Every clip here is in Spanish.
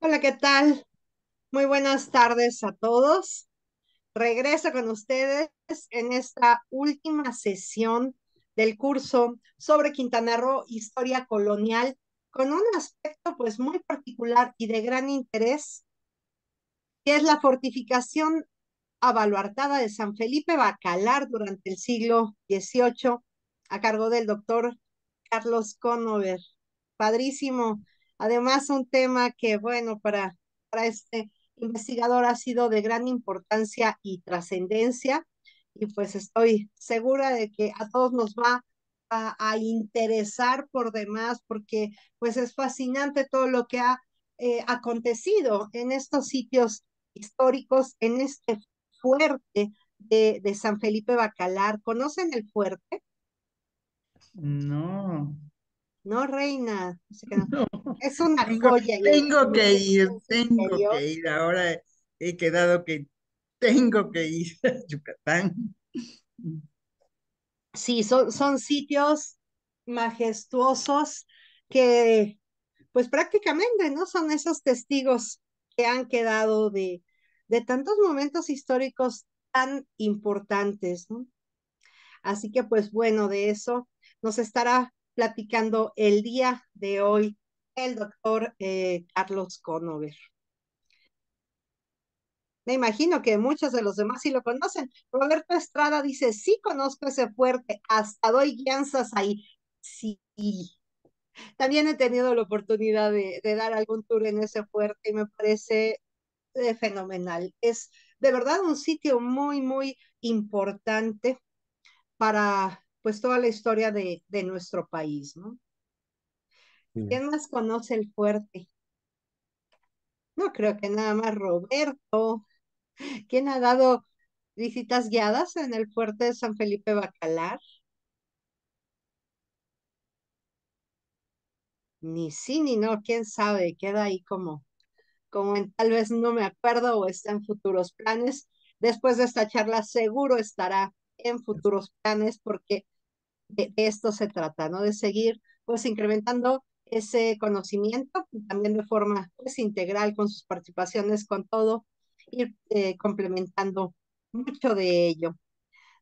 Hola, ¿qué tal? Muy buenas tardes a todos. Regreso con ustedes en esta última sesión del curso sobre Quintana Roo, historia colonial, con un aspecto pues muy particular y de gran interés, que es la fortificación abaluartada de San Felipe Bacalar durante el siglo XVIII, a cargo del doctor Carlos Conover. Padrísimo Además, un tema que, bueno, para, para este investigador ha sido de gran importancia y trascendencia y pues estoy segura de que a todos nos va a, interesar por demás porque pues es fascinante todo lo que ha eh, acontecido en estos sitios históricos, en este fuerte de, de San Felipe Bacalar. ¿Conocen el fuerte? No, no, reina. Es una joya. Tengo que ir, tengo que ir. Ahora he quedado que tengo que ir a Yucatán. Sí, son, son sitios majestuosos que, pues prácticamente, ¿no? Son esos testigos que han quedado de, de tantos momentos históricos tan importantes, ¿no? Así que, pues bueno, de eso nos estará platicando el día de hoy el doctor eh, Carlos Conover. Me imagino que muchos de los demás sí lo conocen. Roberto Estrada dice, sí conozco ese fuerte, hasta doy guianzas ahí. Sí. También he tenido la oportunidad de, dar algún tour en ese fuerte y me parece eh, fenomenal. Es de verdad un sitio muy, muy importante para pues toda la historia de, nuestro país, ¿no? ¿Quién más conoce el fuerte? No creo que nada más Roberto. ¿Quién ha dado visitas guiadas en el fuerte de San Felipe Bacalar? Ni sí ni no, quién sabe, queda ahí como, como tal vez no me acuerdo o está en futuros planes. Después de esta charla seguro estará en futuros planes porque de, esto se trata, ¿no? De seguir pues incrementando ese conocimiento, también de forma pues, integral con sus participaciones, con todo, ir eh, complementando mucho de ello.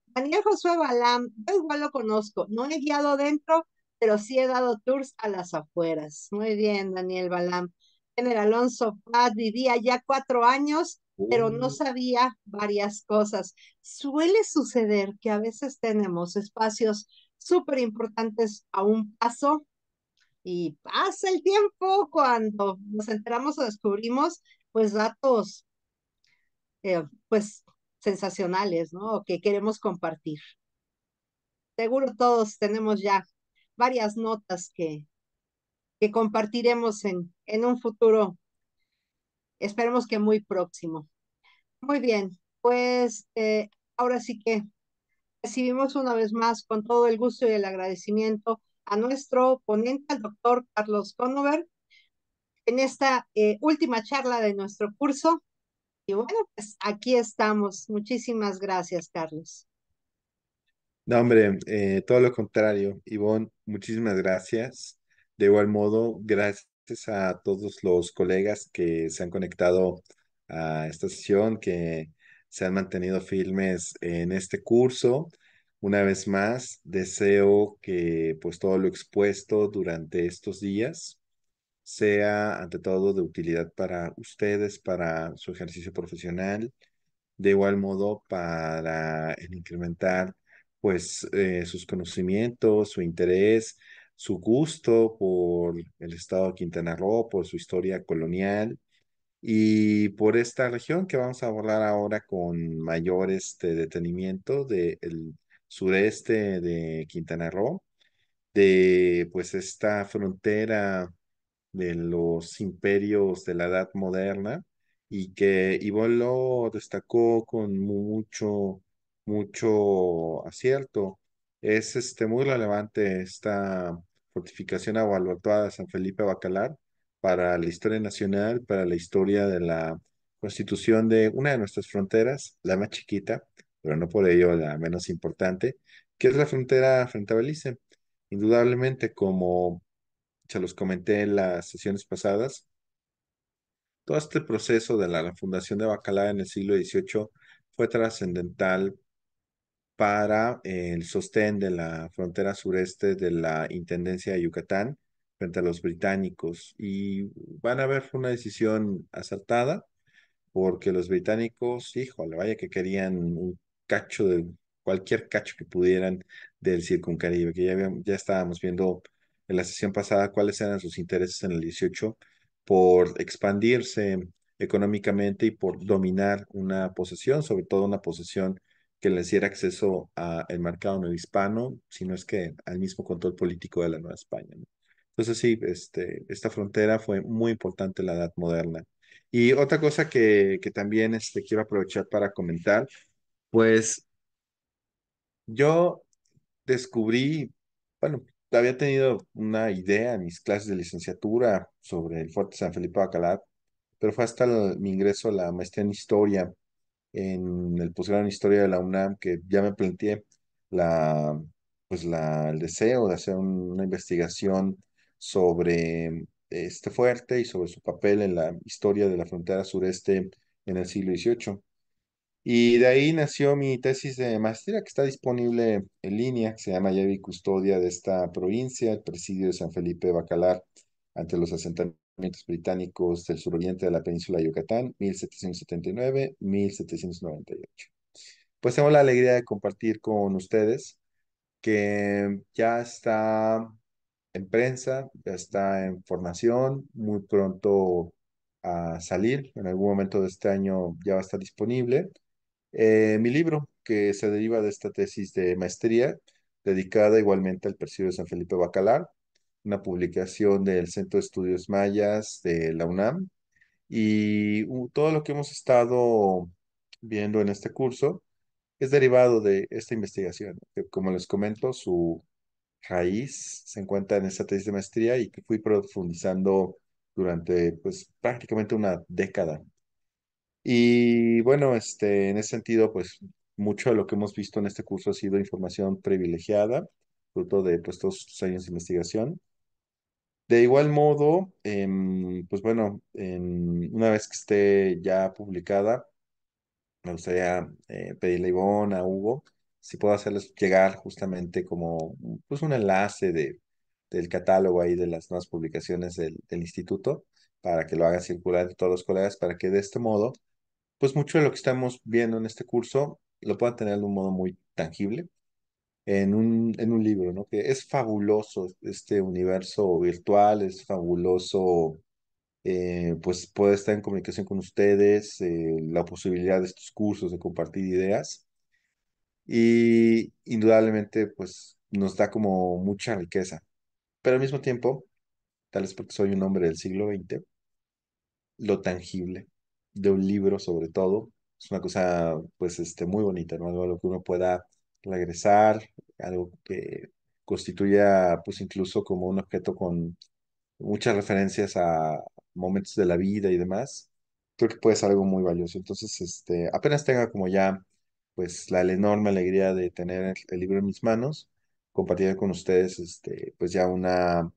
Daniel Josué Balam, yo igual lo conozco, no he guiado dentro, pero sí he dado tours a las afueras. Muy bien, Daniel Balam. General Alonso Paz ah, vivía ya cuatro años, pero no uh-huh. sabía varias cosas. Suele suceder que a veces tenemos espacios súper importantes a un paso y pasa el tiempo cuando nos enteramos o descubrimos pues datos eh, pues sensacionales, ¿no? Que queremos compartir. Seguro todos tenemos ya varias notas que, que compartiremos en, en un futuro, esperemos que muy próximo. Muy bien, pues eh, ahora sí que recibimos una vez más con todo el gusto y el agradecimiento a nuestro ponente, al doctor Carlos Conover, en esta eh, última charla de nuestro curso. Y bueno, pues aquí estamos. Muchísimas gracias, Carlos. No, hombre, eh, todo lo contrario. Ivonne, muchísimas gracias. De igual modo, gracias a todos los colegas que se han conectado a esta sesión, que se han mantenido firmes en este curso. Una vez más, deseo que pues todo lo expuesto durante estos días sea ante todo de utilidad para ustedes, para su ejercicio profesional, de igual modo para incrementar pues eh, sus conocimientos, su interés, su gusto por el estado de Quintana Roo, por su historia colonial, y por esta región que vamos a abordar ahora con mayor este detenimiento del sureste de Quintana Roo, de pues esta frontera de los imperios de la Edad Moderna y que Ibolo lo destacó con mucho, mucho acierto. Es este, muy relevante esta fortificación abaluatada de San Felipe Bacalar, para la historia nacional, para la historia de la constitución de una de nuestras fronteras, la más chiquita, pero no por ello la menos importante, que es la frontera frente a Belice. Indudablemente, como se los comenté en las sesiones pasadas, todo este proceso de la fundación de Bacalá en el siglo XVIII fue trascendental para el sostén de la frontera sureste de la Intendencia de Yucatán frente a los británicos y van a ver una decisión acertada porque los británicos, híjole, vaya que querían un cacho de cualquier cacho que pudieran del Circuncaribe, que ya, ya estábamos viendo en la sesión pasada cuáles eran sus intereses en el 18 por expandirse económicamente y por dominar una posesión, sobre todo una posesión que les diera acceso al mercado no hispano, sino es que al mismo control político de la Nueva España. Entonces sí, este, esta frontera fue muy importante en la Edad Moderna. Y otra cosa que, también este, quiero aprovechar para comentar, pues yo descubrí, bueno, había tenido una idea en mis clases de licenciatura sobre el Fuerte San Felipe de pero fue hasta mi ingreso a la maestría en Historia, en el posgrado en Historia de la UNAM, que ya me planteé la, pues la, el deseo de hacer una investigación sobre este fuerte y sobre su papel en la historia de la frontera sureste en el siglo XVIII. Y de ahí nació mi tesis de maestría que está disponible en línea, se llama Llave Custodia de esta provincia, el presidio de San Felipe Bacalar ante los asentamientos británicos del suroriente de la península de Yucatán, 1779-1798. Pues tengo la alegría de compartir con ustedes que ya está en prensa, ya está en formación, muy pronto a salir, en algún momento de este año ya va a estar disponible. Eh, mi libro, que se deriva de esta tesis de maestría, dedicada igualmente al Presidio de San Felipe Bacalar, una publicación del Centro de Estudios Mayas de la UNAM, y uh, todo lo que hemos estado viendo en este curso es derivado de esta investigación. Como les comento, su raíz se encuentra en esta tesis de maestría y que fui profundizando durante pues prácticamente una década. Y bueno, este, en ese sentido, pues mucho de lo que hemos visto en este curso ha sido información privilegiada, fruto de pues, todos estos años de investigación. De igual modo, em, pues bueno, em, una vez que esté ya publicada, me gustaría eh, pedirle a Ivonne, a Hugo, si puedo hacerles llegar justamente como pues un enlace de, del catálogo ahí de las nuevas publicaciones del, instituto para que lo hagan circular todos los colegas para que de este modo pues mucho de lo que estamos viendo en este curso lo puedan tener de un modo muy tangible en un, en un libro, ¿no? Que es fabuloso este universo virtual, es fabuloso, eh, pues puede estar en comunicación con ustedes, eh, la posibilidad de estos cursos, de compartir ideas y indudablemente pues nos da como mucha riqueza. Pero al mismo tiempo, tal vez porque soy un hombre del siglo XX, lo tangible de un libro sobre todo es una cosa pues este, muy bonita, ¿no? Algo lo que uno pueda regresar, algo que constituya pues incluso como un objeto con muchas referencias a momentos de la vida y demás, creo que puede ser algo muy valioso. Entonces, este, apenas tenga como ya pues la enorme alegría de tener el, libro en mis manos, compartir con ustedes este, pues ya una,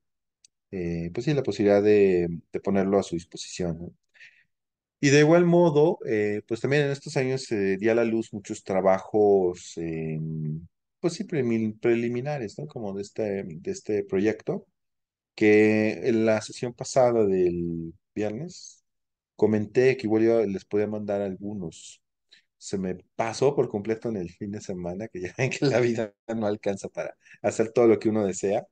eh, pues sí, la posibilidad de, ponerlo a su disposición. Y de igual modo, eh, pues también en estos años se eh, a la luz muchos trabajos, pues sí, preliminares, ¿no? Como de este, de este proyecto, que en la sesión pasada del viernes comenté que igual yo les podía mandar algunos se me pasó por completo en el fin de semana, que ya ven que la vida no alcanza para hacer todo lo que uno desea.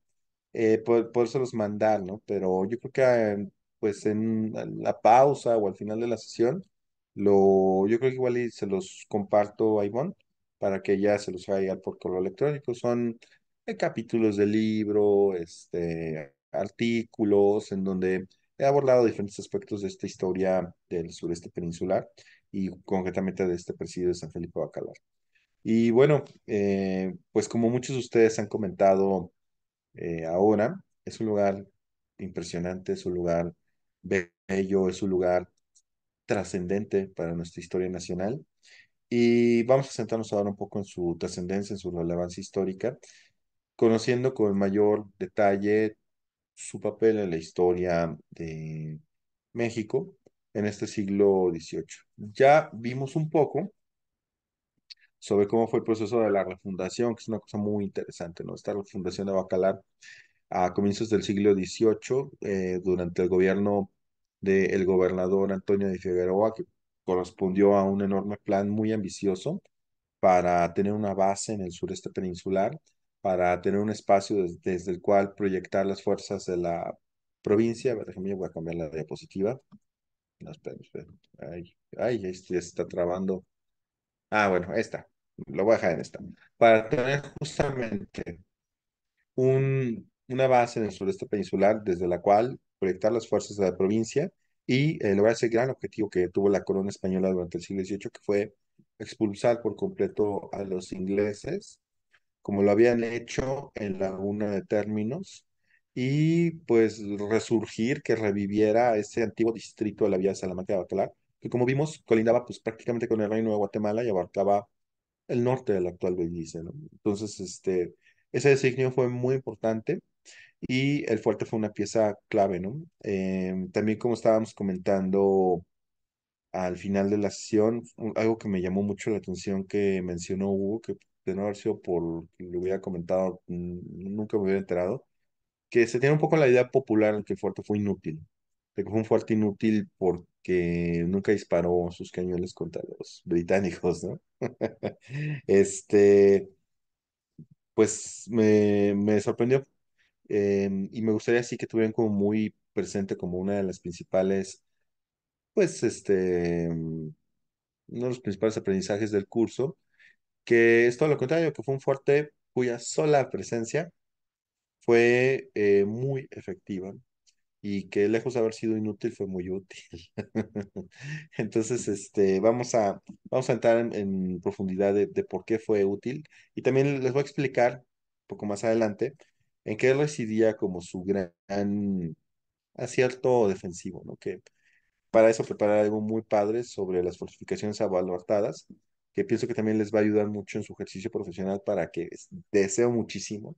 Eh, por, por, eso los mandar, ¿no? Pero yo creo que ah, pues en la pausa o al final de la sesión, lo, yo creo que igual se los comparto a Ivonne para que ya se los haga llegar por correo electrónico. Son eh, capítulos de libro, este, artículos en donde he abordado diferentes aspectos de esta historia del sureste peninsular y concretamente de este presidio de San Felipe Bacalar. Y bueno, eh, pues como muchos de ustedes han comentado eh, ahora, es un lugar impresionante, es un lugar bello, es un lugar trascendente para nuestra historia nacional. Y vamos a sentarnos ahora un poco en su trascendencia, en su relevancia histórica, conociendo con mayor detalle su papel en la historia de México, en este siglo XVIII. Ya vimos un poco sobre cómo fue el proceso de la refundación, que es una cosa muy interesante, ¿no? Esta refundación de Bacalar a comienzos del siglo XVIII, eh, durante el gobierno del gobernador Antonio de Figueroa, que correspondió a un enorme plan muy ambicioso para tener una base en el sureste peninsular, para tener un espacio desde el cual proyectar las fuerzas de la provincia. Déjame, voy a cambiar la diapositiva no, esperen, esperen. Ay, ay, ya se está trabando. Ah, bueno, está, Lo voy a dejar en esta. Para tener justamente un, una base en el sureste peninsular desde la cual proyectar las fuerzas de la provincia y eh, lograr ese gran objetivo que tuvo la corona española durante el siglo XVIII, que fue expulsar por completo a los ingleses, como lo habían hecho en Laguna de Términos, y pues resurgir, que reviviera ese antiguo distrito de la vía de Salamanca de Bacalar, que como vimos colindaba pues prácticamente con el Reino de Guatemala y abarcaba el norte del actual Belice, ¿no? Entonces, este, ese designio fue muy importante y el fuerte fue una pieza clave, ¿no? Em, también como estábamos comentando al final de la sesión, algo que me llamó mucho la atención que mencionó Hugo, que de no haber sido por que lo hubiera comentado, nunca me hubiera enterado, que se tiene un poco la idea popular que fuerte fue inútil, de que fue un fuerte inútil porque nunca disparó sus cañones contra los británicos, ¿no? este, pues me, sorprendió em, y me gustaría así que tuvieran como muy presente como una de las principales, pues este, em, uno de los principales aprendizajes del curso, que es todo lo contrario, que fue un fuerte cuya sola presencia fue eh, muy efectiva y que lejos de haber sido inútil fue muy útil. Entonces, este, vamos, a, vamos a entrar en, profundidad de, por qué fue útil y también les voy a explicar un poco más adelante en qué residía como su gran acierto defensivo, ¿no? Que para eso preparar algo muy padre sobre las fortificaciones abaluartadas, que pienso que también les va a ayudar mucho en su ejercicio profesional para que deseo muchísimo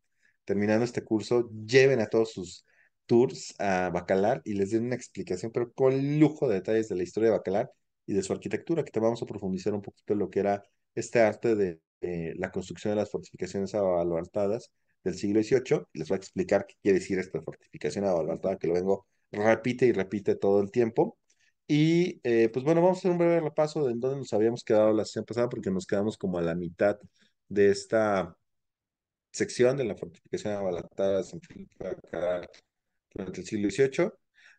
terminando este curso, lleven a todos sus tours a Bacalar y les den una explicación, pero con lujo de detalles de la historia de Bacalar y de su arquitectura, que te vamos a profundizar un poquito en lo que era este arte de, la construcción de las fortificaciones abalbartadas del siglo XVIII, les voy a explicar qué quiere decir esta fortificación abalbartada, que lo vengo repite y repite todo el tiempo. Y eh, pues bueno, vamos a hacer un breve repaso de en dónde nos habíamos quedado la sesión pasada, porque nos quedamos como a la mitad de esta sección de la fortificación abalatada durante el siglo XVIII,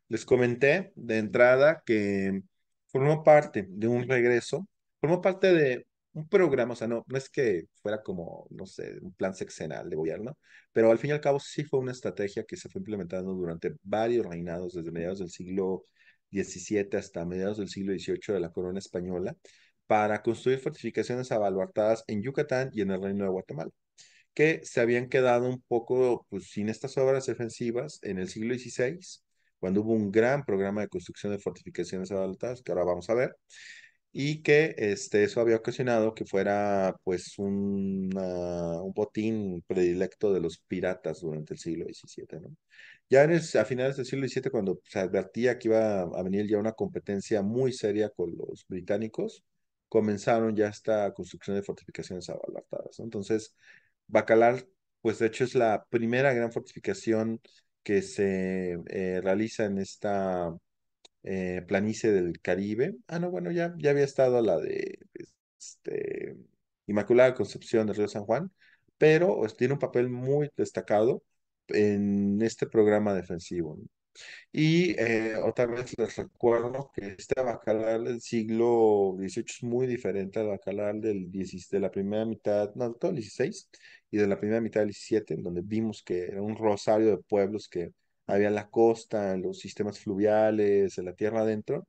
les comenté de entrada que formó parte de un regreso, formó parte de un programa, o sea, no, no es que fuera como, no sé, un plan sexenal de gobierno, pero al fin y al cabo sí fue una estrategia que se fue implementando durante varios reinados, desde mediados del siglo XVII hasta mediados del siglo XVIII de la corona española, para construir fortificaciones abaluartadas en Yucatán y en el reino de Guatemala que se habían quedado un poco pues, sin estas obras defensivas en el siglo XVI, cuando hubo un gran programa de construcción de fortificaciones avanzadas que ahora vamos a ver, y que este, eso había ocasionado que fuera pues un, un botín predilecto de los piratas durante el siglo XVII. ¿no? Ya a finales del siglo XVII, cuando se advertía que iba a venir ya una competencia muy seria con los británicos, comenzaron ya esta construcción de fortificaciones avanzadas Entonces, Bacalar, pues de hecho es la primera gran fortificación que se eh, realiza en esta eh, planicie del Caribe. Ah, no, bueno, ya, ya había estado la de este, Inmaculada Concepción del Río San Juan, pero pues, tiene un papel muy destacado en este programa defensivo. Y eh, otra vez les recuerdo que este bacalar del siglo XVIII es muy diferente al bacalar del 16 de la primera mitad, no, del XVI y de la primera mitad del XVII, donde vimos que era un rosario de pueblos que había la costa, los sistemas fluviales, la tierra adentro.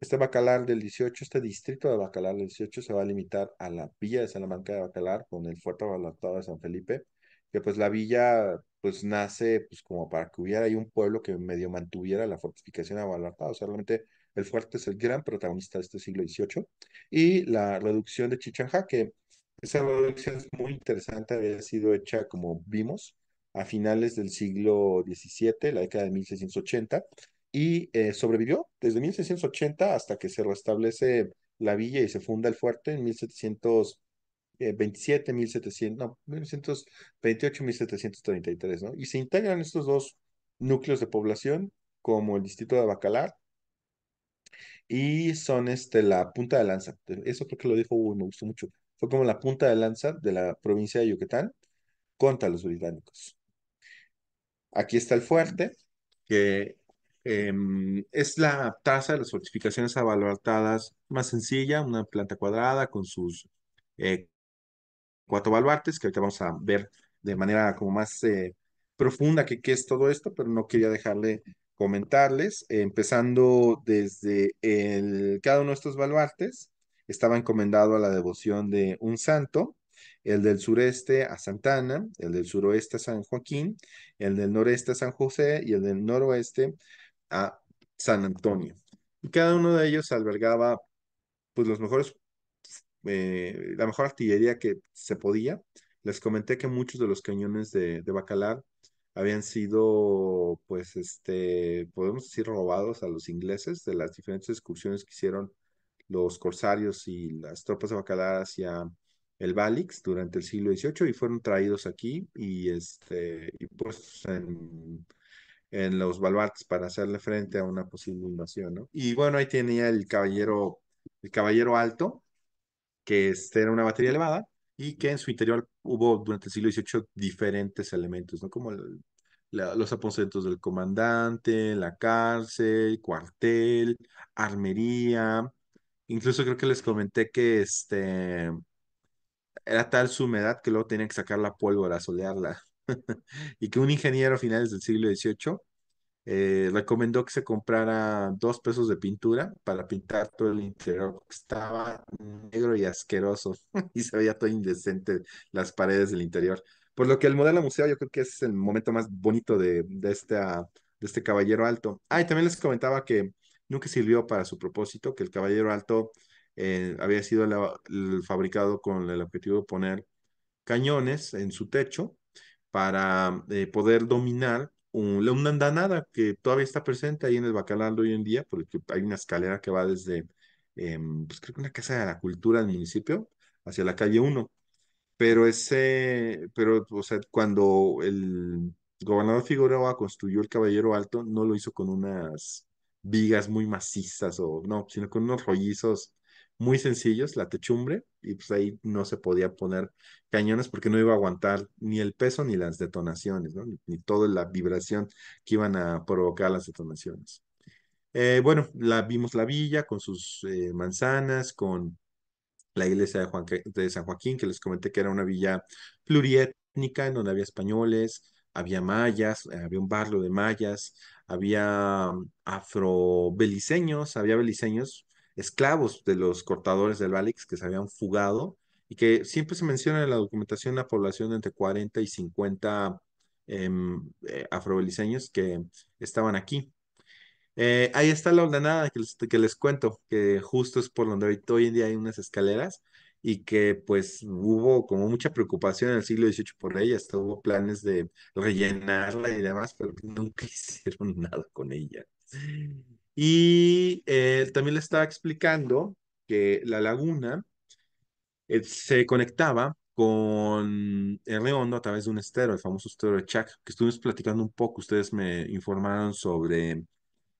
Este bacalar del 18, este distrito de bacalar del 18 se va a limitar a la villa de Salamanca de Bacalar con el fuerte Balotado de San Felipe, que pues la villa pues nace pues como para que hubiera ahí un pueblo que medio mantuviera la fortificación abalartada. o sea, realmente el fuerte es el gran protagonista de este siglo XVIII, y la reducción de Chichanja, que esa reducción es muy interesante, había sido hecha, como vimos, a finales del siglo XVII, la década de 1680, y eh, sobrevivió desde 1680 hasta que se restablece la villa y se funda el fuerte en 1700 27,700, eh, no, 1928.733, ¿no? Y se integran estos dos núcleos de población como el distrito de Bacalar y son este, la punta de lanza. Eso creo que lo dijo, y me gustó mucho. Fue como la punta de lanza de la provincia de Yucatán contra los británicos. Aquí está el fuerte, que em, es la tasa de las fortificaciones abalatadas más sencilla, una planta cuadrada con sus eh, cuatro baluartes, que ahorita vamos a ver de manera como más eh, profunda qué es todo esto, pero no quería dejarle comentarles, eh, empezando desde el, cada uno de estos baluartes, estaba encomendado a la devoción de un santo, el del sureste a Santana, el del suroeste a San Joaquín, el del noreste a San José y el del noroeste a San Antonio. Y cada uno de ellos albergaba pues los mejores eh, la mejor artillería que se podía. Les comenté que muchos de los cañones de, Bacalar habían sido, pues, este, podemos decir, robados a los ingleses de las diferentes excursiones que hicieron los corsarios y las tropas de Bacalar hacia el Balix durante el siglo XVIII y fueron traídos aquí y, este, y puestos en, los baluartes para hacerle frente a una posible invasión, ¿no? Y bueno, ahí tenía el caballero, el caballero alto, que era una batería elevada y que en su interior hubo durante el siglo XVIII diferentes elementos, ¿no? Como los aposentos del comandante, la cárcel, cuartel, armería. Incluso creo que les comenté que este era tal su humedad que luego tenían que sacar la pólvora, solearla. y que un ingeniero a finales del siglo XVIII eh, recomendó que se comprara dos pesos de pintura para pintar todo el interior, estaba negro y asqueroso y se veía todo indecente las paredes del interior. Por lo que el modelo museo yo creo que es el momento más bonito de, este, de este caballero alto. Ah, y también les comentaba que nunca sirvió para su propósito, que el caballero alto eh, había sido fabricado con el objetivo de poner cañones en su techo para eh, poder dominar un, una andanada que todavía está presente ahí en el Bacalando hoy en día, porque hay una escalera que va desde, em, pues creo que una casa de la cultura del municipio hacia la calle 1. Pero ese, pero, o sea, cuando el gobernador Figueroa construyó el Caballero Alto, no lo hizo con unas vigas muy macizas o no, sino con unos rollizos muy sencillos, la techumbre, y pues ahí no se podía poner cañones porque no iba a aguantar ni el peso ni las detonaciones, ni, toda la vibración que iban a provocar las detonaciones. Eh, bueno, la, vimos la villa con sus eh, manzanas, con la iglesia de, de, San Joaquín, que les comenté que era una villa plurietnica en donde había españoles, había mayas, había un barrio de mayas, había afrobeliceños, había beliceños esclavos de los cortadores del Valix que se habían fugado y que siempre se menciona en la documentación una población de entre 40 y 50 em, eh, afrobeliceños que estaban aquí. Eh, ahí está la ordenada que les, cuento, que justo es por donde hoy en día hay unas escaleras y que pues hubo como mucha preocupación en el siglo XVIII por ella, hubo planes de rellenarla y demás, pero nunca hicieron nada con ella. Y él eh, también le estaba explicando que la laguna eh, se conectaba con el Hondo a través de un estero, el famoso estero de Chac, que estuvimos platicando un poco, ustedes me informaron sobre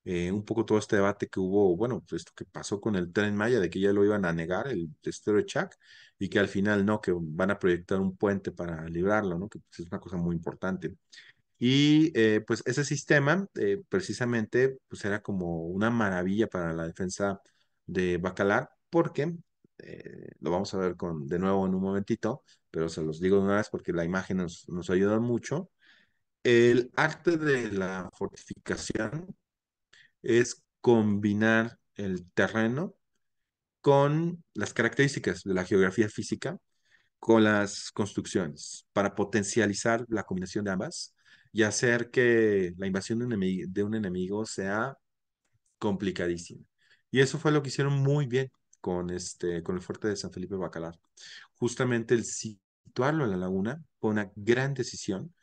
eh, un poco todo este debate que hubo, bueno, pues, esto que pasó con el tren Maya, de que ya lo iban a negar, el estero de Chac, y que al final no, que van a proyectar un puente para librarlo, ¿no? Que pues, es una cosa muy importante. Y eh, pues ese sistema eh, precisamente pues era como una maravilla para la defensa de Bacalar porque, eh, lo vamos a ver con, de nuevo en un momentito, pero se los digo de una vez porque la imagen nos, nos ayuda mucho. El arte de la fortificación es combinar el terreno con las características de la geografía física, con las construcciones, para potencializar la combinación de ambas y hacer que la invasión de un, enemigo, sea complicadísima. Y eso fue lo que hicieron muy bien con, este, con el fuerte de San Felipe Bacalar. Justamente el situarlo en la laguna fue una gran decisión,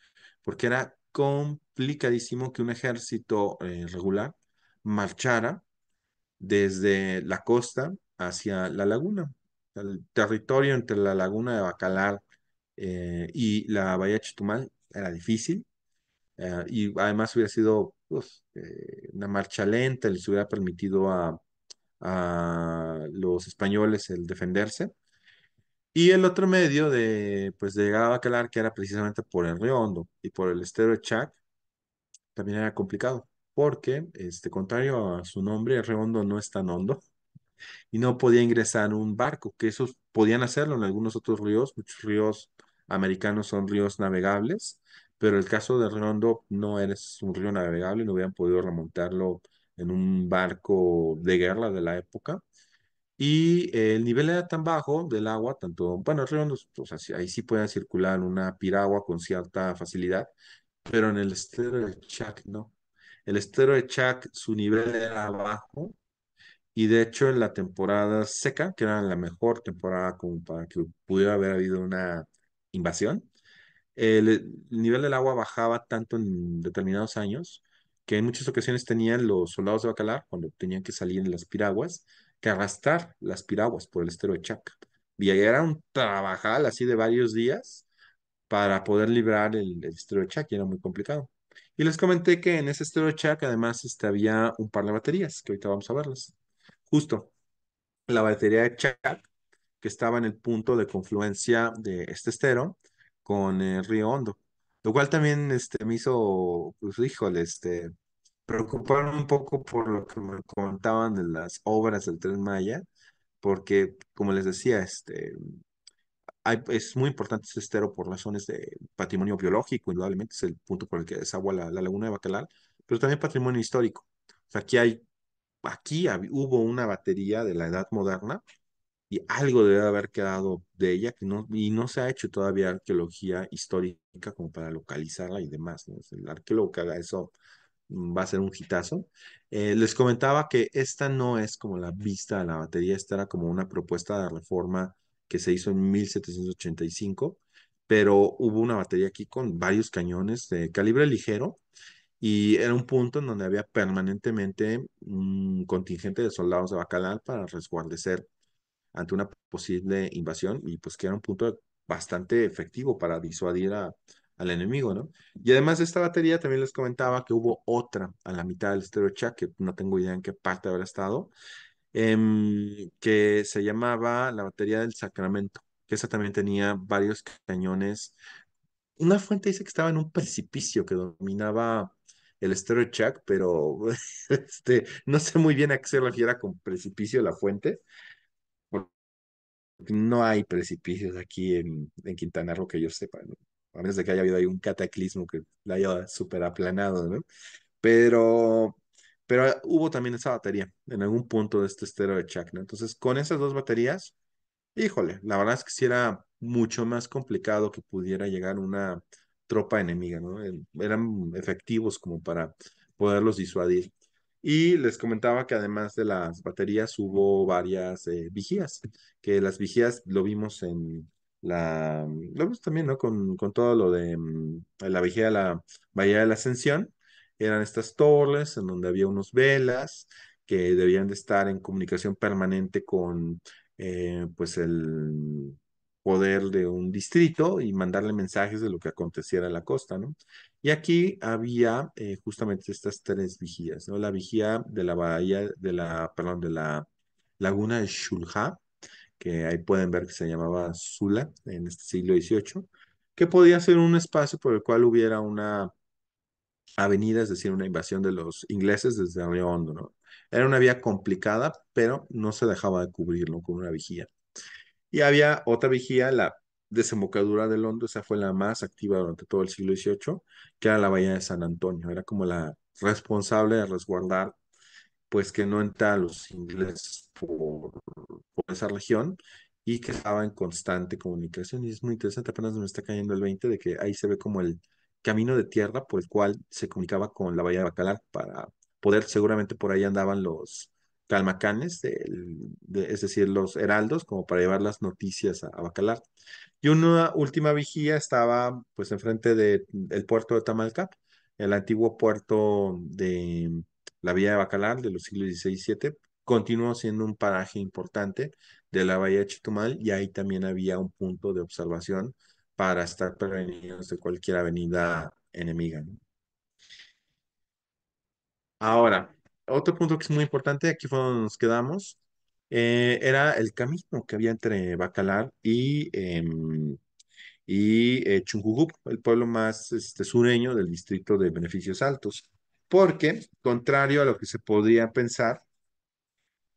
porque era complicadísimo que un ejército eh, regular marchara desde la costa hacia la laguna. El territorio entre la laguna de Bacalar eh, y la bahía Chitumal era difícil eh, y además hubiera sido pues, eh, una marcha lenta, les hubiera permitido a, los españoles el defenderse. Y el otro medio de, pues, llegar a calar que era precisamente por el Río Hondo y por el estero de Chac, también era complicado, porque, este, contrario a su nombre, el Río Hondo no es tan hondo y no podía ingresar un barco, que esos podían hacerlo en algunos otros ríos, muchos ríos americanos son ríos navegables, pero el caso de Rondo no es un río navegable, no hubieran podido remontarlo en un barco de guerra de la época. Y eh, el nivel era tan bajo del agua, tanto, bueno, el río, ahí sí pueden circular una piragua con cierta facilidad, pero en el estero de Chac no. El estero de Chac, su nivel era bajo, y de hecho en la temporada seca, que era la mejor temporada para que pudiera haber habido una invasión, eh, el, nivel del agua bajaba tanto en determinados años que en muchas ocasiones tenían los soldados de Bacalar, cuando tenían que salir en las piraguas, que arrastrar las piraguas por el estero de Chaca. Y era un trabajal así de varios días para poder librar el, estero de Chac, y era muy complicado. Y les comenté que en ese estero de Chac además este, había un par de baterías, que ahorita vamos a verlas. Justo, la batería de Chac, que estaba en el punto de confluencia de este estero, con el eh, Río Hondo, lo cual también este, me hizo, pues híjole, este, preocuparme un poco por lo que me contaban de las obras del Tren Maya, porque como les decía, este, es muy importante este estero por razones de patrimonio biológico, indudablemente es el punto por el que desagua la, la laguna de Bacalar, pero también patrimonio histórico. O aquí hay, aquí hubo una batería de la edad moderna y algo debe haber quedado de ella que no, y no se ha hecho todavía arqueología histórica como para localizarla y demás. El arqueólogo que haga eso mm, va a ser un hitazo. Eh, les comentaba que esta no es como la vista de la batería, esta era como una propuesta de reforma que se hizo en 1785, pero hubo una batería aquí con varios cañones de calibre ligero y era un punto en donde había permanentemente un mm, contingente de soldados de Bacalar para resguardecer ante una posible invasión y pues que era un punto bastante efectivo para disuadir al enemigo, ¿no? Y además de esta batería, también les comentaba que hubo otra a la mitad del Stereo que no tengo idea en qué parte habrá estado, em, que se llamaba la batería del Sacramento, que esa también tenía varios cañones. Una fuente dice que estaba en un precipicio que dominaba el Stereo pero este, no sé muy bien a qué se refiere con precipicio la fuente, no hay precipicios aquí en, Quintana Roo que yo sepa, a menos de que haya habido ahí un cataclismo que la haya superaplanado, aplanado, ¿no? Pero, pero ah, hubo también esa batería en algún punto de este estero de Chacna, Entonces, con esas dos baterías, híjole, la verdad es que sí era mucho más complicado que pudiera llegar una tropa enemiga, ¿no? Em, eran efectivos como para poderlos disuadir. Y les comentaba que además de las baterías hubo varias eh, vigías, que las vigías lo vimos en la, lo vimos también, ¿no? Con, todo lo de mm, la vigía de la Bahía de la Ascensión, eran estas torres en donde había unos velas que debían de estar en comunicación permanente con, eh, pues, el, poder de un distrito y mandarle mensajes de lo que aconteciera en la costa, ¿no? Y aquí había eh, justamente estas tres vigías, ¿no? La vigía de la bahía, de la, perdón, de la laguna de Shulha, que ahí pueden ver que se llamaba Sula en este siglo XVIII, que podía ser un espacio por el cual hubiera una avenida, es decir, una invasión de los ingleses desde Río Hondo, ¿no? Era una vía complicada, pero no se dejaba de cubrirlo con una vigía. Y había otra vigía, la desembocadura de Londres, esa fue la más activa durante todo el siglo XVIII, que era la bahía de San Antonio, era como la responsable de resguardar, pues que no entraban los ingleses por, por esa región y que estaba en constante comunicación. Y es muy interesante, apenas me está cayendo el 20 de que ahí se ve como el camino de tierra por el cual se comunicaba con la bahía de Bacalar para poder, seguramente por ahí andaban los calmacanes, es decir, los heraldos, como para llevar las noticias a, Bacalar. Y una última vigía estaba pues enfrente del puerto de Tamalcap, el antiguo puerto de la vía de Bacalar de los siglos XVI y XVII, continuó siendo un paraje importante de la bahía de Chitumal y ahí también había un punto de observación para estar prevenidos de cualquier avenida enemiga. Ahora, otro punto que es muy importante, aquí fue donde nos quedamos, eh, era el camino que había entre Bacalar y, em, eh, y el pueblo más este, sureño del distrito de Beneficios Altos. Porque, contrario a lo que se podría pensar,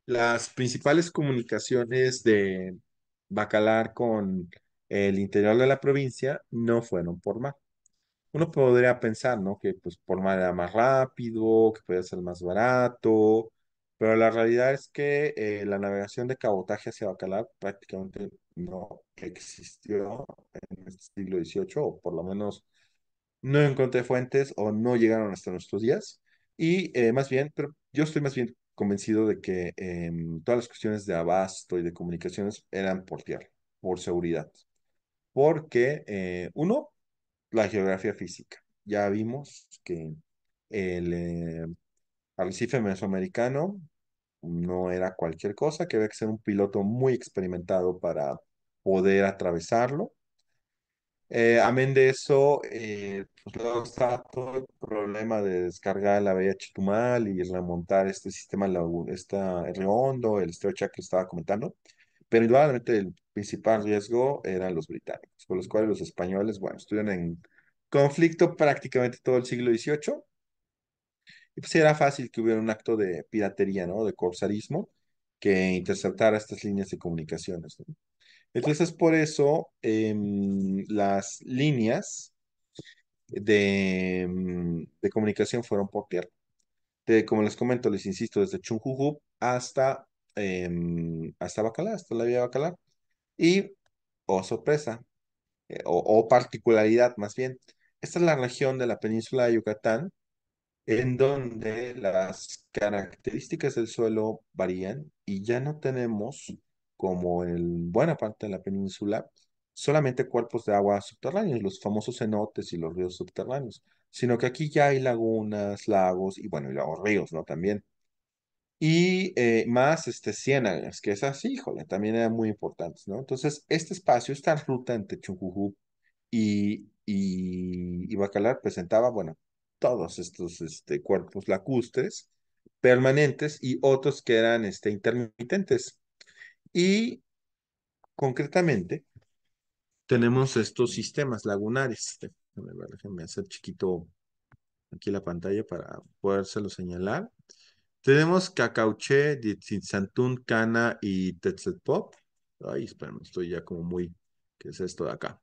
las principales comunicaciones de Bacalar con el interior de la provincia no fueron por mar, uno podría pensar, ¿no? Que pues por más era más rápido, que podía ser más barato, pero la realidad es que eh, la navegación de cabotaje hacia Bacalar prácticamente no existió en el este siglo XVIII, o por lo menos no encontré fuentes o no llegaron hasta nuestros días. Y eh, más bien, pero yo estoy más bien convencido de que em, todas las cuestiones de abasto y de comunicaciones eran por tierra, por seguridad. Porque, eh, uno, la geografía física. Ya vimos que el eh, arrecife mesoamericano no era cualquier cosa, que había que ser un piloto muy experimentado para poder atravesarlo. Eh, amén de eso, eh, pues luego está todo el problema de descargar la bahía Chetumal y remontar este sistema, esta, el redondo, el estrecho que estaba comentando. Pero indudablemente el principal riesgo eran los británicos, con los cuales los españoles, bueno, estuvieron en conflicto prácticamente todo el siglo XVIII. Y pues era fácil que hubiera un acto de piratería, ¿no? De corsarismo que interceptara estas líneas de comunicaciones. Entonces, por eso em, las líneas de, em, de, comunicación fueron por tierra. De, como les comento, les insisto, desde Chunjuju hasta Em, hasta Bacalar, hasta la vía Bacalar. Y, oh sorpresa, eh, o, particularidad más bien, esta es la región de la península de Yucatán en donde las características del suelo varían y ya no tenemos, como en buena parte de la península, solamente cuerpos de agua subterráneos, los famosos cenotes y los ríos subterráneos, sino que aquí ya hay lagunas, lagos y bueno, y ríos, ¿no? También y eh, más este, ciénagas, que es así, híjole, también eran muy importantes, ¿no? Entonces, este espacio, esta ruta entre Chunjujú y, Bacalar presentaba, bueno, todos estos este, cuerpos lacustres permanentes y otros que eran este, intermitentes. Y concretamente, tenemos estos sistemas lagunares. Déjenme hacer chiquito aquí la pantalla para podérselo señalar. Tenemos Cacauché, Ditzitzantún, Cana y Tetzetpop. Ay, espérame, estoy ya como muy... ¿Qué es esto de acá?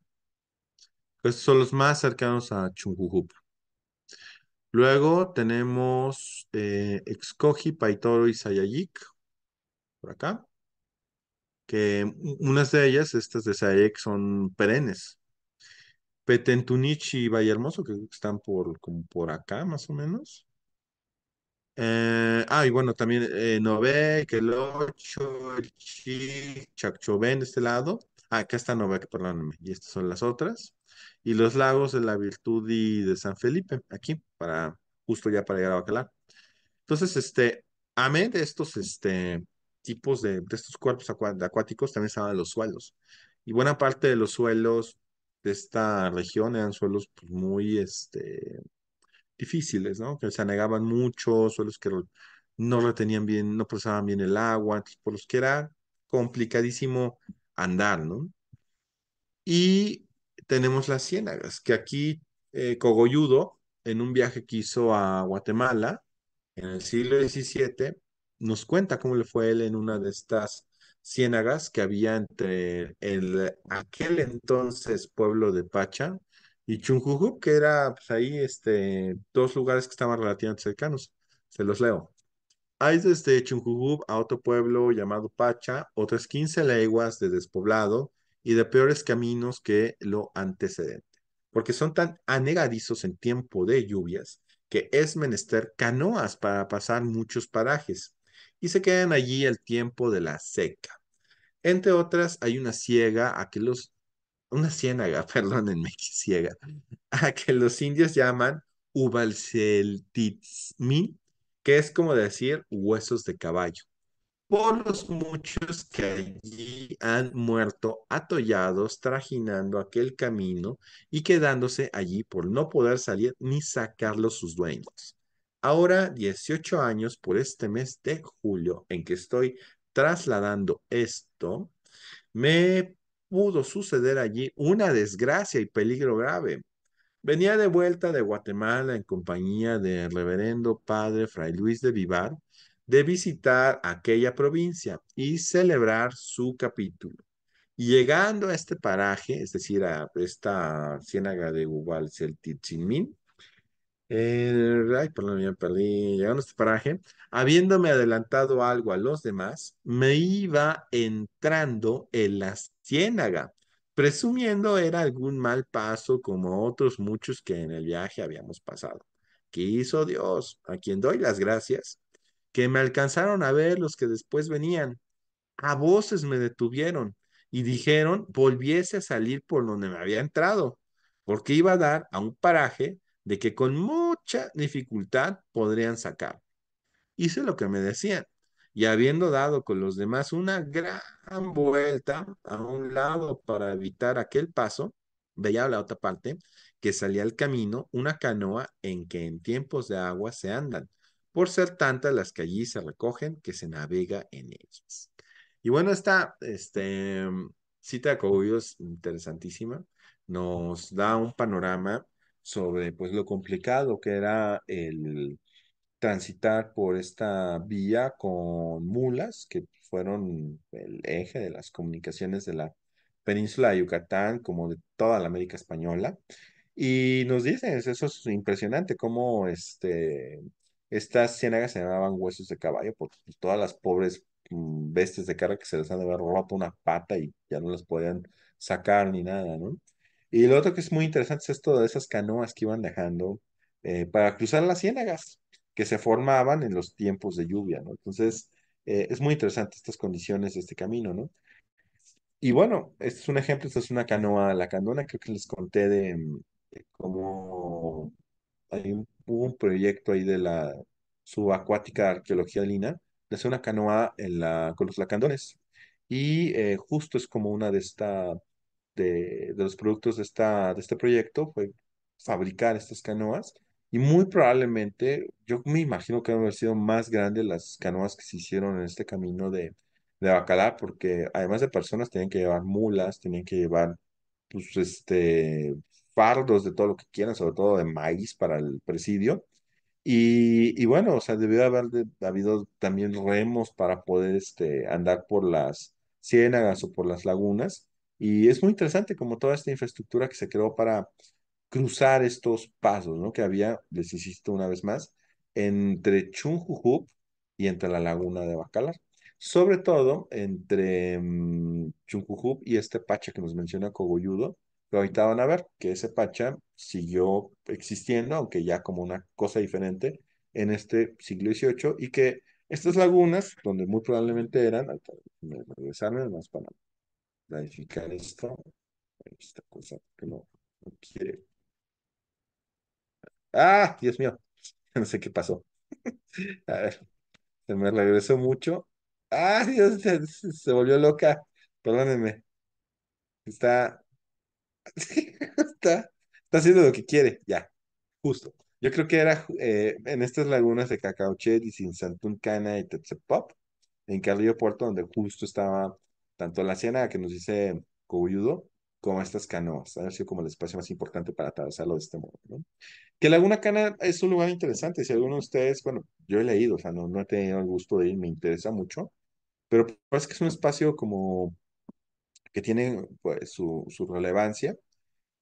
Estos son los más cercanos a Chunjujup. Luego tenemos eh, Excoji, Paitoro y Sayayik, por acá, que unas de ellas, estas de Sayayik, son perennes. Petentunichi y Vallehermoso, que están por, como por acá, más o menos. Eh, ah, y bueno, también eh, que el Ocho, el Chi, de este lado. Ah, acá está Novec, perdóname, Y estas son las otras. Y los lagos de la Virtud y de San Felipe, aquí, para justo ya para llegar a Bacalar. Entonces, este, amén de estos este, tipos de, de estos cuerpos acuáticos, también estaban los suelos. Y buena parte de los suelos de esta región eran suelos pues, muy, este, difíciles, ¿no? Que se anegaban mucho, o los que no retenían bien, no procesaban bien el agua, por los que era complicadísimo andar, ¿no? Y tenemos las ciénagas, que aquí eh, Cogolludo, en un viaje que hizo a Guatemala en el siglo XVII, nos cuenta cómo le fue él en una de estas ciénagas que había entre el, aquel entonces pueblo de Pacha y Chunjujup, que era pues, ahí este, dos lugares que estaban relativamente cercanos. Se los leo. Hay desde Chunjujup a otro pueblo llamado Pacha, otras 15 leguas de despoblado y de peores caminos que lo antecedente, porque son tan anegadizos en tiempo de lluvias que es menester canoas para pasar muchos parajes y se quedan allí el tiempo de la seca. Entre otras, hay una ciega a que los una ciénaga, perdónenme que ciega, a que los indios llaman Ubalceltitzmin, que es como decir huesos de caballo, por los muchos que allí han muerto atollados, trajinando aquel camino y quedándose allí por no poder salir ni sacarlos sus dueños. Ahora, 18 años por este mes de julio en que estoy trasladando esto, me pudo suceder allí una desgracia y peligro grave. Venía de vuelta de Guatemala en compañía del reverendo padre Fray Luis de Vivar de visitar aquella provincia y celebrar su capítulo. Llegando a este paraje, es decir, a esta ciénaga de Gubalceltitzimín, ay, perdí. Llegando a este paraje, habiéndome adelantado algo a los demás, me iba entrando en la ciénaga, presumiendo era algún mal paso como otros muchos que en el viaje habíamos pasado. hizo Dios, a quien doy las gracias, que me alcanzaron a ver los que después venían. A voces me detuvieron y dijeron volviese a salir por donde me había entrado, porque iba a dar a un paraje de que con mucha dificultad podrían sacar. Hice lo que me decían y habiendo dado con los demás una gran vuelta a un lado para evitar aquel paso, veía la otra parte que salía al camino una canoa en que en tiempos de agua se andan, por ser tantas las que allí se recogen que se navega en ellas. Y bueno, esta este, mm, cita de Cobios interesantísima nos da un panorama sobre pues lo complicado que era el transitar por esta vía con mulas que fueron el eje de las comunicaciones de la península de Yucatán como de toda la América española y nos dicen eso es impresionante cómo este estas ciénagas se llamaban huesos de caballo por todas las pobres mm, bestias de cara que se les han de haber roto una pata y ya no las podían sacar ni nada, ¿no? Y lo otro que es muy interesante es esto de esas canoas que iban dejando eh, para cruzar las ciénagas que se formaban en los tiempos de lluvia, ¿no? Entonces, eh, es muy interesante estas condiciones de este camino, ¿no? Y bueno, este es un ejemplo, esta es una canoa lacandona, creo que les conté de, mm, cómo hay un, proyecto ahí de la subacuática arqueología de Lina, de hacer una canoa en la, con los lacandones. Y eh, justo es como una de estas de, los productos de, esta, de este proyecto fue fabricar estas canoas y muy probablemente, yo me imagino que han sido más grandes las canoas que se hicieron en este camino de, de Bacalar, porque además de personas tenían que llevar mulas, tenían que llevar pues, este, fardos de todo lo que quieran, sobre todo de maíz para el presidio. Y, bueno, o sea, debió haber habido también remos para poder este, andar por las ciénagas o por las lagunas. Y es muy interesante como toda esta infraestructura que se creó para cruzar estos pasos, ¿no? Que había, les insisto una vez más, entre Chunjujup y entre la laguna de Bacalar. Sobre todo entre mmm, y este pacha que nos menciona Cogolludo, Pero ahorita van a ver que ese pacha siguió existiendo, aunque ya como una cosa diferente, en este siglo XVIII y que estas lagunas, donde muy probablemente eran, me regresaron más para planificar esto, esta cosa que no, quiere. ¡Ah! Dios mío, no sé qué pasó. A ver, se me regresó mucho. ¡Ah, Dios! Se, volvió loca. Perdónenme. Está... está... Está haciendo lo que quiere, ya. Justo. Yo creo que era eh, en estas lagunas de Cacauchet y sin Cana y Tetzepop, en Carrillo Puerto, donde justo estaba tanto la escena que nos dice Coyudo, como estas canoas. Ha sido como el espacio más importante para atravesarlo de este modo. ¿no? Que Laguna Cana es un lugar interesante. Si alguno de ustedes, bueno, yo he leído, o sea, no, no he tenido el gusto de ir, me interesa mucho, pero parece pues que es un espacio como que tiene pues, su, relevancia,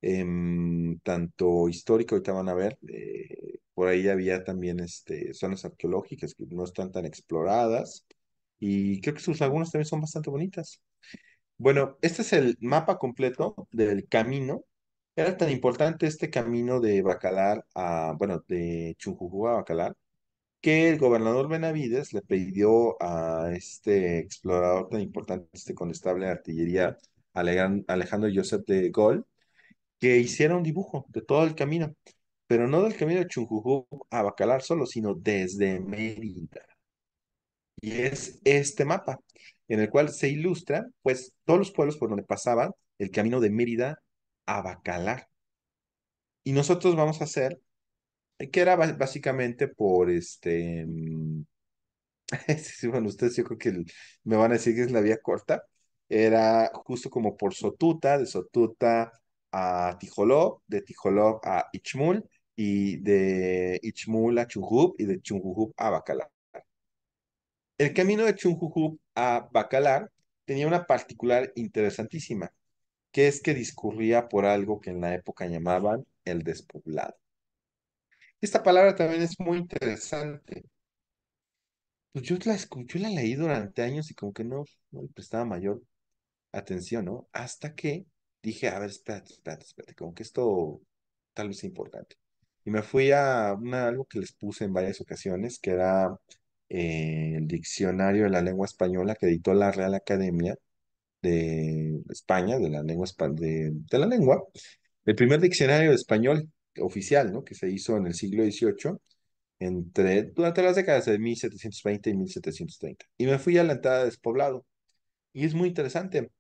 em, tanto histórico, ahorita van a ver, eh, por ahí había también este, zonas arqueológicas que no están tan exploradas, y creo que sus lagunas también son bastante bonitas. Bueno, este es el mapa completo del camino. Era tan importante este camino de Bacalar a, bueno, de Chunjujú a Bacalar, que el gobernador Benavides le pidió a este explorador tan importante, este con de artillería, Alejandro Joseph de Gol que hiciera un dibujo de todo el camino, pero no del camino de Chunjujú a Bacalar solo, sino desde Mérida y es este mapa, en el cual se ilustra, pues, todos los pueblos por donde pasaba el camino de Mérida a Bacalar. Y nosotros vamos a hacer, eh, que era básicamente por este, mm, bueno, ustedes yo creo que me van a decir que es la vía corta, era justo como por Sotuta, de Sotuta a Tijoló, de Tijoló a Ichmul, y de Ichmul a Chujub y de Chungup a Bacalar. El camino de Chunjujú a Bacalar tenía una particular interesantísima, que es que discurría por algo que en la época llamaban el despoblado. Esta palabra también es muy interesante. Pues yo la escuché, la leí durante años y como que no, le prestaba mayor atención, ¿no? Hasta que dije, a ver, espérate, espérate, espérate, como que esto tal vez es importante. Y me fui a una, algo que les puse en varias ocasiones, que era eh, el diccionario de la lengua española que editó la Real Academia de España, de la lengua, de, la lengua, el primer diccionario de español oficial, ¿no? Que se hizo en el siglo XVIII, entre, durante las décadas de 1720 y 1730. Y me fui a la entrada despoblado. Y es muy interesante.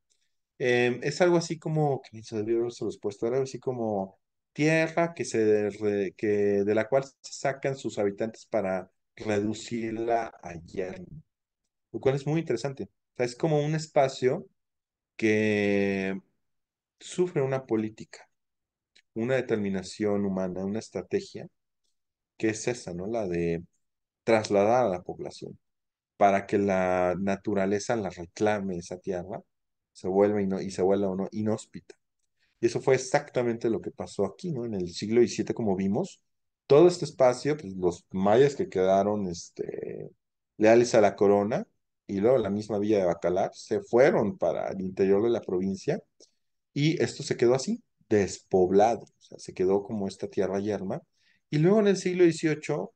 Em, es algo así como, que se debió ver algo así como tierra que se, que de la cual se sacan sus habitantes para reducirla a yerno, lo cual es muy interesante. es como un espacio que sufre una política, una determinación humana, una estrategia, que es esa, ¿no? La de trasladar a la población para que la naturaleza la reclame esa tierra, se vuelva y, se vuelva o no inhóspita. Y eso fue exactamente lo que pasó aquí, ¿no? En el siglo XVII, como vimos, todo este espacio, pues, los mayas que quedaron este, leales a la corona y luego la misma villa de Bacalar se fueron para el interior de la provincia y esto se quedó así, despoblado, o sea, se quedó como esta tierra yerma. Y luego en el siglo XVIII,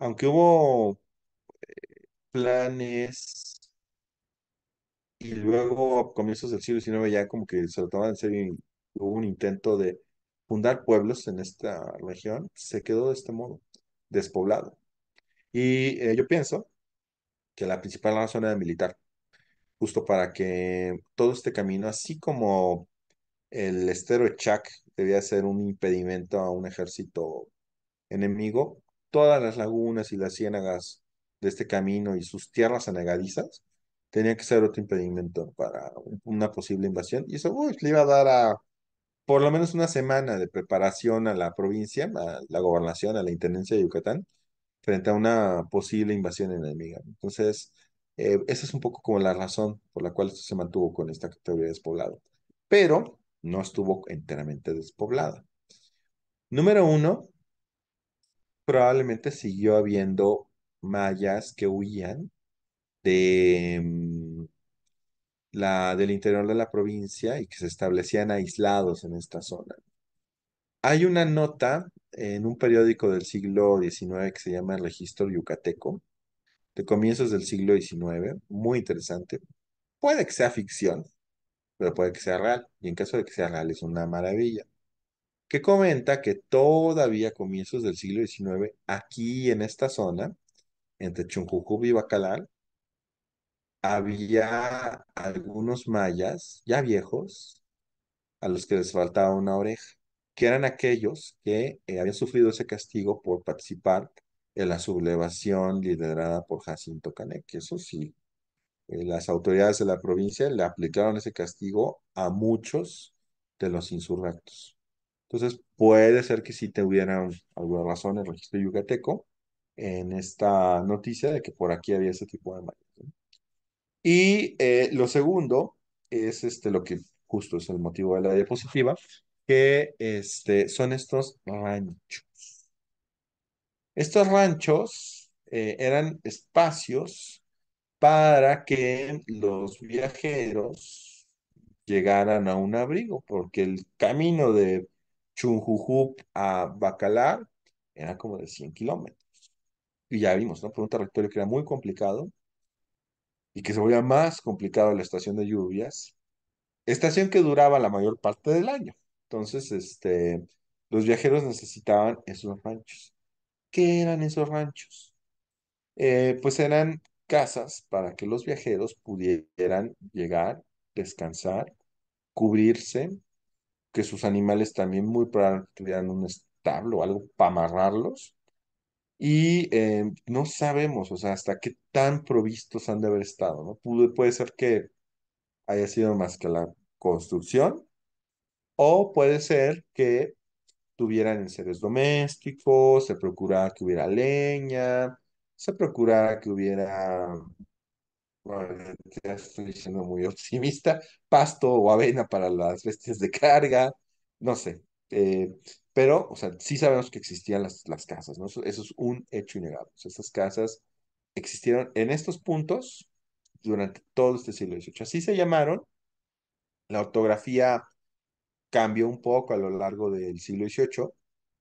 aunque hubo eh, planes y luego a comienzos del siglo XIX ya como que se lo tomaban en serio y hubo un intento de fundar pueblos en esta región se quedó de este modo, despoblado. Y eh, yo pienso que la principal razón era militar, justo para que todo este camino, así como el estero de Chac debía ser un impedimento a un ejército enemigo, todas las lagunas y las ciénagas de este camino y sus tierras anegadizas tenían que ser otro impedimento para una posible invasión. Y eso le iba a dar a por lo menos una semana de preparación a la provincia, a la gobernación, a la Intendencia de Yucatán, frente a una posible invasión enemiga. Entonces, eh, esa es un poco como la razón por la cual esto se mantuvo con esta categoría despoblada. Pero no estuvo enteramente despoblada. Número uno, probablemente siguió habiendo mayas que huían de mm, la, del interior de la provincia y que se establecían aislados en esta zona. Hay una nota en un periódico del siglo XIX que se llama El Registro Yucateco, de comienzos del siglo XIX, muy interesante. Puede que sea ficción, pero puede que sea real, y en caso de que sea real es una maravilla, que comenta que todavía comienzos del siglo XIX, aquí en esta zona, entre Chunjucub y Bacalar, había algunos mayas ya viejos a los que les faltaba una oreja, que eran aquellos que eh, habían sufrido ese castigo por participar en la sublevación liderada por Jacinto Canek. Eso sí, eh, las autoridades de la provincia le aplicaron ese castigo a muchos de los insurrectos. Entonces, puede ser que sí hubieran alguna razón el registro yucateco en esta noticia de que por aquí había ese tipo de mayas. Y eh, lo segundo es este, lo que justo es el motivo de la diapositiva, que este, son estos ranchos. Estos ranchos eh, eran espacios para que los viajeros llegaran a un abrigo, porque el camino de Chunjujup a Bacalar era como de 100 kilómetros. Y ya vimos, ¿no? Por un territorio que era muy complicado, y que se volvía más complicado la estación de lluvias, estación que duraba la mayor parte del año. Entonces, este, los viajeros necesitaban esos ranchos. ¿Qué eran esos ranchos? Eh, pues eran casas para que los viajeros pudieran llegar, descansar, cubrirse, que sus animales también muy probablemente tuvieran un establo o algo para amarrarlos y eh, no sabemos, o sea, hasta qué tan provistos han de haber estado, ¿no? puede ser que haya sido más que la construcción, o puede ser que tuvieran seres domésticos, se procuraba que hubiera leña, se procuraba que hubiera, bueno, ya estoy siendo muy optimista, pasto o avena para las bestias de carga, no sé, eh, pero, o sea, sí sabemos que existían las, las casas, ¿no? Eso, es un hecho innegable. O estas casas existieron en estos puntos durante todo este siglo XVIII. Así se llamaron. La ortografía cambió un poco a lo largo del siglo XVIII,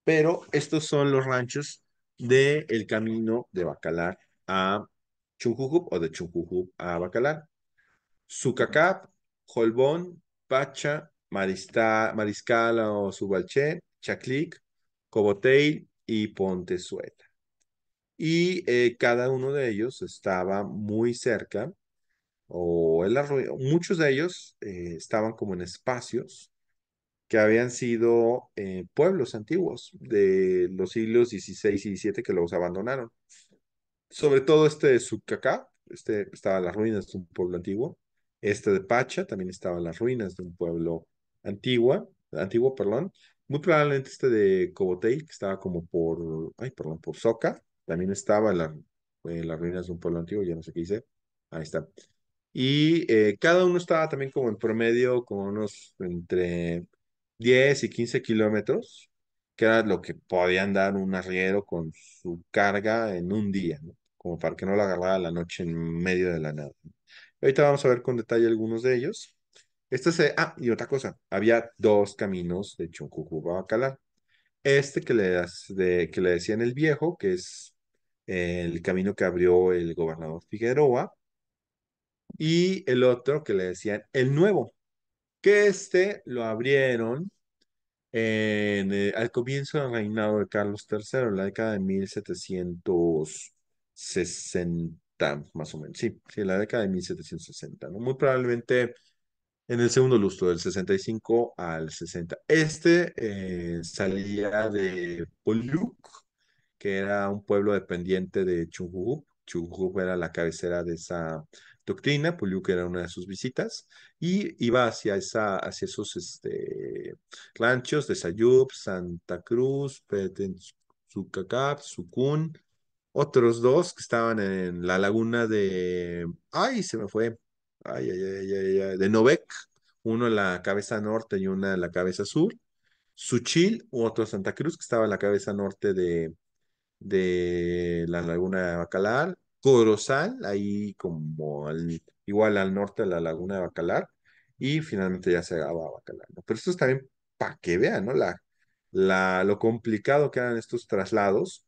pero estos son los ranchos del el camino de Bacalar a Chunjujup o de Chunjujup a Bacalar. Zucacap, Holbón, Pacha, Marista, Mariscal o Subalché, Chaclic, Coboteil y Pontezuela. Y eh, cada uno de ellos estaba muy cerca, o muchos de ellos eh, estaban como en espacios que habían sido eh, pueblos antiguos de los siglos XVI y XVII que los abandonaron. Sobre todo este de Sucacá, este estaba en las ruinas de un pueblo antiguo. Este de Pacha también estaba en las ruinas de un pueblo antigua, antiguo, perdón, muy probablemente este de Cobotey que estaba como por, ay, perdón, por Soca, también estaba en, la, las ruinas de un pueblo antiguo, ya no sé qué hice, ahí está. Y eh, cada uno estaba también como en promedio, como unos entre 10 y 15 kilómetros, que era lo que podía andar un arriero con su carga en un día, como para que no la agarrara la noche en medio de la nada. Ahorita vamos a ver con detalle algunos de ellos. Este se, ah, y otra cosa, había dos caminos de Chuncucuba a Bacalar. Este que le, de, que le decían el viejo, que es eh, el camino que abrió el gobernador Figueroa, y el otro que le decían el nuevo, que este lo abrieron eh, al comienzo del reinado de Carlos III, en la década de 1760, más o menos, sí, sí, la década de 1760, ¿no? Muy probablemente en el segundo lustro, del 65 al 60. Este eh, salía de Polyuk, que era un pueblo dependiente de Chungup. Chungup era la cabecera de esa doctrina, Polyuk era una de sus visitas, y iba hacia, esa, hacia esos este, ranchos de Sayub, Santa Cruz, Petenzucacap, Sucún, otros dos que estaban en la laguna de... ¡Ay, se me fue! de Novec, uno en la cabeza norte y una en la cabeza sur. Suchil, otro Santa Cruz, que estaba en la cabeza norte de, de la Laguna de Bacalar. Corozal, ahí como igual al norte de la Laguna de Bacalar. Y finalmente ya se acababa Bacalar. Pero esto es también para que vean ¿no? la, la, lo complicado que eran estos traslados.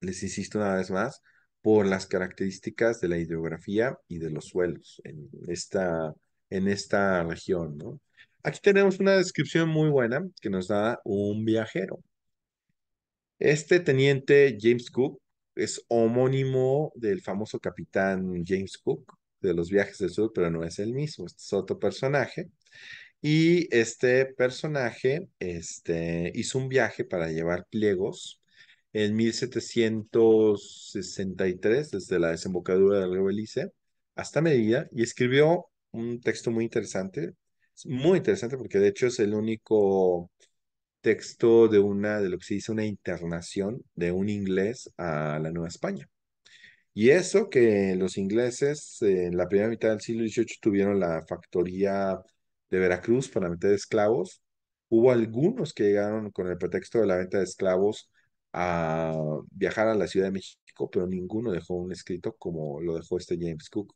Les insisto una vez más, por las características de la hidrografía y de los suelos en esta, en esta región, ¿no? Aquí tenemos una descripción muy buena que nos da un viajero. Este teniente James Cook es homónimo del famoso capitán James Cook de los viajes del sur, pero no es el mismo, este es otro personaje. Y este personaje este, hizo un viaje para llevar pliegos en 1763, desde la desembocadura del río Belice hasta Medina, y escribió un texto muy interesante, muy interesante porque de hecho es el único texto de una, de lo que se dice una internación de un inglés a la Nueva España. Y eso que los ingleses eh, en la primera mitad del siglo XVIII tuvieron la factoría de Veracruz para meter esclavos, hubo algunos que llegaron con el pretexto de la venta de esclavos a viajar a la Ciudad de México, pero ninguno dejó un escrito como lo dejó este James Cook.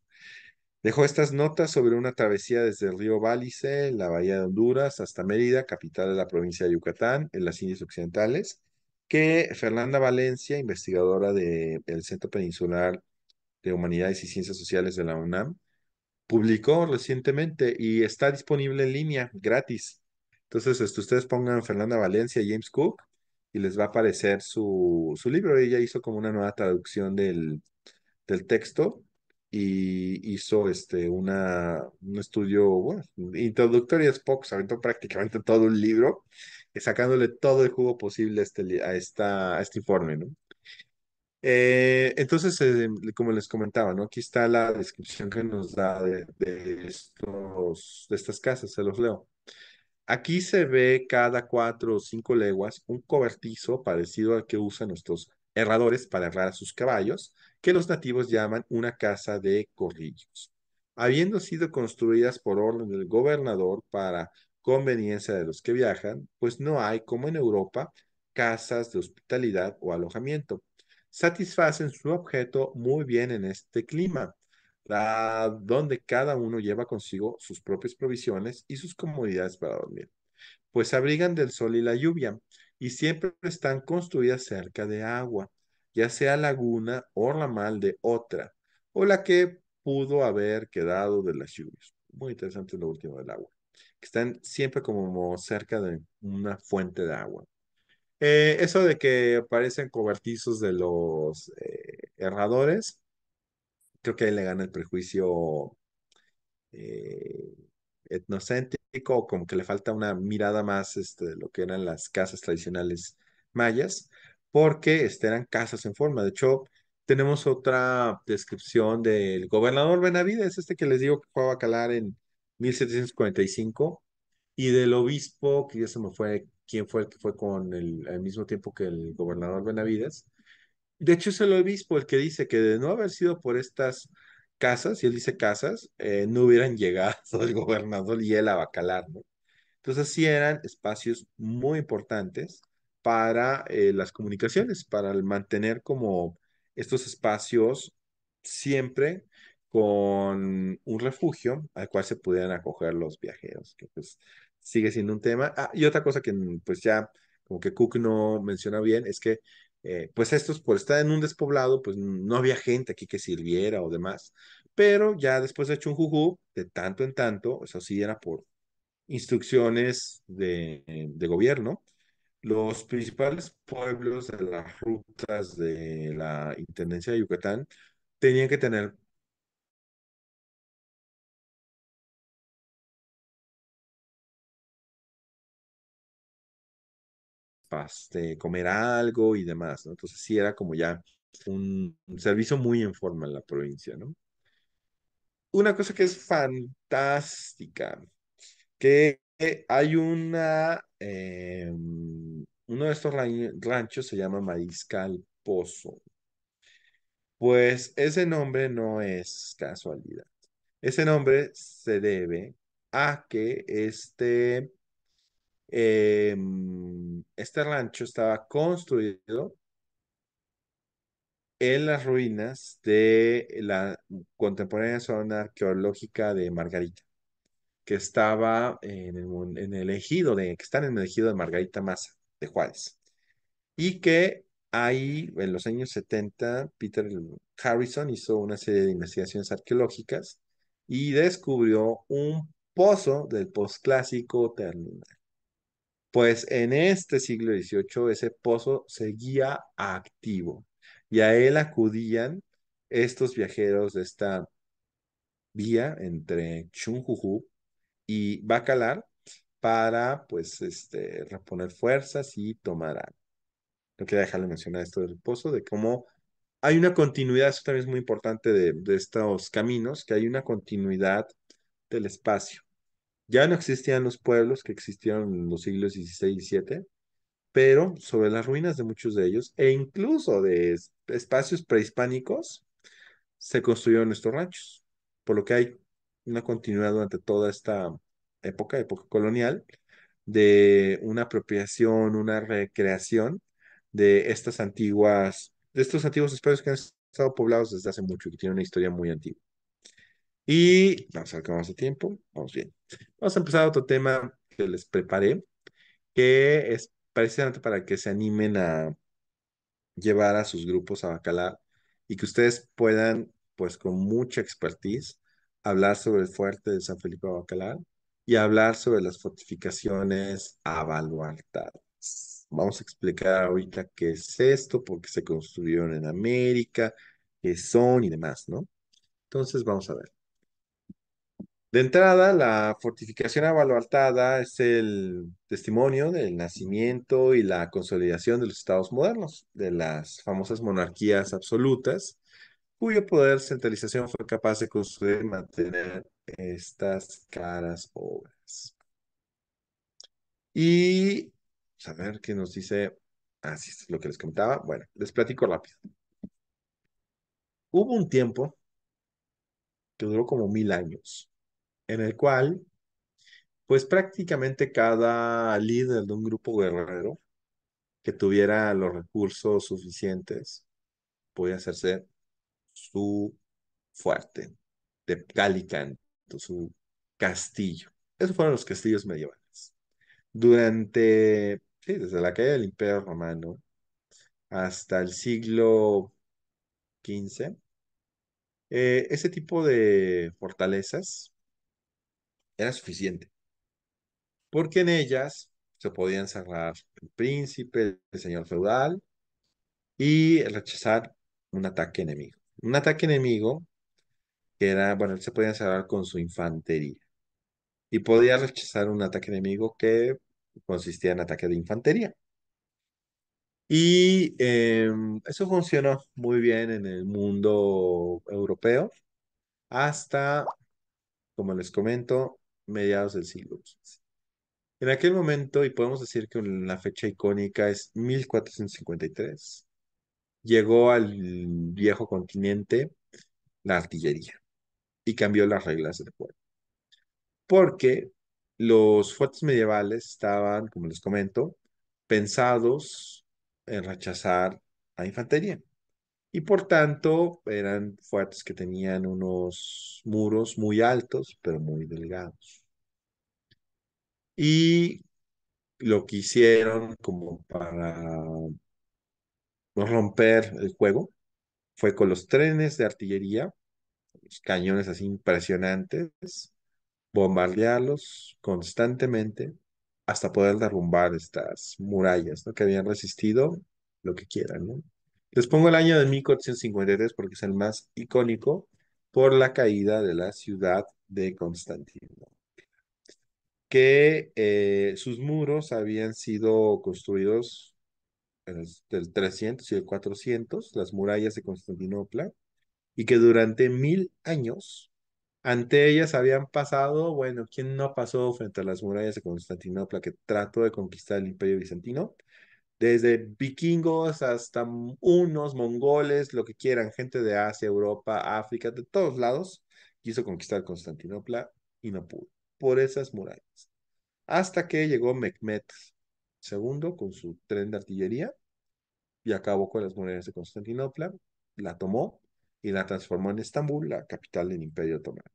Dejó estas notas sobre una travesía desde el río Válice, la bahía de Honduras, hasta Mérida, capital de la provincia de Yucatán, en las Indias Occidentales, que Fernanda Valencia, investigadora del Centro Peninsular de Humanidades y Ciencias Sociales de la UNAM, publicó recientemente y está disponible en línea, gratis. Entonces, este, ustedes pongan Fernanda Valencia y James Cook y les va a aparecer su, su libro. Ella hizo como una nueva traducción del, del texto y hizo este, una, un estudio bueno, introductorio es poco, se aventó prácticamente todo un libro, sacándole todo el jugo posible a este, a esta, este informe, ¿no? Eh, entonces, eh, como les comentaba, ¿no? aquí está la descripción que nos da de, estos, de estas casas, se los leo. Aquí se ve cada cuatro o cinco leguas un cobertizo parecido al que usan nuestros herradores para herrar a sus caballos, que los nativos llaman una casa de corrillos. Habiendo sido construidas por orden del gobernador para conveniencia de los que viajan, pues no hay, como en Europa, casas de hospitalidad o alojamiento. Satisfacen su objeto muy bien en este clima, donde cada uno lleva consigo sus propias provisiones y sus comodidades para dormir, pues abrigan del sol y la lluvia y siempre están construidas cerca de agua, ya sea laguna o mal de otra, o la que pudo haber quedado de las lluvias. Muy interesante lo último del agua, que están siempre como cerca de una fuente de agua. Eh, eso de que aparecen cobertizos de los eh, herradores, creo que ahí le gana el prejuicio eh, etnocéntrico, como que le falta una mirada más este, de lo que eran las casas tradicionales mayas, porque este, eran casas en forma. De hecho, tenemos otra descripción del gobernador Benavides, este que les digo que fue a Bacalar en 1745, y del obispo, que ya se me fue, quién fue el que fue con el, al mismo tiempo que el gobernador Benavides, de hecho, es el obispo el que dice que de no haber sido por estas casas, y él dice casas, eh, no hubieran llegado el gobernador y él a Bacalar, Entonces, sí eran espacios muy importantes para eh, las comunicaciones, para mantener como estos espacios siempre con un refugio al cual se pudieran acoger los viajeros, que pues sigue siendo un tema. Ah, y otra cosa que pues ya como que Cook no menciona bien es que eh, pues estos por estar en un despoblado, pues no había gente aquí que sirviera o demás. Pero ya después de Chunjujú, de tanto en tanto, eso sí era por instrucciones de, de gobierno, los principales pueblos de las rutas de la Intendencia de Yucatán tenían que tener Eh, comer algo y demás, ¿no? Entonces sí era como ya un, servicio muy en forma en la provincia, ¿no? Una cosa que es fantástica, que hay una, eh, uno de estos ranchos se llama Mariscal Pozo. Pues ese nombre no es casualidad. Ese nombre se debe a que este Em, este rancho estaba construido en las ruinas de la contemporánea zona arqueológica de Margarita, que estaba en el, ejido de, que están en el ejido de Margarita Massa, de Juárez, y que ahí, en los años 70, Peter Harrison hizo una serie de investigaciones arqueológicas y descubrió un pozo del posclásico terminal. Pues en este siglo XVIII ese pozo seguía activo y a él acudían estos viajeros de esta vía entre Chunjujú y Bacalar para pues este, reponer fuerzas y tomar algo. No quería dejarle de mencionar esto del pozo, de cómo hay una continuidad, eso también es muy importante de estos caminos, que hay una continuidad del espacio. Ya no existían los pueblos que existieron en los siglos XVI y XVII, pero sobre las ruinas de muchos de ellos e incluso de espacios prehispánicos se construyeron estos ranchos, por lo que hay una continuidad durante toda esta época, época colonial, de una apropiación, una recreación de estas antiguas, de estos antiguos espacios que han estado poblados desde hace mucho y que tienen una historia muy antigua. Y vamos a ver vamos de tiempo, vamos bien. Vamos a empezar otro tema que les preparé, que es precisamente para que se animen a llevar a sus grupos a Bacalar y que ustedes puedan, pues con mucha expertise, hablar sobre el fuerte de San Felipe de Bacalar y hablar sobre las fortificaciones avaluartadas. Vamos a explicar ahorita qué es esto, por qué se construyeron en América, qué son y demás, ¿no? Entonces, vamos a ver. De entrada, la fortificación baloaltada es el testimonio del nacimiento y la consolidación de los estados modernos, de las famosas monarquías absolutas, cuyo poder centralización fue capaz de construir y mantener estas caras obras. Y pues, a ver qué nos dice. Así ah, es lo que les comentaba. Bueno, les platico rápido. Hubo un tiempo que duró como mil años en el cual, pues prácticamente cada líder de un grupo guerrero que tuviera los recursos suficientes podía hacerse su fuerte de Calicanto, su castillo. Esos fueron los castillos medievales. Durante, sí, desde la caída del Imperio Romano hasta el siglo XV, eh, ese tipo de fortalezas era suficiente, porque en ellas se podía encerrar el príncipe, el señor feudal y rechazar un ataque enemigo. Un ataque enemigo que era, bueno, se podía encerrar con su infantería y podía rechazar un ataque enemigo que consistía en ataque de infantería. Y em, eso funcionó muy bien en el mundo europeo hasta, como les comento, mediados del siglo XV. En aquel momento, y podemos decir que la fecha icónica es 1453, llegó al viejo continente la artillería y cambió las reglas del juego. Porque los fuertes medievales estaban, como les comento, pensados en rechazar a infantería y por tanto eran fuertes que tenían unos muros muy altos, pero muy delgados. Y lo que hicieron como para romper el juego fue con los trenes de artillería, los cañones así impresionantes, bombardearlos constantemente hasta poder derrumbar estas murallas que habían resistido lo que quieran. ¿no? Les pongo el año de 1453 porque es el más icónico por la caída de la ciudad de Constantinopla. que eh, sus muros habían sido construidos del 300 y el 400, las murallas de Constantinopla, y que durante mil años ante ellas habían pasado, bueno, ¿quién no pasó frente a las murallas de Constantinopla que trató de conquistar el imperio bizantino? desde vikingos hasta unos mongoles, lo que quieran, gente de Asia, Europa, África, de todos lados, quiso conquistar Constantinopla y no pudo, por esas murallas. Hasta que llegó Mehmet II con su tren de artillería y acabó con las murallas de Constantinopla, la tomó y la transformó en Estambul, la capital del Imperio Otomano.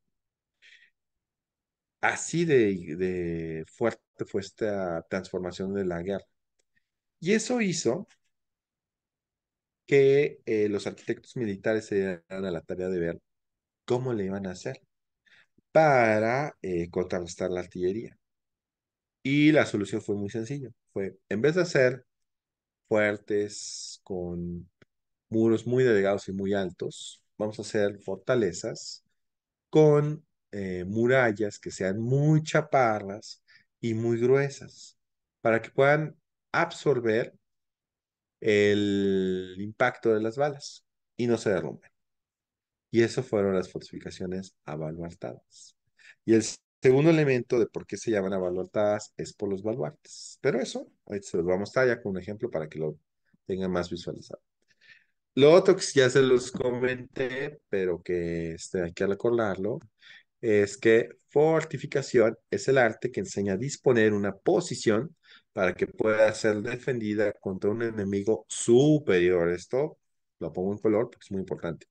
Así de, de fuerte fue esta transformación de la guerra y eso hizo que eh, los arquitectos militares se dieran a la tarea de ver cómo le iban a hacer para eh, contrarrestar la artillería. Y la solución fue muy sencilla. Fue, en vez de hacer fuertes con muros muy delgados y muy altos, vamos a hacer fortalezas con eh, murallas que sean muy chaparras y muy gruesas para que puedan absorber el impacto de las balas y no se derrumbe. Y eso fueron las fortificaciones abaluartadas. Y el segundo elemento de por qué se llaman abaluartadas es por los baluartes. Pero eso, ahorita se los vamos a mostrar ya con un ejemplo para que lo tengan más visualizado. Lo otro que ya se los comenté, pero que este, hay que recordarlo, es que fortificación es el arte que enseña a disponer una posición para que pueda ser defendida contra un enemigo superior. Esto lo pongo en color porque es muy importante.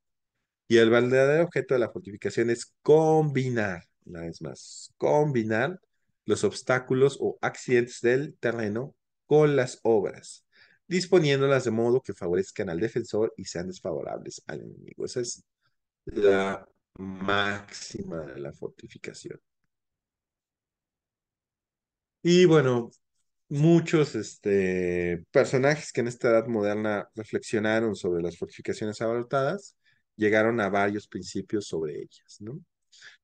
Y el verdadero objeto de la fortificación es combinar, una vez más, combinar los obstáculos o accidentes del terreno con las obras, disponiéndolas de modo que favorezcan al defensor y sean desfavorables al enemigo. Esa es la máxima de la fortificación. Y bueno, muchos este, personajes que en esta edad moderna reflexionaron sobre las fortificaciones abarrotadas, llegaron a varios principios sobre ellas, ¿no?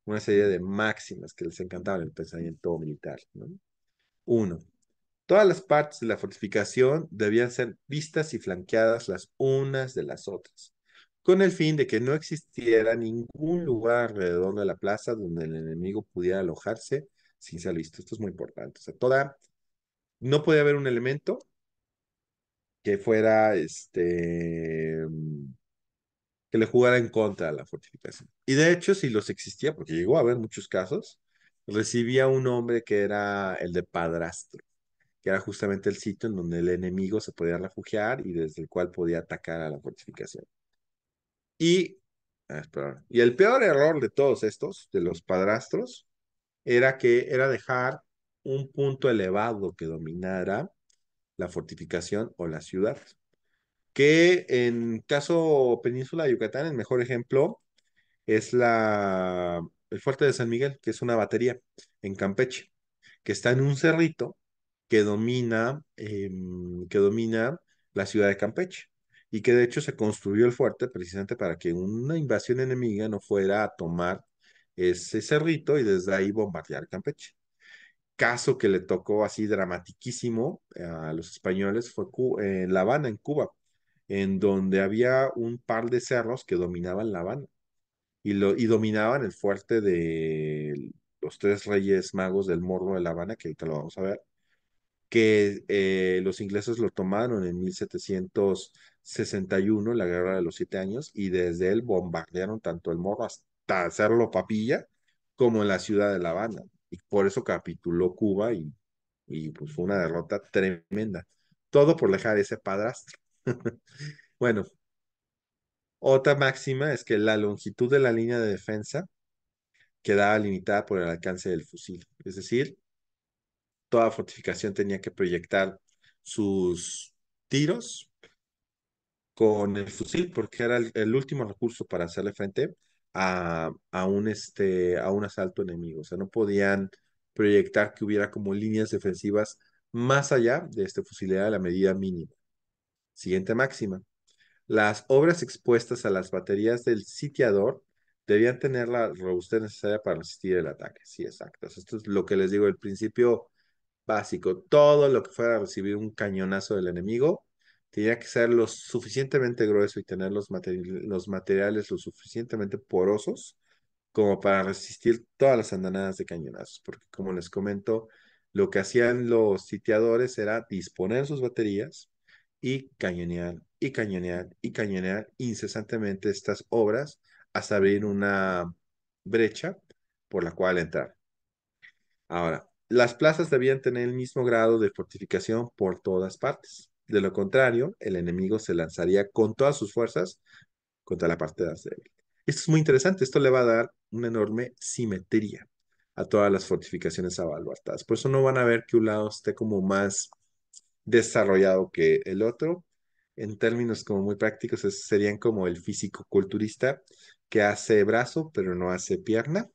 Una serie de máximas que les encantaban el pensamiento militar, ¿no? Uno, todas las partes de la fortificación debían ser vistas y flanqueadas las unas de las otras, con el fin de que no existiera ningún lugar alrededor de la plaza donde el enemigo pudiera alojarse sin ser visto. Esto es muy importante. O sea, toda no podía haber un elemento que fuera este mm, que le jugara en contra a la fortificación. Y de hecho, si los existía, porque llegó a haber muchos casos, recibía un nombre que era el de padrastro, que era justamente el sitio en donde el enemigo se podía refugiar y desde el cual podía atacar a la fortificación. Y, ah, esperar y el peor error de todos estos, de los padrastros, era que era dejar un punto elevado que dominara la fortificación o la ciudad. Que en caso península de Yucatán, el mejor ejemplo es la, el fuerte de San Miguel, que es una batería en Campeche, que está en un cerrito que domina, em, que domina la ciudad de Campeche y que de hecho se construyó el fuerte precisamente para que una invasión enemiga no fuera a tomar ese cerrito y desde ahí bombardear Campeche caso que le tocó así dramatiquísimo a los españoles fue en La Habana, en Cuba, en donde había un par de cerros que dominaban La Habana y, lo, y dominaban el fuerte de los tres reyes magos del Morro de La Habana, que ahorita lo vamos a ver, que eh, los ingleses lo tomaron en 1761, la guerra de los siete años, y desde él bombardearon tanto el Morro hasta hacerlo papilla como en la ciudad de La Habana y por eso capituló Cuba y, y pues fue una derrota tremenda. Todo por dejar ese padrastro. bueno, otra máxima es que la longitud de la línea de defensa quedaba limitada por el alcance del fusil. Es decir, toda fortificación tenía que proyectar sus tiros con el fusil porque era el, el último recurso para hacerle frente a, a, un, este, a un asalto enemigo. O sea, no podían proyectar que hubiera como líneas defensivas más allá de este fusilera a la medida mínima. Siguiente máxima. Las obras expuestas a las baterías del sitiador debían tener la robustez necesaria para resistir el ataque. Sí, exacto. Esto es lo que les digo, el principio básico. Todo lo que fuera recibir un cañonazo del enemigo tenía que ser lo suficientemente grueso y tener los, materiales lo suficientemente porosos como para resistir todas las andanadas de cañonazos, porque como les comento, lo que hacían los sitiadores era disponer sus baterías y cañonear y cañonear y cañonear incesantemente estas obras hasta abrir una brecha por la cual entrar. Ahora, las plazas debían tener el mismo grado de fortificación por todas partes. De lo contrario, el enemigo se lanzaría con todas sus fuerzas contra la parte de débil. Esto es muy interesante, esto le va a dar una enorme simetría a todas las fortificaciones abaluartadas. Por eso no van a ver que un lado esté como más desarrollado que el otro. En términos como muy prácticos, serían como el físico-culturista que hace brazo, pero no hace pierna.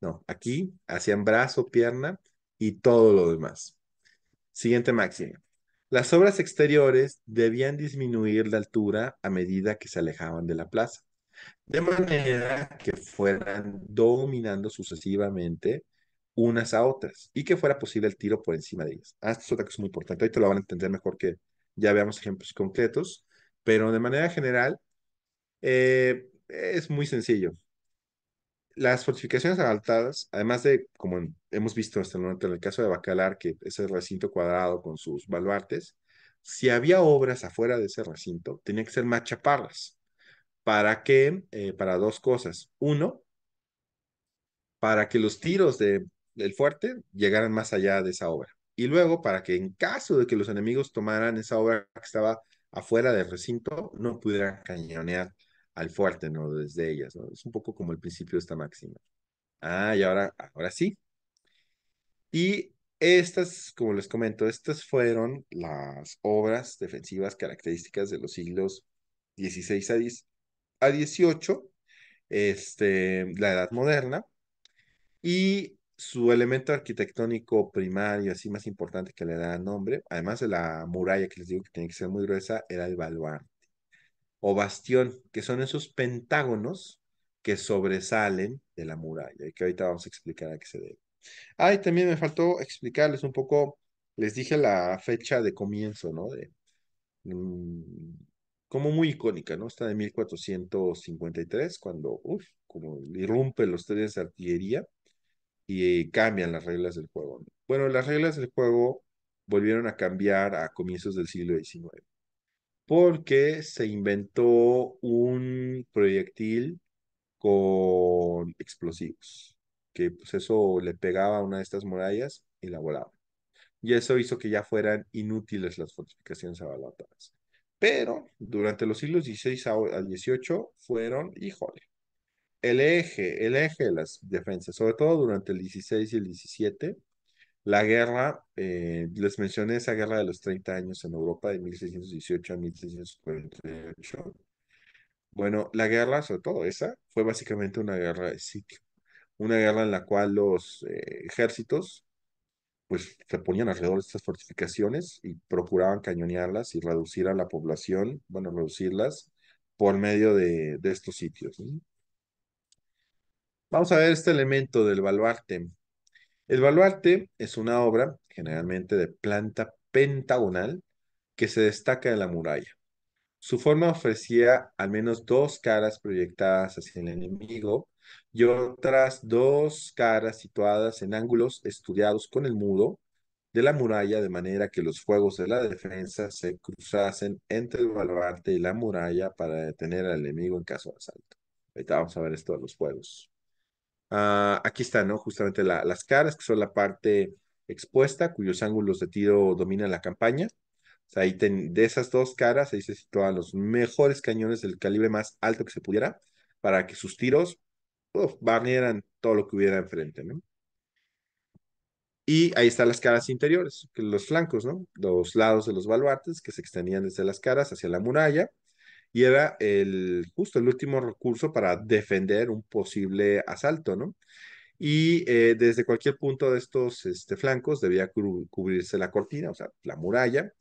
No, aquí hacían brazo, pierna y todo lo demás. Siguiente máxima. Las obras exteriores debían disminuir la altura a medida que se alejaban de la plaza, de manera que fueran dominando sucesivamente unas a otras y que fuera posible el tiro por encima de ellas. Ah, esto es otra muy importante. Ahorita lo van a entender mejor que ya veamos ejemplos concretos, pero de manera general eh, es muy sencillo las fortificaciones adaptadas, además de, como hemos visto hasta el momento en el caso de Bacalar, que es el recinto cuadrado con sus baluartes, si había obras afuera de ese recinto, tenía que ser más ¿Para qué? Eh, para dos cosas. Uno, para que los tiros de, del fuerte llegaran más allá de esa obra. Y luego, para que en caso de que los enemigos tomaran esa obra que estaba afuera del recinto, no pudieran cañonear al fuerte, ¿no? Desde ellas, ¿no? Es un poco como el principio de esta máxima. Ah, y ahora, ahora sí. Y estas, como les comento, estas fueron las obras defensivas características de los siglos XVI a XVIII, este, la Edad Moderna, y su elemento arquitectónico primario, así más importante que le da nombre, además de la muralla que les digo que tiene que ser muy gruesa, era el baluarte o bastión, que son esos pentágonos que sobresalen de la muralla y que ahorita vamos a explicar a qué se debe. Ah, y también me faltó explicarles un poco, les dije la fecha de comienzo, ¿no? De, mm, como muy icónica, ¿no? Está de 1453, cuando, uff, como irrumpen los trenes de artillería y cambian las reglas del juego. Bueno, las reglas del juego volvieron a cambiar a comienzos del siglo XIX porque se inventó un proyectil con explosivos, que pues eso le pegaba a una de estas murallas y la volaba. Y eso hizo que ya fueran inútiles las fortificaciones abalatadas. Pero durante los siglos XVI al XVIII fueron, híjole, el eje, el eje de las defensas, sobre todo durante el XVI y el XVII, la guerra, eh, les mencioné esa guerra de los 30 años en Europa de 1618 a 1648. Bueno, la guerra, sobre todo esa, fue básicamente una guerra de sitio, una guerra en la cual los eh, ejércitos pues se ponían alrededor de estas fortificaciones y procuraban cañonearlas y reducir a la población, bueno, reducirlas por medio de, estos sitios. Vamos a ver este elemento del baluarte. El baluarte es una obra generalmente de planta pentagonal que se destaca de la muralla. Su forma ofrecía al menos dos caras proyectadas hacia el enemigo y otras dos caras situadas en ángulos estudiados con el muro de la muralla de manera que los fuegos de la defensa se cruzasen entre el baluarte y la muralla para detener al enemigo en caso de asalto. Ahorita vamos a ver esto de los fuegos. Ah, aquí están, ¿no? Justamente las caras, que son la parte expuesta, cuyos ángulos de tiro dominan la campaña. ahí de esas dos caras, ahí se sitúan los mejores cañones del calibre más alto que se pudiera, para que sus tiros uf, todo lo que hubiera enfrente, ¿no? Y ahí están las caras interiores, los flancos, ¿no? Los lados de los baluartes que se extendían desde las caras hacia la muralla y era el justo el último recurso para defender un posible asalto, ¿no? Y eh, desde cualquier punto de estos este, flancos debía cubrirse la cortina, o sea, la muralla,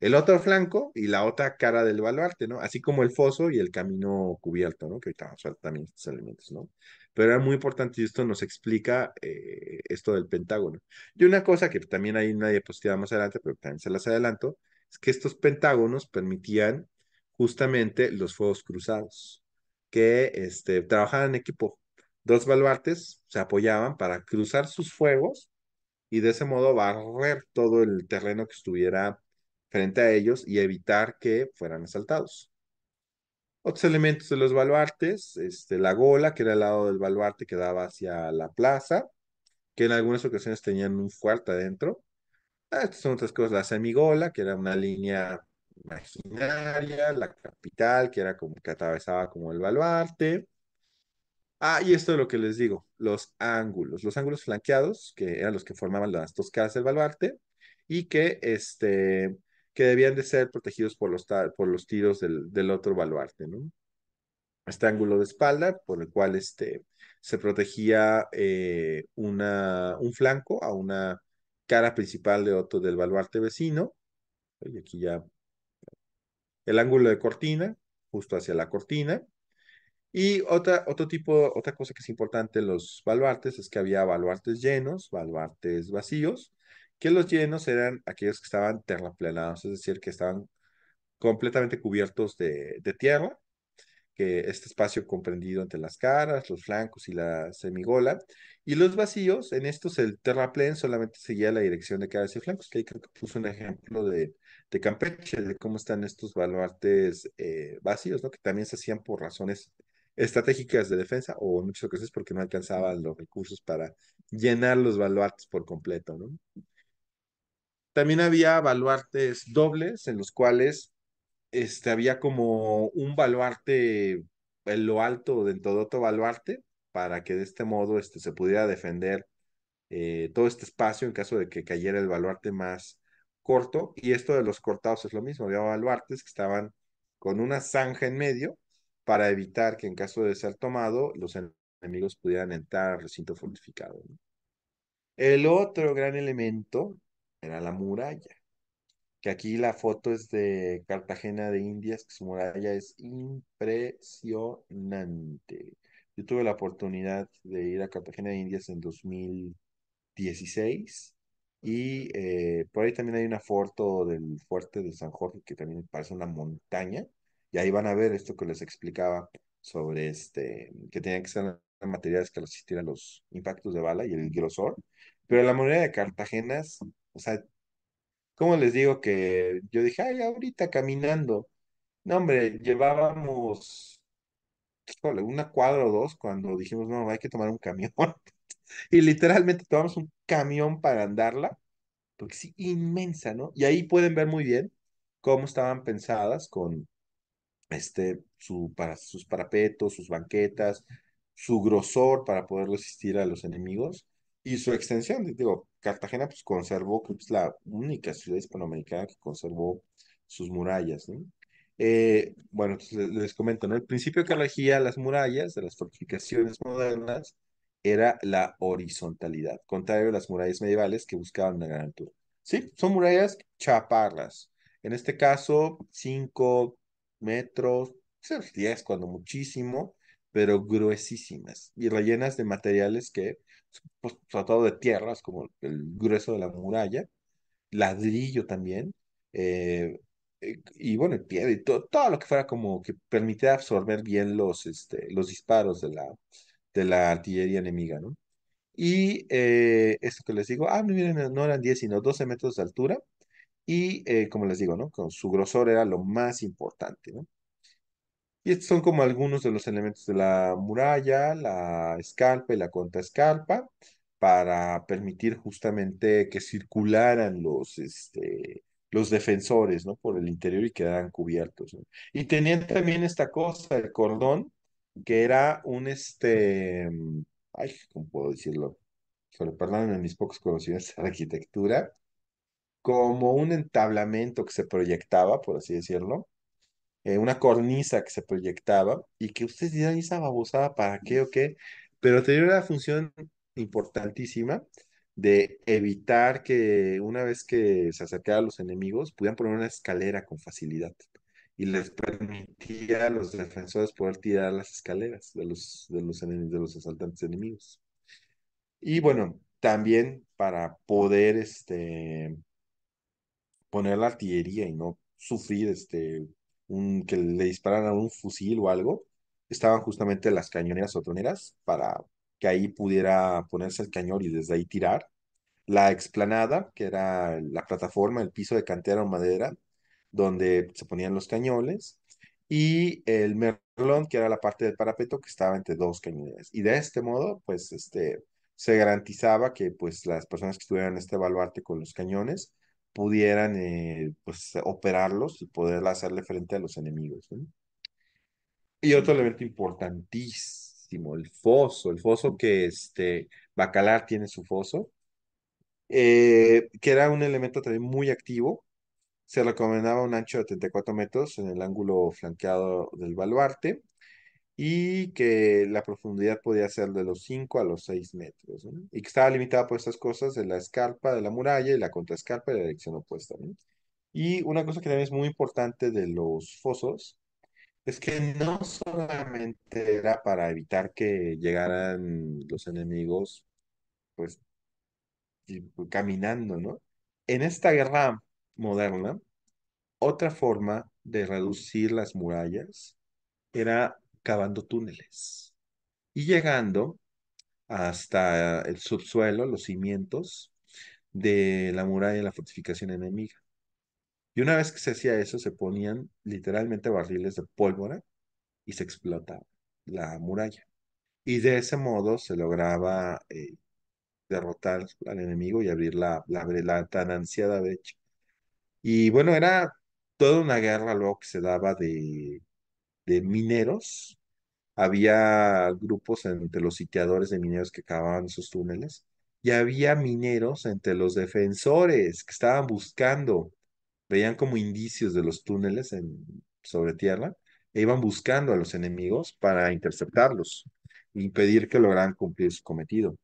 el otro flanco y la otra cara del baluarte, ¿no? Así como el foso y el camino cubierto, ¿no? Que ahorita vamos a también estos elementos, ¿no? Pero era muy importante y esto nos explica eh, esto del Pentágono. Y una cosa que también hay una diapositiva más adelante, pero también se las adelanto, es que estos pentágonos permitían justamente los fuegos cruzados, que este, trabajaban en equipo. Dos baluartes se apoyaban para cruzar sus fuegos y de ese modo barrer todo el terreno que estuviera frente a ellos y evitar que fueran asaltados. Otros elementos de los baluartes, este, la gola, que era el lado del baluarte que daba hacia la plaza, que en algunas ocasiones tenían un fuerte adentro. Ah, estas son otras cosas, la semigola, que era una línea imaginaria, la capital, que era como que atravesaba como el baluarte. Ah, y esto es lo que les digo, los ángulos, los ángulos flanqueados, que eran los que formaban las dos caras del baluarte, y que, este, que debían de ser protegidos por los, por los tiros del, del otro baluarte, ¿no? Este ángulo de espalda, por el cual este, se protegía eh, una, un flanco a una cara principal de otro del baluarte vecino. Y aquí ya el ángulo de cortina, justo hacia la cortina. Y otra, otro tipo, otra cosa que es importante en los baluartes es que había baluartes llenos, baluartes vacíos, que los llenos eran aquellos que estaban terraplanados, es decir, que estaban completamente cubiertos de tierra, que este espacio comprendido entre las caras, los flancos y la semigola, y los vacíos, en estos el terraplén solamente seguía la dirección de caras y flancos, que ahí creo que puso un ejemplo de, Campeche, de cómo están estos baluartes eh, vacíos, ¿no? que también se hacían por razones estratégicas de defensa, o muchas ocasiones porque no alcanzaban los recursos para llenar los baluartes por completo. ¿no? También había baluartes dobles en los cuales este, había como un baluarte en lo alto dentro de otro baluarte para que de este modo este, se pudiera defender eh, todo este espacio en caso de que cayera el baluarte más corto. Y esto de los cortados es lo mismo, había baluartes que estaban con una zanja en medio para evitar que en caso de ser tomado los enemigos pudieran entrar al recinto fortificado. El otro gran elemento era la muralla que aquí la foto es de Cartagena de Indias, que su muralla es impresionante. Yo tuve la oportunidad de ir a Cartagena de Indias en 2016 y eh, por ahí también hay una foto del fuerte de San Jorge que también parece una montaña y ahí van a ver esto que les explicaba sobre este, que tenían que ser materiales que resistieran los impactos de bala y el grosor, pero la muralla de Cartagena, o sea, ¿Cómo les digo que yo dije, ay, ahorita caminando? No, hombre, llevábamos, una cuadra o dos cuando dijimos, no, hay que tomar un camión. y literalmente tomamos un camión para andarla, porque sí, inmensa, ¿no? Y ahí pueden ver muy bien cómo estaban pensadas con este, su, para, sus parapetos, sus banquetas, su grosor para poder resistir a los enemigos y su extensión. Digo, Cartagena pues conservó, que es la única ciudad hispanoamericana que conservó sus murallas, eh, bueno, les, comento, ¿no? El principio que regía las murallas de las fortificaciones modernas era la horizontalidad, contrario a las murallas medievales que buscaban una gran altura. Sí, son murallas chaparras. En este caso, 5 metros, 10 pues, cuando muchísimo, pero gruesísimas y rellenas de materiales que pues, tratado de tierras, como el grueso de la muralla, ladrillo también, eh, eh, y bueno, piedra y todo, lo que fuera como que permitiera absorber bien los, este, los disparos de la, de la artillería enemiga, ¿no? Y eh, esto que les digo, ah, miren, no eran 10, sino 12 metros de altura. Y como les digo, ¿no? Con su grosor era lo más importante, ¿no? Y estos son como algunos de los elementos de la muralla, la escalpa y la contraescalpa, para permitir justamente que circularan los, este, los defensores, ¿no? Por el interior y quedaran cubiertos. Y tenían también esta cosa, el cordón, que era un, este, mm, ay, ¿cómo puedo decirlo? Perdón, en mis pocos conocimientos de arquitectura, como un entablamento que se proyectaba, por así decirlo, eh, una cornisa que se proyectaba y que ustedes dirán, esa babosada para qué o qué? Pero tenía una función importantísima de evitar que una vez que se a los enemigos pudieran poner una escalera con facilidad y les permitía a los defensores poder tirar las escaleras de los, de los, enemigos, de los asaltantes enemigos. Y bueno, también para poder este, poner la artillería y no sufrir este, que le dispararan a un fusil o algo, estaban justamente las cañoneras o troneras para que ahí pudiera ponerse el cañón y desde ahí tirar. La explanada, que era la plataforma, el piso de cantera o madera, donde se ponían los cañones, y el merlón, que era la parte del parapeto que estaba entre dos cañoneras Y de este modo, pues este, se garantizaba que pues, las personas que estuvieran en este baluarte con los cañones pudieran eh, pues, operarlos y poder hacerle frente a los enemigos. Y otro elemento importantísimo, el foso, el foso que este, Bacalar tiene su foso, eh, que era un elemento también muy activo. Se recomendaba un ancho de 34 metros en el ángulo flanqueado del baluarte y que la profundidad podía ser de los 5 a los 6 metros, y que estaba limitada por estas cosas de la escarpa de la muralla y la contraescarpa de la dirección opuesta. Y una cosa que también es muy importante de los fosos es que no solamente era para evitar que llegaran los enemigos, pues, pues caminando, ¿no? En esta guerra moderna, otra forma de reducir las murallas era cavando túneles y llegando hasta el subsuelo, los cimientos de la muralla de la fortificación enemiga. Y una vez que se hacía eso, se ponían literalmente barriles de pólvora y se explotaba la muralla. Y de ese modo se lograba eh, derrotar al enemigo y abrir la, la, la tan ansiada brecha. Y bueno, era toda una guerra luego que se daba de de mineros, había grupos entre los sitiadores de mineros que cavaban esos túneles y había mineros entre los defensores que estaban buscando, veían como indicios de los túneles en, sobre tierra e iban buscando a los enemigos para interceptarlos, impedir que lograran cumplir su cometido.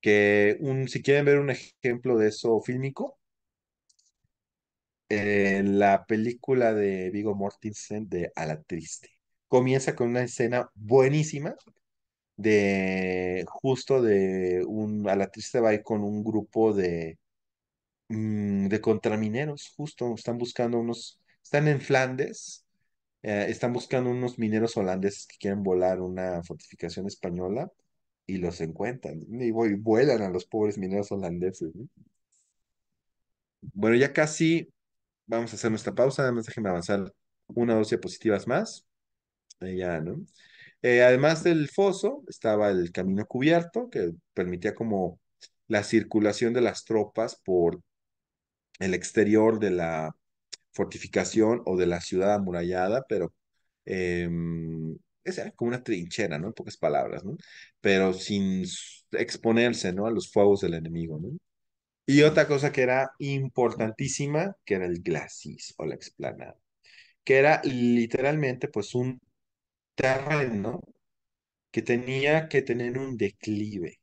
Que un, si quieren ver un ejemplo de eso fílmico, en la película de Vigo Mortensen de A la Triste comienza con una escena buenísima de justo de un, a la triste va con un grupo de, mm, de contramineros, justo, están buscando unos, están en Flandes, eh, están buscando unos mineros holandeses que quieren volar una fortificación española y los encuentran y, vuelan a los pobres mineros holandeses. Bueno, ya casi vamos a hacer nuestra pausa, además déjenme avanzar una o dos diapositivas más. Ya, ¿no? Eh, además del foso estaba el camino cubierto que permitía como la circulación de las tropas por el exterior de la fortificación o de la ciudad amurallada, pero em, esa era como una trinchera, ¿no? En pocas palabras, ¿no? Pero sin exponerse, ¿no? A los fuegos del enemigo, ¿no? Y otra cosa que era importantísima, que era el glacis o la explanada, que era literalmente pues un terreno que tenía que tener un declive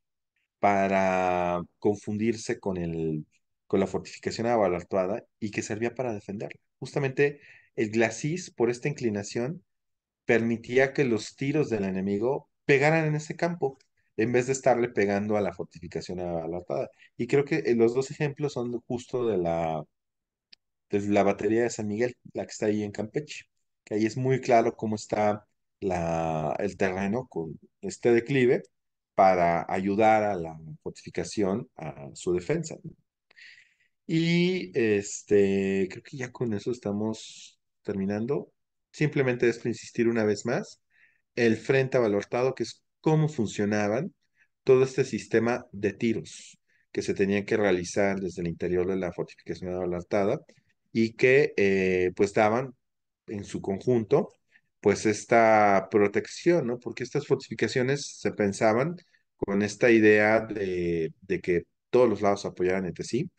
para confundirse con, el, con la fortificación abalartuada y que servía para defenderla. Justamente el glacis, por esta inclinación, permitía que los tiros del enemigo pegaran en ese campo en vez de estarle pegando a la fortificación abalartuada. Y creo que eh, los dos ejemplos son justo de la, de la batería de San Miguel, la que está ahí en Campeche, que ahí es muy claro cómo está el terreno con este declive para ayudar a la fortificación a su defensa. Y este, creo que ya con eso estamos terminando. Simplemente es insistir una vez más, el frente abalortado, que es cómo funcionaban todo este sistema de tiros que se tenían que realizar desde el interior de la fortificación abalortada y que eh, pues estaban en su conjunto pues esta protección, ¿no? Porque estas fortificaciones se pensaban con esta idea de, que todos los lados apoyaran entre sí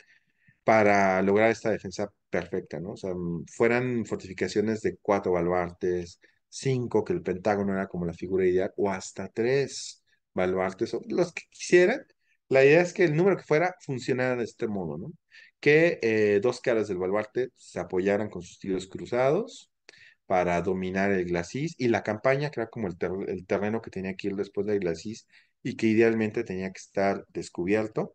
para lograr esta defensa perfecta, ¿no? O sea, mm, fueran fortificaciones de cuatro baluartes, cinco, que el Pentágono era como la figura ideal, o hasta tres baluartes, o los que quisieran. La idea es que el número que fuera funcionara de este modo, ¿no? Que eh, dos caras del baluarte se apoyaran con sus tiros cruzados para dominar el glacis y la campaña, que era como el, terreno que tenía que ir después del glacis y que idealmente tenía que estar descubierto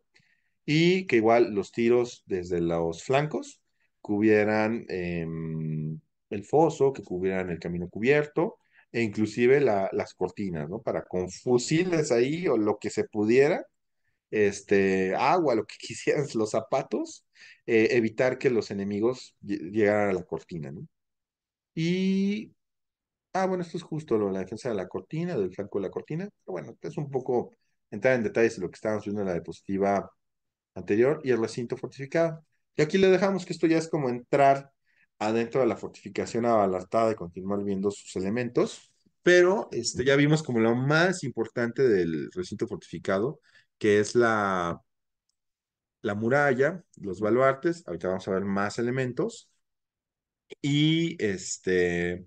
y que igual los tiros desde los flancos cubrieran em, el foso, que cubieran el camino cubierto e inclusive las cortinas, ¿no? Para con fusiles ahí o lo que se pudiera, este, agua, lo que quisieran, los zapatos, eh, evitar que los enemigos llegaran a la cortina, ¿no? Y, ah, bueno, esto es justo lo de la defensa de la cortina, del flanco de la cortina, pero bueno, es un poco entrar en detalles de lo que estábamos viendo en la diapositiva anterior y el recinto fortificado. Y aquí le dejamos que esto ya es como entrar adentro de la fortificación abalartada y continuar viendo sus elementos, pero este, ya vimos como lo más importante del recinto fortificado, que es la, la muralla, los baluartes, ahorita vamos a ver más elementos, y este,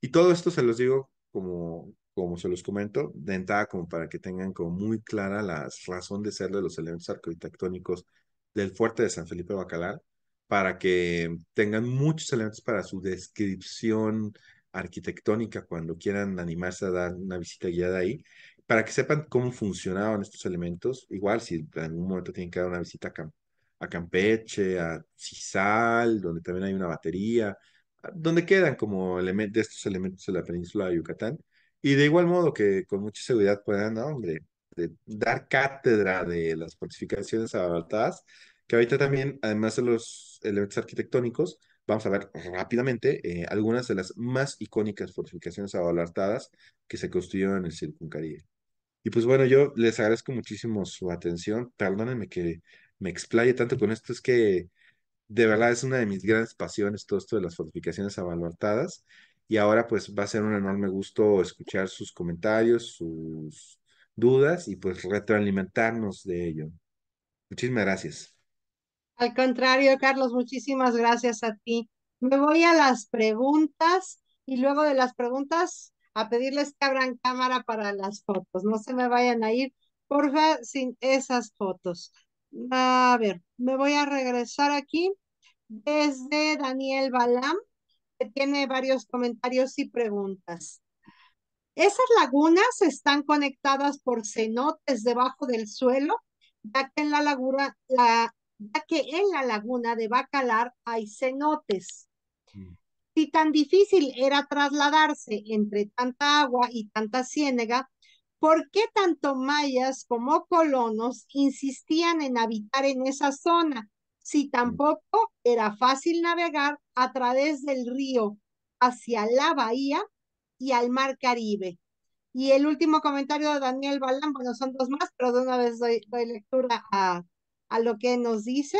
y todo esto se los digo como, como se los comento, de entrada como para que tengan como muy clara la razón de ser de los elementos arquitectónicos del fuerte de San Felipe Bacalar, para que tengan muchos elementos para su descripción arquitectónica cuando quieran animarse a dar una visita guiada ahí, para que sepan cómo funcionaban estos elementos. Igual si en algún momento tienen que dar una visita a Campeche, a Cisal, donde también hay una batería, donde quedan como elementos de estos elementos de la península de Yucatán. Y de igual modo que con mucha seguridad puedan, hombre, de dar cátedra de las fortificaciones abalartadas, que ahorita también, además de los elementos arquitectónicos, vamos a ver rápidamente eh, algunas de las más icónicas fortificaciones abalartadas que se construyeron en el Circuncaribe. Y pues bueno, yo les agradezco muchísimo su atención. Perdónenme que me explaye tanto con esto, es que de verdad es una de mis grandes pasiones todo esto de las fortificaciones abaluartadas. Y ahora pues va a ser un enorme gusto escuchar sus comentarios, sus dudas y pues retroalimentarnos de ello. Muchísimas gracias. Al contrario, Carlos, muchísimas gracias a ti. Me voy a las preguntas y luego de las preguntas a pedirles que abran cámara para las fotos. No se me vayan a ir, porfa, sin esas fotos. A ver, me voy a regresar aquí desde Daniel Balam, que tiene varios comentarios y preguntas. Esas lagunas están conectadas por cenotes debajo del suelo, ya que en la laguna, ya que en la laguna de Bacalar hay cenotes. Mm. Si tan difícil era trasladarse entre tanta agua y tanta ciénega, por qué tanto mayas como colonos insistían en habitar en esa zona si tampoco era fácil navegar a través del río hacia la bahía y al mar Caribe. Y el último comentario de Daniel Balán, bueno, son dos más, pero de una vez doy, lectura a, a lo que nos dice.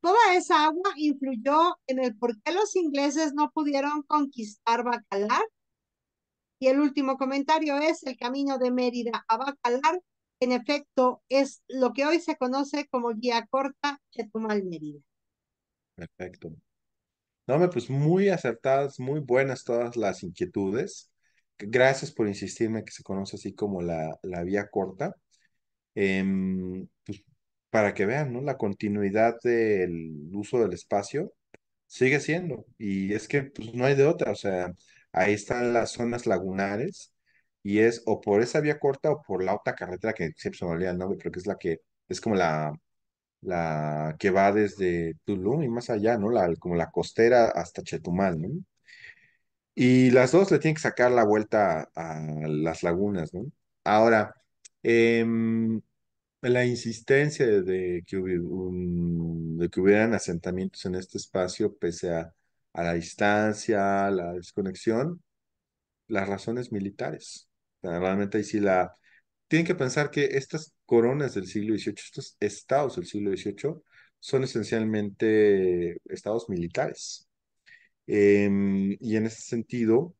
Toda esa agua influyó en el por qué los ingleses no pudieron conquistar Bacalar y el último comentario es el camino de Mérida a Bacalar. En efecto, es lo que hoy se conoce como vía corta Chetumal Mérida. Perfecto. No, pues muy acertadas, muy buenas todas las inquietudes. Gracias por insistirme que se conoce así como la, la vía corta. Em, pues, para que vean, ¿no? La continuidad del uso del espacio sigue siendo. Y es que pues, no hay de otra. O sea, Ahí están las zonas lagunares y es o por esa vía corta o por la otra carretera que siempre se me olvida el nombre, pero que es la que es como la, la que va desde Tulum y más allá, ¿no? como la costera hasta Chetumal, Y las dos le tienen que sacar la vuelta a, las lagunas, ¿no? Ahora, em, la insistencia de que hubieran asentamientos en este espacio, pese a a la distancia, la desconexión, las razones militares. realmente ahí sí la... Tienen que pensar que estas coronas del siglo XVIII, estos estados del siglo XVIII, son esencialmente estados militares. Em, y en ese sentido,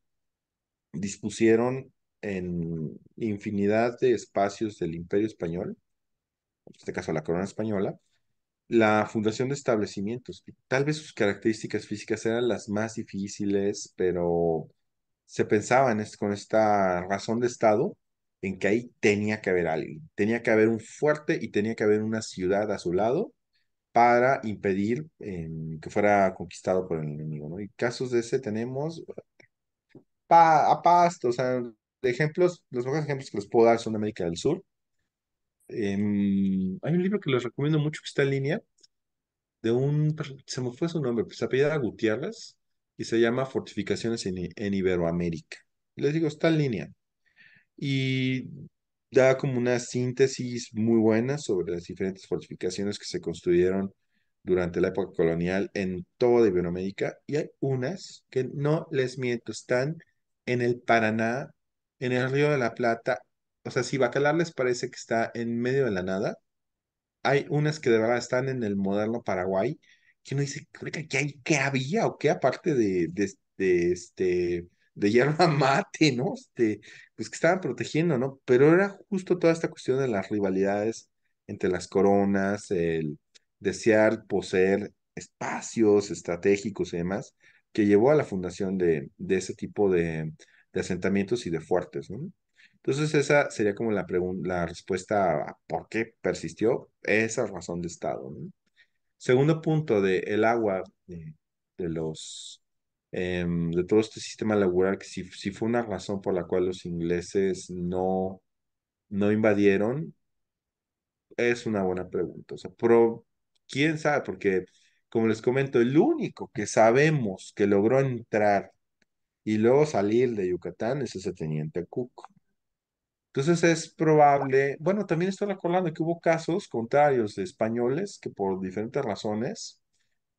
dispusieron en infinidad de espacios del imperio español, en este caso la corona española, la fundación de establecimientos. Tal vez sus características físicas eran las más difíciles, pero se pensaba con esta razón de Estado en que ahí tenía que haber alguien, tenía que haber un fuerte y tenía que haber una ciudad a su lado para impedir em, que fuera conquistado por el enemigo, ¿no? Y casos de ese tenemos a pasto, o sea, ejemplos, los mejores ejemplos que les puedo dar son de América del Sur, Em, hay un libro que les recomiendo mucho que está en línea, de un, se me fue su nombre, pues, se apellida Gutiérrez y se llama Fortificaciones en, Iberoamérica. les digo, está en línea. Y da como una síntesis muy buena sobre las diferentes fortificaciones que se construyeron durante la época colonial en toda Iberoamérica y hay unas que no les miento, están en el Paraná, en el Río de la Plata, o sea, si Bacalar les parece que está en medio de la nada, hay unas que de verdad están en el moderno Paraguay, que uno dice, ¿qué, hay, había o qué aparte de, de, este de mate, ¿no? Este, pues que estaban protegiendo, ¿no? Pero era justo toda esta cuestión de las rivalidades entre las coronas, el desear poseer espacios estratégicos y demás, que llevó a la fundación de, ese tipo de, de asentamientos y de fuertes, ¿no? Entonces esa sería como la, la respuesta a por qué persistió esa razón de Estado. Segundo punto de el agua eh, de, los em, de todo este sistema laboral, que si, fue una razón por la cual los ingleses no, no invadieron, es una buena pregunta. pero quién sabe, porque como les comento, el único que sabemos que logró entrar y luego salir de Yucatán es ese teniente Cook. Entonces es probable, bueno, también estoy recordando que hubo casos contrarios de españoles que por diferentes razones,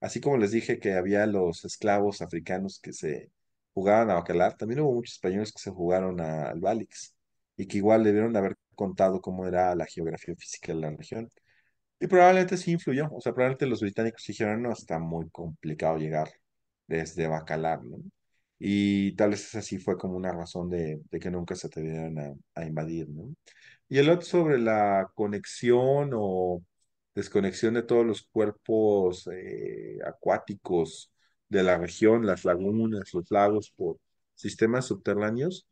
así como les dije que había los esclavos africanos que se jugaban a bacalar, también hubo muchos españoles que se jugaron al Balix y que igual debieron haber contado cómo era la geografía física de la región. Y probablemente sí influyó, o sea, probablemente los británicos dijeron, no, está muy complicado llegar desde Bacalar, ¿no? Y tal vez así fue como una razón de, que nunca se atrevieron a, a, invadir, ¿no? Y el otro sobre la conexión o desconexión de todos los cuerpos eh, acuáticos de la región, las lagunas, los lagos por sistemas subterráneos.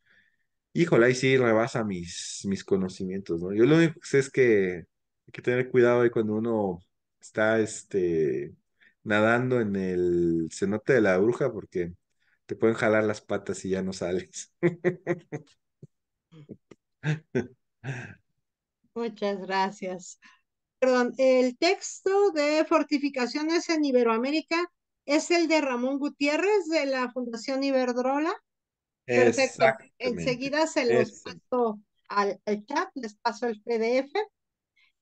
Híjole, ahí sí rebasa mis, mis conocimientos, ¿no? Yo lo único que sé es que hay que tener cuidado ahí cuando uno está este, nadando en el cenote de la bruja porque te pueden jalar las patas y ya no sales. Muchas gracias. Perdón, el texto de Fortificaciones en Iberoamérica es el de Ramón Gutiérrez de la Fundación Iberdrola. Perfecto. Enseguida se los paso al, chat, les paso el PDF.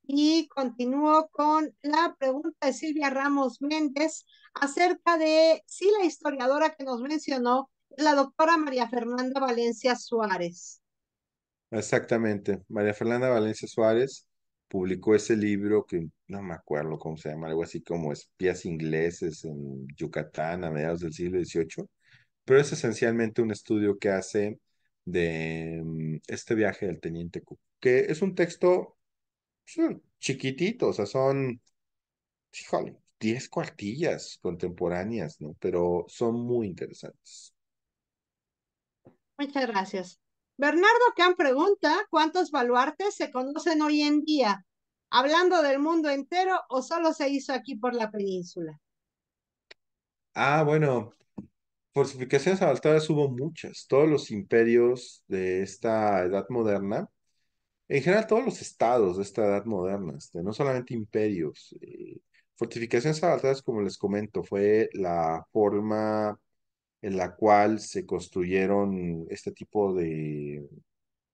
Y continúo con la pregunta de Silvia Ramos Méndez acerca de sí, la historiadora que nos mencionó, la doctora María Fernanda Valencia Suárez. Exactamente, María Fernanda Valencia Suárez publicó ese libro que no me acuerdo cómo se llama, algo así como Espías ingleses en Yucatán a mediados del siglo XVIII, pero es esencialmente un estudio que hace de mm, este viaje del teniente Cook, que es un texto pues, chiquitito, o sea, son, 10 cuartillas contemporáneas, ¿no? Pero son muy interesantes. Muchas gracias. Bernardo Can pregunta, ¿cuántos baluartes se conocen hoy en día? ¿Hablando del mundo entero o solo se hizo aquí por la península? Ah, bueno, fortificaciones avanzadas hubo muchas. Todos los imperios de esta edad moderna, en general todos los estados de esta edad moderna, este, no solamente imperios, eh, Fortificaciones avanzadas, como les comento, fue la forma en la cual se construyeron este tipo de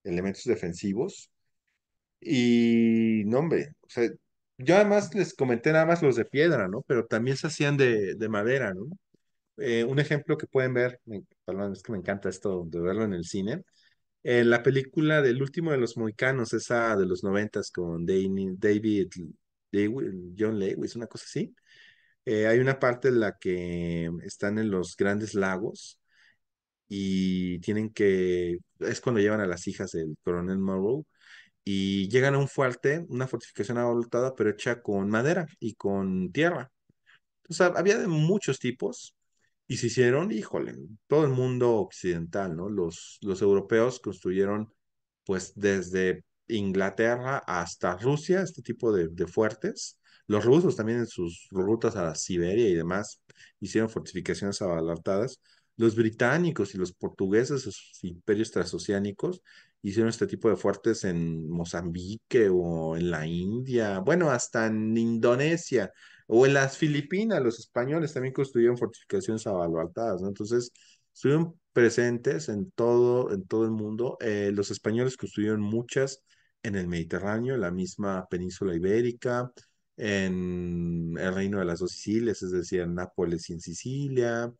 elementos defensivos. Y no, hombre, o sea, yo además les comenté nada más los de piedra, ¿no? Pero también se hacían de, madera, ¿no? Eh, un ejemplo que pueden ver, perdón, es que me encanta esto de verlo en el cine, eh, la película del último de los moicanos, esa de los noventas con David John Lewis, una cosa así. Eh, hay una parte en la que están en los grandes lagos y tienen que, es cuando llevan a las hijas del coronel Morrow y llegan a un fuerte, una fortificación abultada, pero hecha con madera y con tierra. O sea, había de muchos tipos y se hicieron, híjole, todo el mundo occidental, ¿no? Los, los europeos construyeron, pues desde Inglaterra hasta Rusia, este tipo de, fuertes. Los rusos también en sus rutas a Siberia y demás hicieron fortificaciones abalartadas. Los británicos y los portugueses, sus imperios transoceánicos, hicieron este tipo de fuertes en Mozambique o en la India, bueno, hasta en Indonesia o en las Filipinas, los españoles también construyeron fortificaciones abalartadas, Entonces, estuvieron presentes en todo, en todo el mundo. Eh, los españoles construyeron muchas en el Mediterráneo, en la misma península ibérica, en el reino de las dos Sicilias, es decir, en Nápoles y en Sicilia,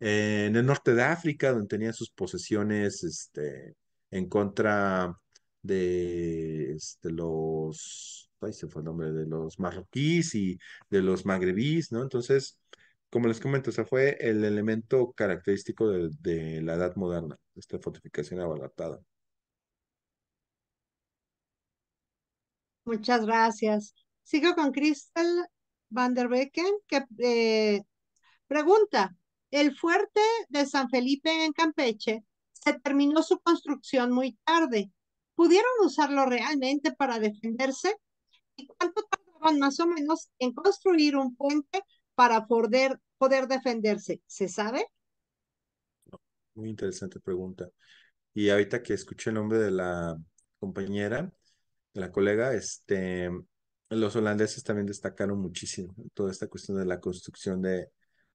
en el norte de África, donde tenían sus posesiones este, en contra de este, los, nombre, de los marroquíes y de los magrebíes, ¿no? Entonces, como les comento, o fue el elemento característico de, la edad moderna, esta fortificación abaratada. Muchas gracias. Sigo con Crystal van der Becken, que eh, pregunta, ¿el fuerte de San Felipe en Campeche se terminó su construcción muy tarde? ¿Pudieron usarlo realmente para defenderse? ¿Y cuánto tardaron más o menos en construir un puente para poder poder defenderse. ¿Se sabe? Muy interesante pregunta. Y ahorita que escuché el nombre de la compañera, de la colega, este, los holandeses también destacaron muchísimo toda esta cuestión de la construcción de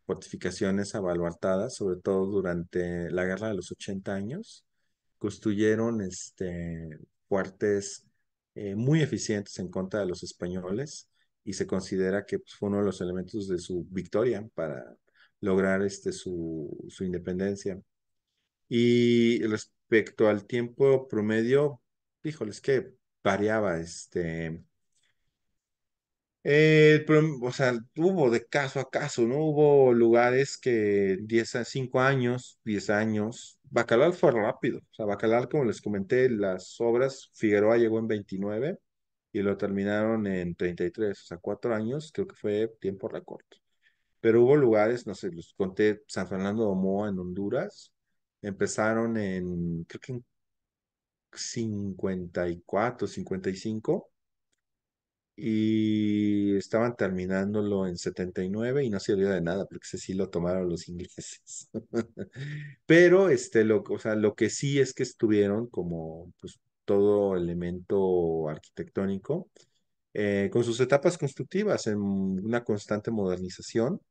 fortificaciones abaluartadas, sobre todo durante la guerra de los 80 años. Construyeron este, fuertes eh, muy eficientes en contra de los españoles y se considera que pues, fue uno de los elementos de su victoria para lograr este, su, su independencia. Y respecto al tiempo promedio, híjoles, que variaba, este, eh, o sea, hubo de caso a caso, ¿no? Hubo lugares que 10 a 5 años, 10 años. Bacalar fue rápido. O sea, Bacalar, como les comenté, las obras, Figueroa llegó en 29 y lo terminaron en 33, o sea, cuatro años, creo que fue tiempo récord. Pero hubo lugares, no sé, los conté, San Fernando de Omoa en Honduras, empezaron en, creo que en 54, 55, y estaban terminándolo en 79 y no sirvió de nada, porque ese sí lo tomaron los ingleses. Pero, este, lo, o sea, lo que sí es que estuvieron como, pues, todo elemento arquitectónico, eh, con sus etapas constructivas, en una constante modernización,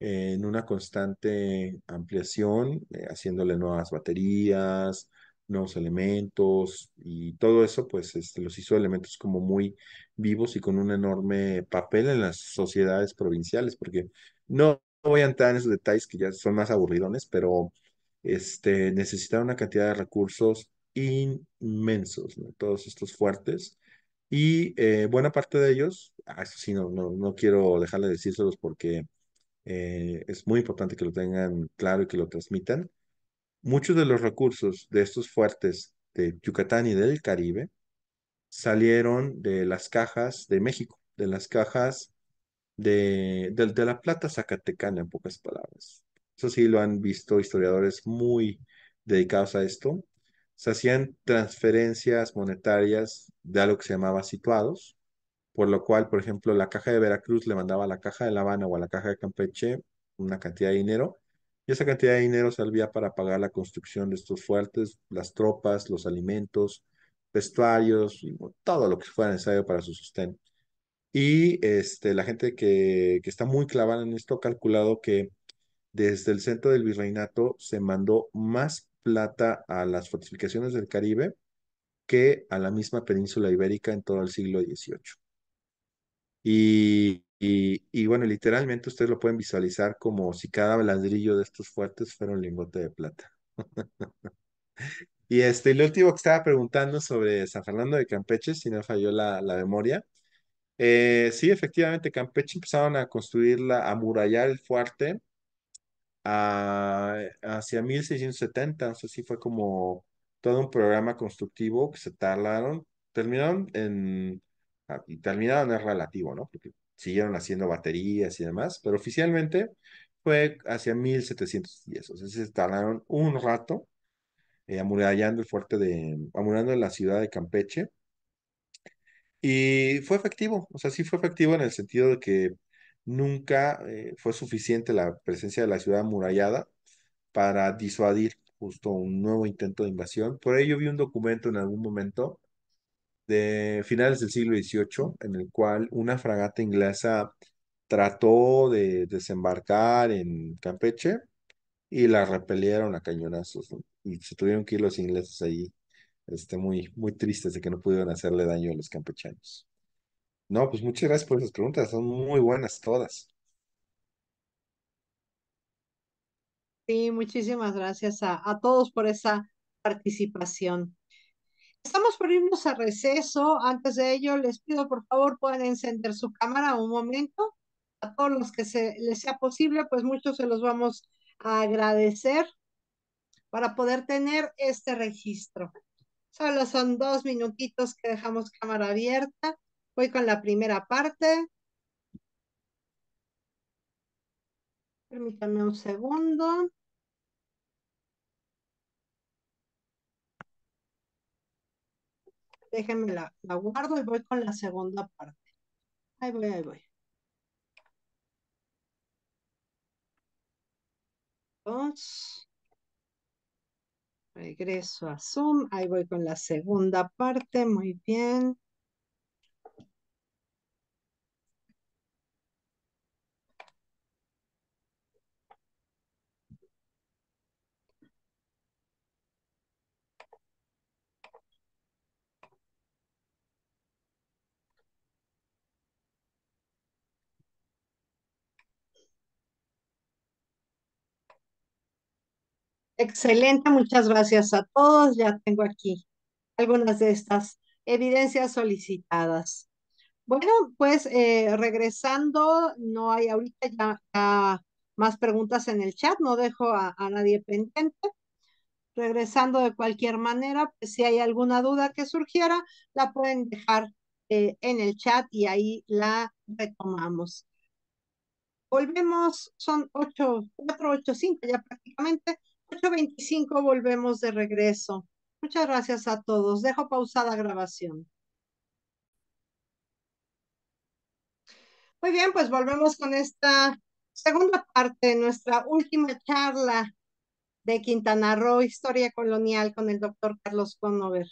en una constante ampliación, eh, haciéndole nuevas baterías, nuevos elementos y todo eso, pues este, los hizo elementos como muy vivos y con un enorme papel en las sociedades provinciales, porque no voy a entrar en esos detalles que ya son más aburridones, pero este, una cantidad de recursos inmensos, todos estos fuertes. Y eh, buena parte de ellos, ah, eso sí, no, no, quiero dejarle de decírselos porque eh, es muy importante que lo tengan claro y que lo transmitan. Muchos de los recursos de estos fuertes de Yucatán y del Caribe salieron de las cajas de México, de las cajas de, de la plata zacatecana, en pocas palabras. Eso sí lo han visto historiadores muy dedicados a esto se hacían transferencias monetarias de algo que se llamaba situados, por lo cual, por ejemplo, la caja de Veracruz le mandaba a la caja de La Habana o a la caja de Campeche una cantidad de dinero, y esa cantidad de dinero servía para pagar la construcción de estos fuertes, las tropas, los alimentos, vestuarios, y todo lo que fuera necesario para su sustento. Y este, la gente que, que está muy clavada en esto ha calculado que desde el centro del virreinato se mandó más plata a las fortificaciones del Caribe que a la misma península ibérica en todo el siglo XVIII. Y, bueno, literalmente ustedes lo pueden visualizar como si cada ladrillo de estos fuertes fuera un lingote de plata. y este, último que estaba preguntando sobre San Fernando de Campeche, si no falló la, memoria. Eh, sí, efectivamente, Campeche empezaron a construirla, a murallar el fuerte hacia 1670. O sea, sí fue como todo un programa constructivo que se tardaron, terminaron en, ah, y terminaron es relativo, ¿no? Porque siguieron haciendo baterías y demás, pero oficialmente fue hacia 1710, o sea, se tardaron un rato eh, amurallando el fuerte de, amurallando la ciudad de Campeche, y fue efectivo, o sea, sí fue efectivo en el sentido de que nunca eh, fue suficiente la presencia de la ciudad amurallada para disuadir justo un nuevo intento de invasión. Por ello vi un documento en algún momento de finales del siglo XVIII, en el cual una fragata inglesa trató de desembarcar en Campeche y la repelieron a cañonazos y se tuvieron que ir los ingleses allí, este, muy, muy tristes de que no pudieron hacerle daño a los campechanos. No, pues muchas gracias por esas preguntas, son muy buenas todas. Sí, muchísimas gracias a, todos por esa participación. Estamos por irnos a receso. Antes de ello, les pido por favor puedan encender su cámara un momento. A todos los que se, les sea posible, pues muchos se los vamos a agradecer para poder tener este registro. Solo son dos minutitos que dejamos cámara abierta Voy con la primera parte. Permítame un segundo. Déjenme la, la guardo y voy con la segunda parte. Ahí voy, ahí voy. Dos. Regreso a Zoom. Ahí voy con la segunda parte. Muy bien. Excelente, muchas gracias a todos. Ya tengo aquí algunas de estas evidencias solicitadas. Bueno, pues eh, regresando, no hay ahorita ya, más preguntas en el chat, no dejo a, nadie pendiente. Regresando de cualquier manera, pues, si hay alguna duda que surgiera, la pueden dejar eh, en el chat y ahí la retomamos. Volvemos, son ocho, cuatro, ocho, cinco ya prácticamente. 8.25 volvemos de regreso. Muchas gracias a todos. Dejo pausada grabación. Muy bien, pues volvemos con esta segunda parte nuestra última charla de Quintana Roo, Historia Colonial, con el doctor Carlos Conover.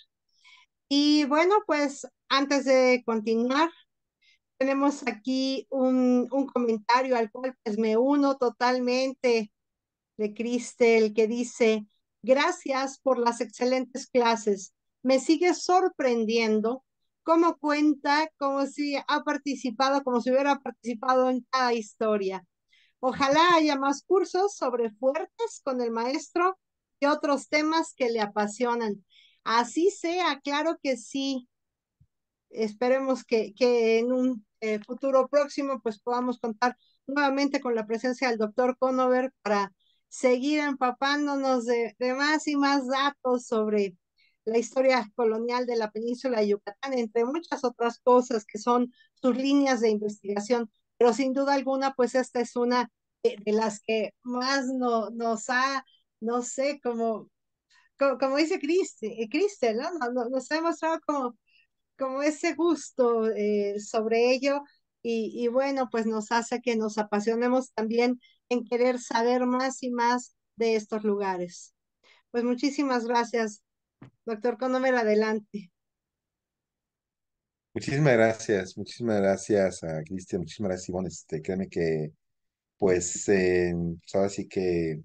Y bueno, pues antes de continuar, tenemos aquí un, un comentario al cual pues me uno totalmente de Cristel que dice, gracias por las excelentes clases. Me sigue sorprendiendo cómo cuenta, como si ha participado, como si hubiera participado en cada historia. Ojalá haya más cursos sobre fuertes con el maestro y otros temas que le apasionan. Así sea, claro que sí. Esperemos que, que en un eh, futuro próximo pues podamos contar nuevamente con la presencia del doctor Conover para seguir empapándonos de, más y más datos sobre la historia colonial de la península de Yucatán, entre muchas otras cosas que son sus líneas de investigación, pero sin duda alguna, pues esta es una de, las que más nos ha, no sé, como, como, dice Cristi, eh, Cristel, ¿no? nos, ha mostrado como, como ese gusto eh, sobre ello y bueno, pues nos hace que nos apasionemos también en querer saber más y más de estos lugares. Pues muchísimas gracias, doctor Condomer, adelante. Muchísimas gracias, muchísimas gracias a Cristian, muchísimas gracias Ivonne, este, créeme que, pues, pues sí que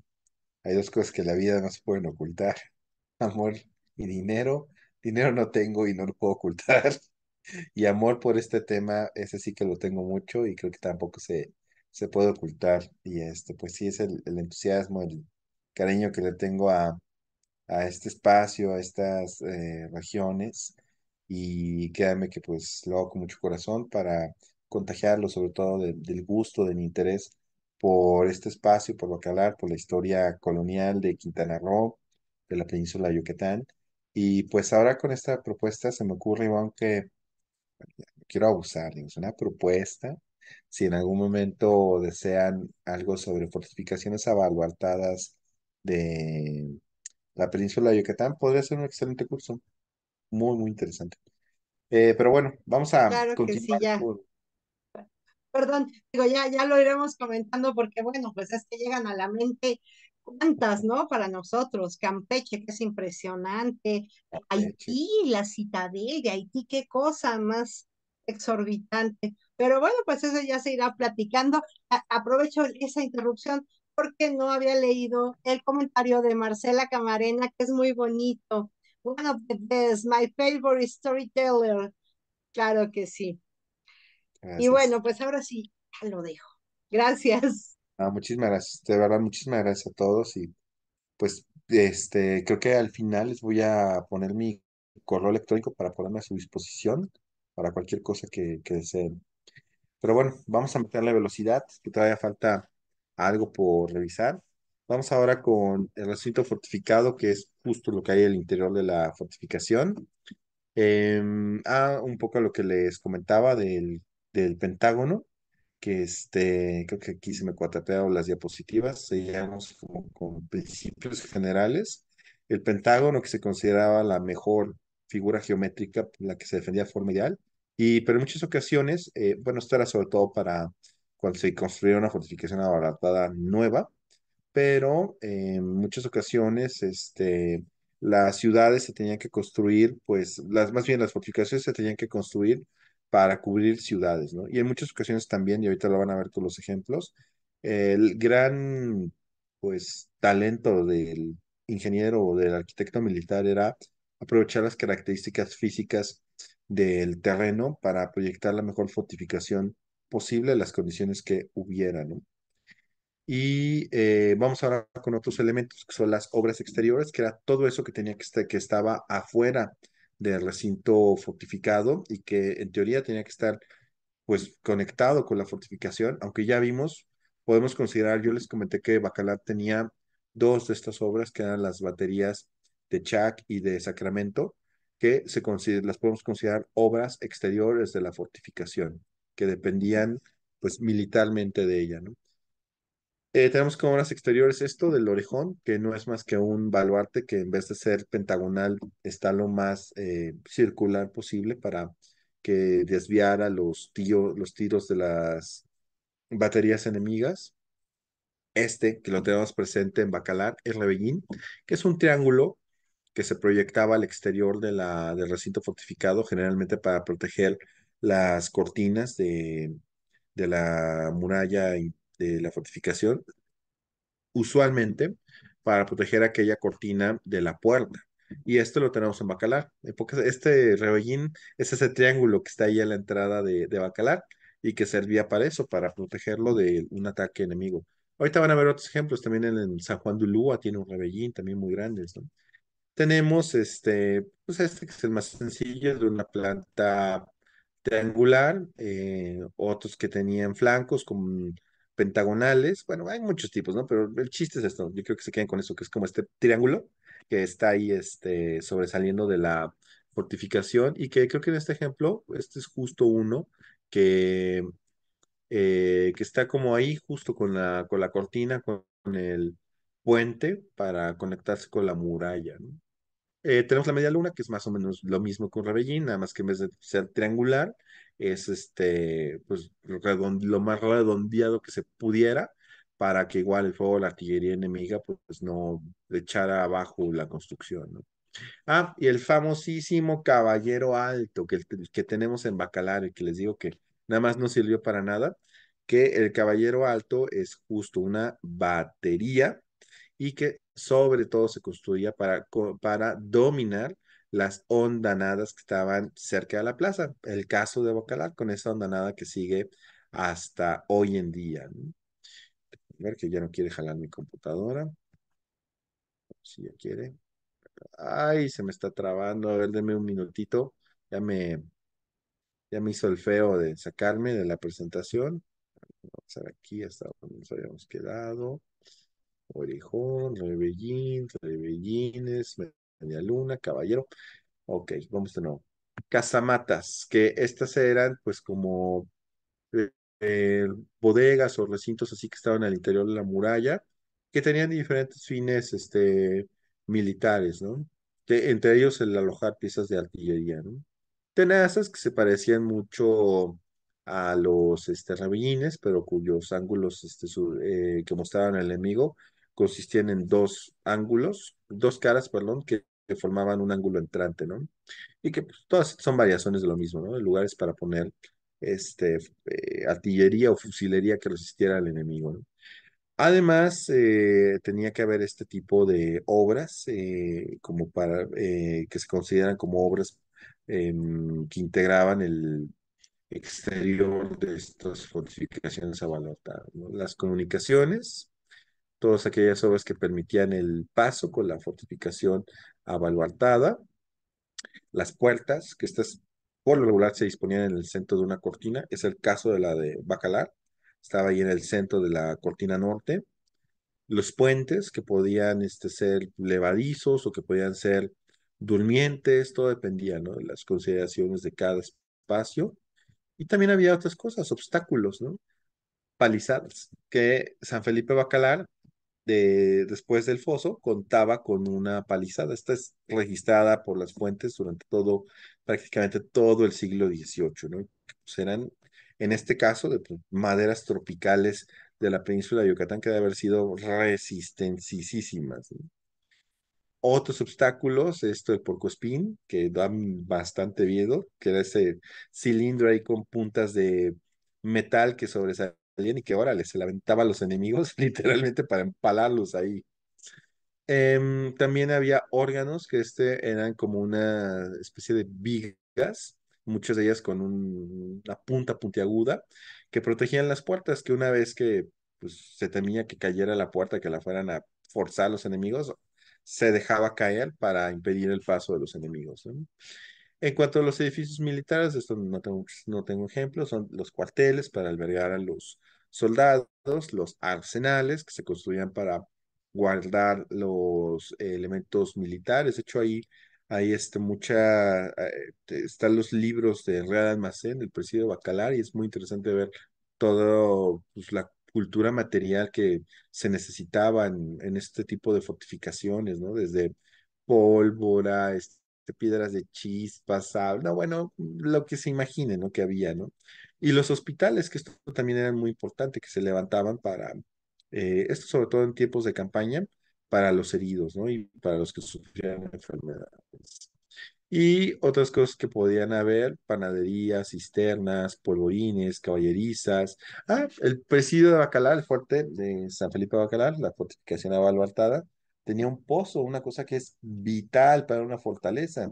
hay dos cosas que la vida no se pueden ocultar, amor y dinero, dinero no tengo y no lo puedo ocultar, y amor por este tema, ese sí que lo tengo mucho y creo que tampoco se, se puede ocultar. Y este, pues sí, es el, entusiasmo, el cariño que le tengo a, a este espacio, a estas eh, regiones. Y créanme que pues lo hago con mucho corazón para contagiarlo, sobre todo del gusto, de mi interés por este espacio, por Bacalar, por la historia colonial de Quintana Roo, de la península de Yucatán. Y pues ahora con esta propuesta se me ocurre, Iván, que quiero abusar, es una propuesta si en algún momento desean algo sobre fortificaciones abaluartadas de la península de Yucatán, podría ser un excelente curso. Muy, muy interesante. Eh, pero bueno, vamos a continuar. Perdón, digo, ya, ya lo iremos comentando porque bueno, pues es que llegan a la mente cuántas, ¿no? Para nosotros, Campeche, que es impresionante, Haití, la citadel de Haití, qué cosa más exorbitante. Pero bueno, pues eso ya se irá platicando. aprovecho esa interrupción porque no había leído el comentario de Marcela Camarena, que es muy bonito. One of the best, my favorite storyteller. Claro que sí. Y bueno, pues ahora sí, lo dejo. Gracias. muchísimas gracias, de verdad, muchísimas gracias a todos y pues este, creo que al final les voy a poner mi correo electrónico para ponerme a su disposición para cualquier cosa que, que deseen. Pero bueno, vamos a meter la velocidad, que todavía falta algo por revisar. Vamos ahora con el recinto fortificado, que es justo lo que hay al interior de la fortificación. Em, ah, un poco lo que les comentaba del, del Pentágono, que este, creo que aquí se me cuatrapearon las diapositivas, seguíamos con principios generales. El Pentágono, que se consideraba la mejor figura geométrica, la que se defendía de forma ideal, y, pero en muchas ocasiones, eh, bueno, esto era sobre todo para cuando se construía una fortificación abaratada nueva, pero en muchas ocasiones este, las ciudades se tenían que construir, pues, las, más bien las fortificaciones se tenían que construir para cubrir ciudades, ¿no? Y en muchas ocasiones también, y ahorita lo van a ver todos los ejemplos, el gran, pues, talento del ingeniero o del arquitecto militar era aprovechar las características físicas del terreno para proyectar la mejor fortificación posible, las condiciones que hubiera, Y eh, vamos ahora con otros elementos que son las obras exteriores, que era todo eso que tenía que estar, que estaba afuera del recinto fortificado y que en teoría tenía que estar pues conectado con la fortificación, aunque ya vimos, podemos considerar, yo les comenté que Bacalar tenía dos de estas obras que eran las baterías de Chac y de Sacramento, que las podemos considerar obras exteriores de la fortificación, que dependían pues militarmente de ella. ¿no? Eh, tenemos como obras exteriores esto del orejón, que no es más que un baluarte que en vez de ser pentagonal está lo más eh, circular posible para que desviara los, los tiros de las baterías enemigas. Este, que lo tenemos presente en Bacalar, es Rebellín, que es un triángulo que se proyectaba al exterior de la, del recinto fortificado, generalmente para proteger las cortinas de, de la muralla de la fortificación, usualmente para proteger aquella cortina de la puerta. Y esto lo tenemos en Bacalar. Este rebellín es ese triángulo que está ahí a la entrada de, Bacalar y que servía para eso, para protegerlo de un ataque enemigo. Ahorita van a ver otros ejemplos, también en, San Juan de Ulua tiene un rebellín también muy grande, ¿no? tenemos este, pues este que es el más sencillo, de una planta triangular, eh, otros que tenían flancos con pentagonales, bueno, hay muchos tipos, ¿no? Pero el chiste es esto, yo creo que se queden con eso que es como este triángulo que está ahí este, sobresaliendo de la fortificación y que creo que en este ejemplo, este es justo uno que, eh, que está como ahí justo con la, con la cortina, con el puente para conectarse con la muralla, ¿no? Eh, tenemos la media luna, que es más o menos lo mismo que un rabellín, nada más que en vez de ser triangular, es este, pues lo más redondeado que se pudiera para que igual el fuego de la artillería enemiga pues no echara abajo la construcción, ¿no? Ah, y el famosísimo caballero alto que, que tenemos en Bacalar, que les digo que nada más no sirvió para nada, que el caballero alto es justo una batería y que sobre todo se construía para, para dominar las ondanadas que estaban cerca de la plaza. El caso de Bocalar con esa ondanada que sigue hasta hoy en día. A ver que ya no quiere jalar mi computadora. Si ya quiere. Ay, se me está trabando. A ver, denme un minutito. Ya me, ya me hizo el feo de sacarme de la presentación. Vamos a ver aquí hasta donde nos habíamos quedado. Orejón, Rebellín, Rebellines, Media Luna, Caballero. Ok, vamos de nuevo. Casamatas, que estas eran pues como eh, eh, bodegas o recintos así que estaban al interior de la muralla, que tenían diferentes fines este, militares, ¿no? entre ellos el alojar piezas de artillería, ¿no? Tenazas que se parecían mucho a los este, pero cuyos ángulos este, eh, que mostraban al enemigo consistían en dos ángulos, dos caras, perdón, que, formaban un ángulo entrante, ¿no? Y que pues, todas son variaciones de lo mismo, ¿no? Lugares para poner este, eh, artillería o fusilería que resistiera al enemigo, ¿no? Además, eh, tenía que haber este tipo de obras eh, como para, que se consideran como obras em, que integraban el exterior de estas fortificaciones a ¿no? Las comunicaciones, todas aquellas obras que permitían el paso con la fortificación abaluartada, las puertas, que estas por lo regular se disponían en el centro de una cortina, es el caso de la de Bacalar, estaba ahí en el centro de la cortina norte, los puentes que podían este, ser levadizos o que podían ser durmientes, todo dependía ¿no? de las consideraciones de cada espacio. Y también había otras cosas, obstáculos, ¿no? palizadas, que San Felipe Bacalar después del foso contaba con una palizada. Esta es registrada por las fuentes durante todo, prácticamente todo el siglo XVIII, ¿no? Serán, pues en este caso, de pues, maderas tropicales de la península de Yucatán que debe haber sido resistencísimas. Otros obstáculos, esto porco espín, que da bastante miedo, que era ese cilindro ahí con puntas de metal que sobresalen y que les se lamentaba a los enemigos literalmente para empalarlos ahí. Em, también había órganos que este eran como una especie de vigas, muchas de ellas con una punta puntiaguda, que protegían las puertas, que una vez que pues, se temía que cayera la puerta, que la fueran a forzar los enemigos, se dejaba caer para impedir el paso de los enemigos. En cuanto a los edificios militares, esto no tengo, no tengo ejemplos, son los cuarteles para albergar a los soldados, los arsenales que se construían para guardar los elementos militares. De hecho, ahí, este mucha, eh, están los libros de Real Almacén, del presidio Bacalar, y es muy interesante ver toda pues, la cultura material que se necesitaba en, en, este tipo de fortificaciones, ¿no? Desde pólvora, este, este, piedras de chispas, sal, no, bueno, lo que se imagine, ¿no? Que había, ¿no? Y los hospitales, que esto también era muy importante, que se levantaban para, eh, esto sobre todo en tiempos de campaña, para los heridos, ¿no? Y para los que sufrieran enfermedades. Y otras cosas que podían haber, panaderías, cisternas, polvorines, caballerizas. Ah, el presidio de Bacalar, el fuerte de San Felipe de Bacalar, la fortificación abaluartada, tenía un pozo, una cosa que es vital para una fortaleza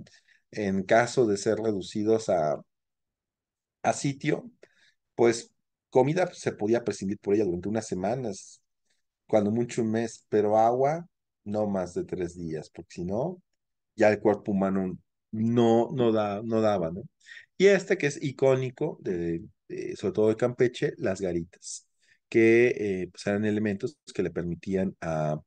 en caso de ser reducidos a, sitio, pues comida se podía prescindir por ella durante unas semanas, cuando mucho un mes, pero agua no más de tres días, porque si no, ya el cuerpo humano no, no, da, no daba, ¿no? Y este que es icónico, de, sobre todo de Campeche, las garitas, que eh, pues, eran elementos que le permitían a,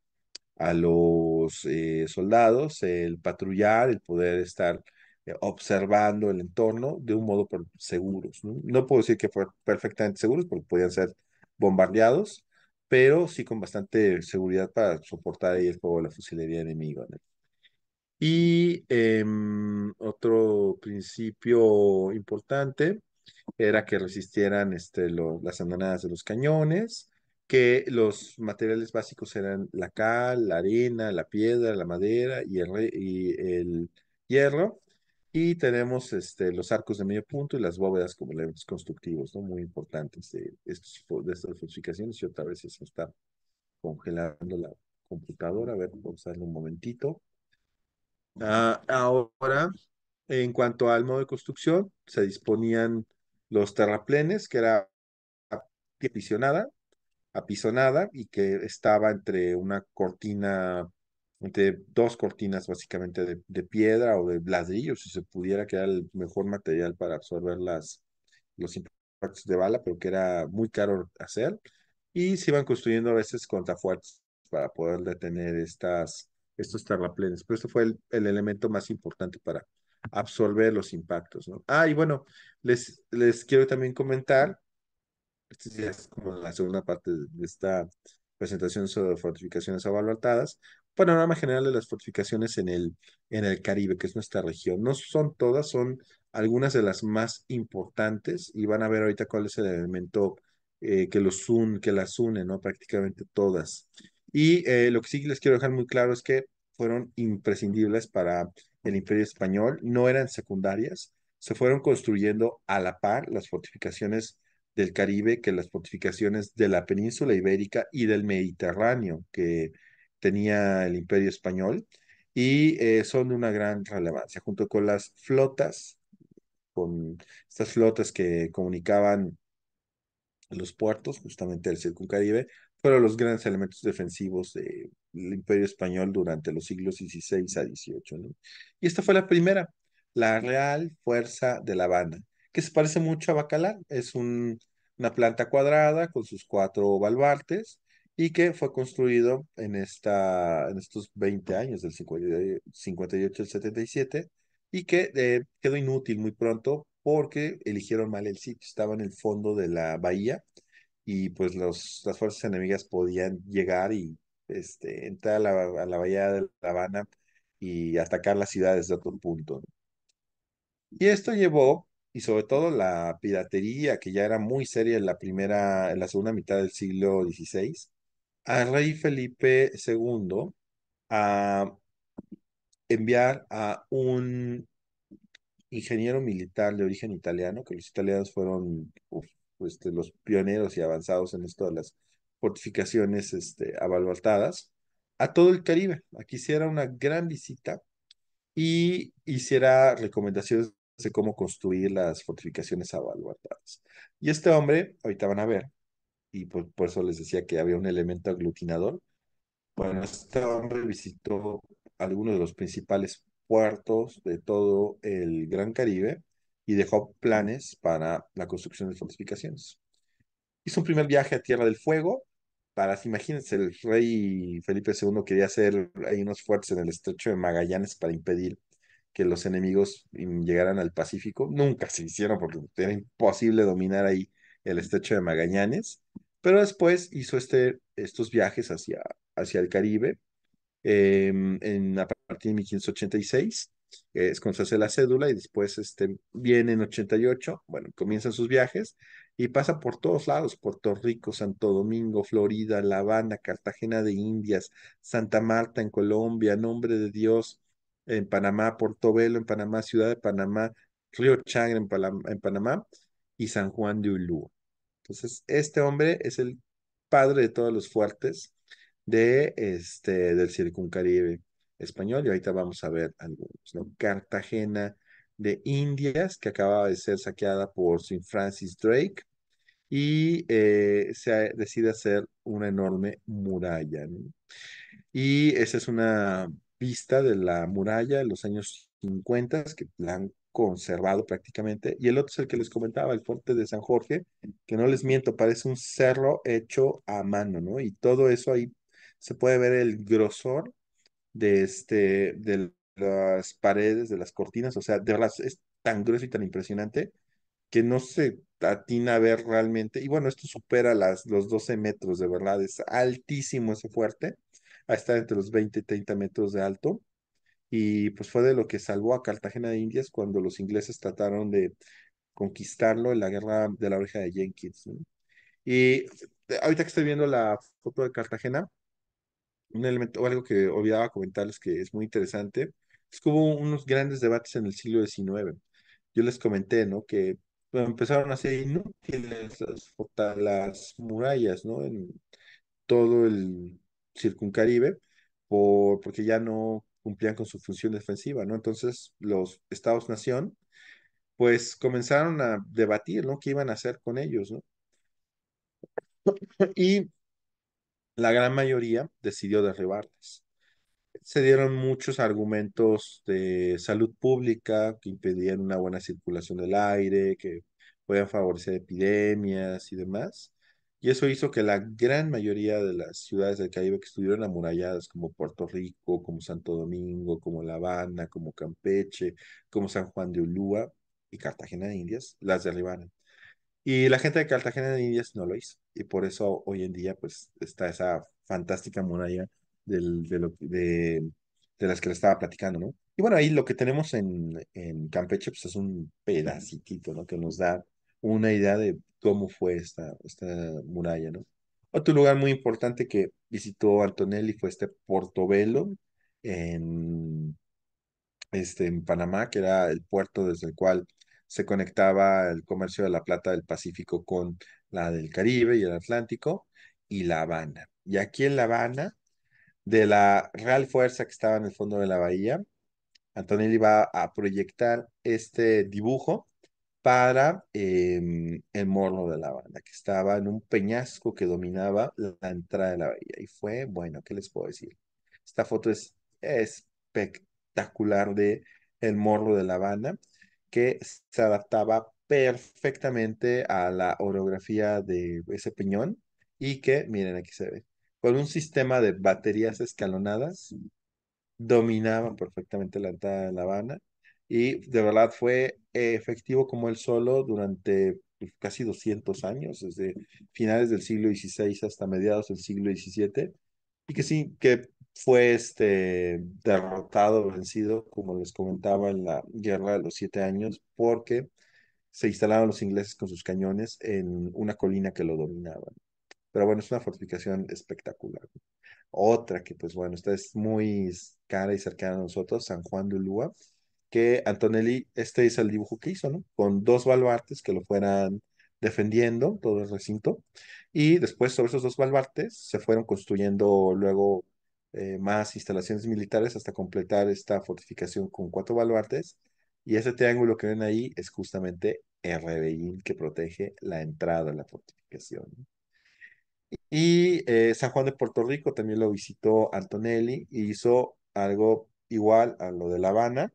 a los eh, soldados el patrullar, el poder estar eh, observando el entorno de un modo seguros. ¿no? puedo decir que fueran perfectamente seguros porque podían ser bombardeados, pero sí con bastante seguridad para soportar ahí el fuego de la fusilería enemiga. Y em, otro principio importante era que resistieran este, las andanadas de los cañones, que los materiales básicos eran la cal, la arena, la piedra, la madera y el, hierro. Y tenemos este, los arcos de medio punto y las bóvedas como elementos constructivos, ¿no? Muy importantes de, estas Y otra vez se está congelando la computadora. A ver, vamos a darle un momentito. Ah, ahora, en cuanto al modo de construcción, se disponían los terraplenes, que era aficionada, apisonada y que estaba entre una cortina, entre dos cortinas básicamente de, piedra o de ladrillo, si se pudiera, que era el mejor material para absorber las, los impactos de bala, pero que era muy caro hacer. Y se iban construyendo a veces contrafuertes para poder detener estas, estos terraplenes. Pero esto fue el, elemento más importante para absorber los impactos. ¿no? Ah, y bueno, les, les quiero también comentar esta es como la segunda parte de esta presentación sobre fortificaciones nada Panorama general de las fortificaciones en el, en el Caribe, que es nuestra región. No son todas, son algunas de las más importantes y van a ver ahorita cuál es el elemento eh, que los que las une, ¿no? Prácticamente todas. Y eh, lo que sí les quiero dejar muy claro es que fueron imprescindibles para el Imperio Español, no eran secundarias, se fueron construyendo a la par las fortificaciones del Caribe que las fortificaciones de la península ibérica y del Mediterráneo que tenía el imperio español y eh, son de una gran relevancia, junto con las flotas, con estas flotas que comunicaban los puertos, justamente del Circuncaribe, fueron los grandes elementos defensivos del imperio español durante los siglos XVI a XVIII. Y esta fue la primera, la Real Fuerza de La Habana, que se parece mucho a Bacalar, es un una planta cuadrada con sus cuatro baluartes y que fue construido en, esta, en estos 20 años, del 58 al 77, y que eh, quedó inútil muy pronto porque eligieron mal el sitio, estaba en el fondo de la bahía y pues las fuerzas enemigas podían llegar y este, entrar a la, a la bahía de La Habana y atacar las ciudades de otro punto. Y esto llevó y sobre todo la piratería, que ya era muy seria en la primera, en la segunda mitad del siglo XVI, al rey Felipe II a enviar a un ingeniero militar de origen italiano, que los italianos fueron este, los pioneros y avanzados en esto de las fortificaciones este, a todo el Caribe. Aquí hiciera una gran visita y hiciera recomendaciones de cómo construir las fortificaciones abaluartadas Y este hombre, ahorita van a ver, y por, eso les decía que había un elemento aglutinador, bueno, este hombre visitó algunos de los principales puertos de todo el Gran Caribe y dejó planes para la construcción de fortificaciones. Hizo un primer viaje a Tierra del Fuego, para, imagínense, el rey Felipe II quería hacer ahí unos fuertes en el estrecho de Magallanes para impedir que los enemigos llegaran al Pacífico. Nunca se hicieron porque era imposible dominar ahí el estrecho de Magallanes. Pero después hizo este, estos viajes hacia, hacia el Caribe em, en, a partir de 1586. Eh, es cuando se hace la cédula y después este, viene en 88. Bueno, comienzan sus viajes y pasa por todos lados, Puerto Rico, Santo Domingo, Florida, La Habana, Cartagena de Indias, Santa Marta en Colombia, nombre de Dios, en Panamá, Portobelo en Panamá, Ciudad de Panamá, Río Chang en, Panamá y San Juan de Ulúa. Entonces, este hombre es el padre de todos los fuertes de, este, del circuncaribe español y ahorita vamos a ver algunos, ¿no? Cartagena de Indias, que acababa de ser saqueada por Sir Francis Drake y eh, se decide hacer una enorme muralla. Y esa es una vista de la muralla de los años 50, que la han conservado prácticamente, y el otro es el que les comentaba, el fuerte de San Jorge, que no les miento, parece un cerro hecho a mano, ¿no? Y todo eso ahí se puede ver el grosor de, este, de las paredes, de las cortinas, o sea, de verdad es tan grueso y tan impresionante que no se atina a ver realmente, y bueno, esto supera las, los 12 metros, de verdad, es altísimo ese fuerte, a estar entre los 20 y 30 metros de alto. Y pues fue de lo que salvó a Cartagena de Indias cuando los ingleses trataron de conquistarlo en la guerra de la oreja de Jenkins. Y ahorita que estoy viendo la foto de Cartagena, un elemento o algo que olvidaba comentarles que es muy interesante, es que hubo unos grandes debates en el siglo XIX. Yo les comenté, ¿no? Que empezaron a ser inútiles las, las murallas, ¿no? En todo el Circuncaribe por, porque ya no cumplían con su función defensiva, ¿no? Entonces los estados-nación, pues comenzaron a debatir, ¿no? ¿Qué iban a hacer con ellos, ¿no? Y la gran mayoría decidió derribarles. Se dieron muchos argumentos de salud pública que impedían una buena circulación del aire, que podían favorecer epidemias y demás. Y eso hizo que la gran mayoría de las ciudades del Caribe que estuvieron amuralladas, como Puerto Rico, como Santo Domingo, como La Habana, como Campeche, como San Juan de Ulúa y Cartagena de Indias, las derribaron. Y la gente de Cartagena de Indias no lo hizo. Y por eso hoy en día pues está esa fantástica muralla de, lo, de, las que le estaba platicando, ¿no? Y bueno, ahí lo que tenemos en, en Campeche pues es un pedacito, ¿no? Que nos da una idea de cómo fue esta, esta muralla, ¿no? Otro lugar muy importante que visitó Antonelli fue este Portobelo en, este, en Panamá, que era el puerto desde el cual se conectaba el comercio de la plata del Pacífico con la del Caribe y el Atlántico y La Habana. Y aquí en La Habana, de la Real Fuerza que estaba en el fondo de la bahía, Antonelli va a proyectar este dibujo para em, el morro de la Habana, que estaba en un peñasco que dominaba la entrada de la bahía. Y fue, bueno, ¿qué les puedo decir? Esta foto es espectacular de el morro de la Habana, que se adaptaba perfectamente a la orografía de ese peñón y que, miren, aquí se ve, con un sistema de baterías escalonadas, dominaba perfectamente la entrada de La Habana y de verdad fue eh, efectivo como él solo durante pues, casi 200 años, desde finales del siglo XVI hasta mediados del siglo XVII, y que sí, que fue este, derrotado, vencido, como les comentaba en la Guerra de los Siete Años, porque se instalaron los ingleses con sus cañones en una colina que lo dominaban. Pero bueno, es una fortificación espectacular. Otra que, pues bueno, esta es muy cara y cercana a nosotros, San Juan de Ulúa que Antonelli, este es el dibujo que hizo, ¿no? Con dos baluartes que lo fueran defendiendo todo el recinto. Y después sobre esos dos baluartes se fueron construyendo luego eh, más instalaciones militares hasta completar esta fortificación con cuatro baluartes. Y ese triángulo que ven ahí es justamente el rebellín que protege la entrada a la fortificación. Y eh, San Juan de Puerto Rico también lo visitó Antonelli y hizo algo igual a lo de La Habana,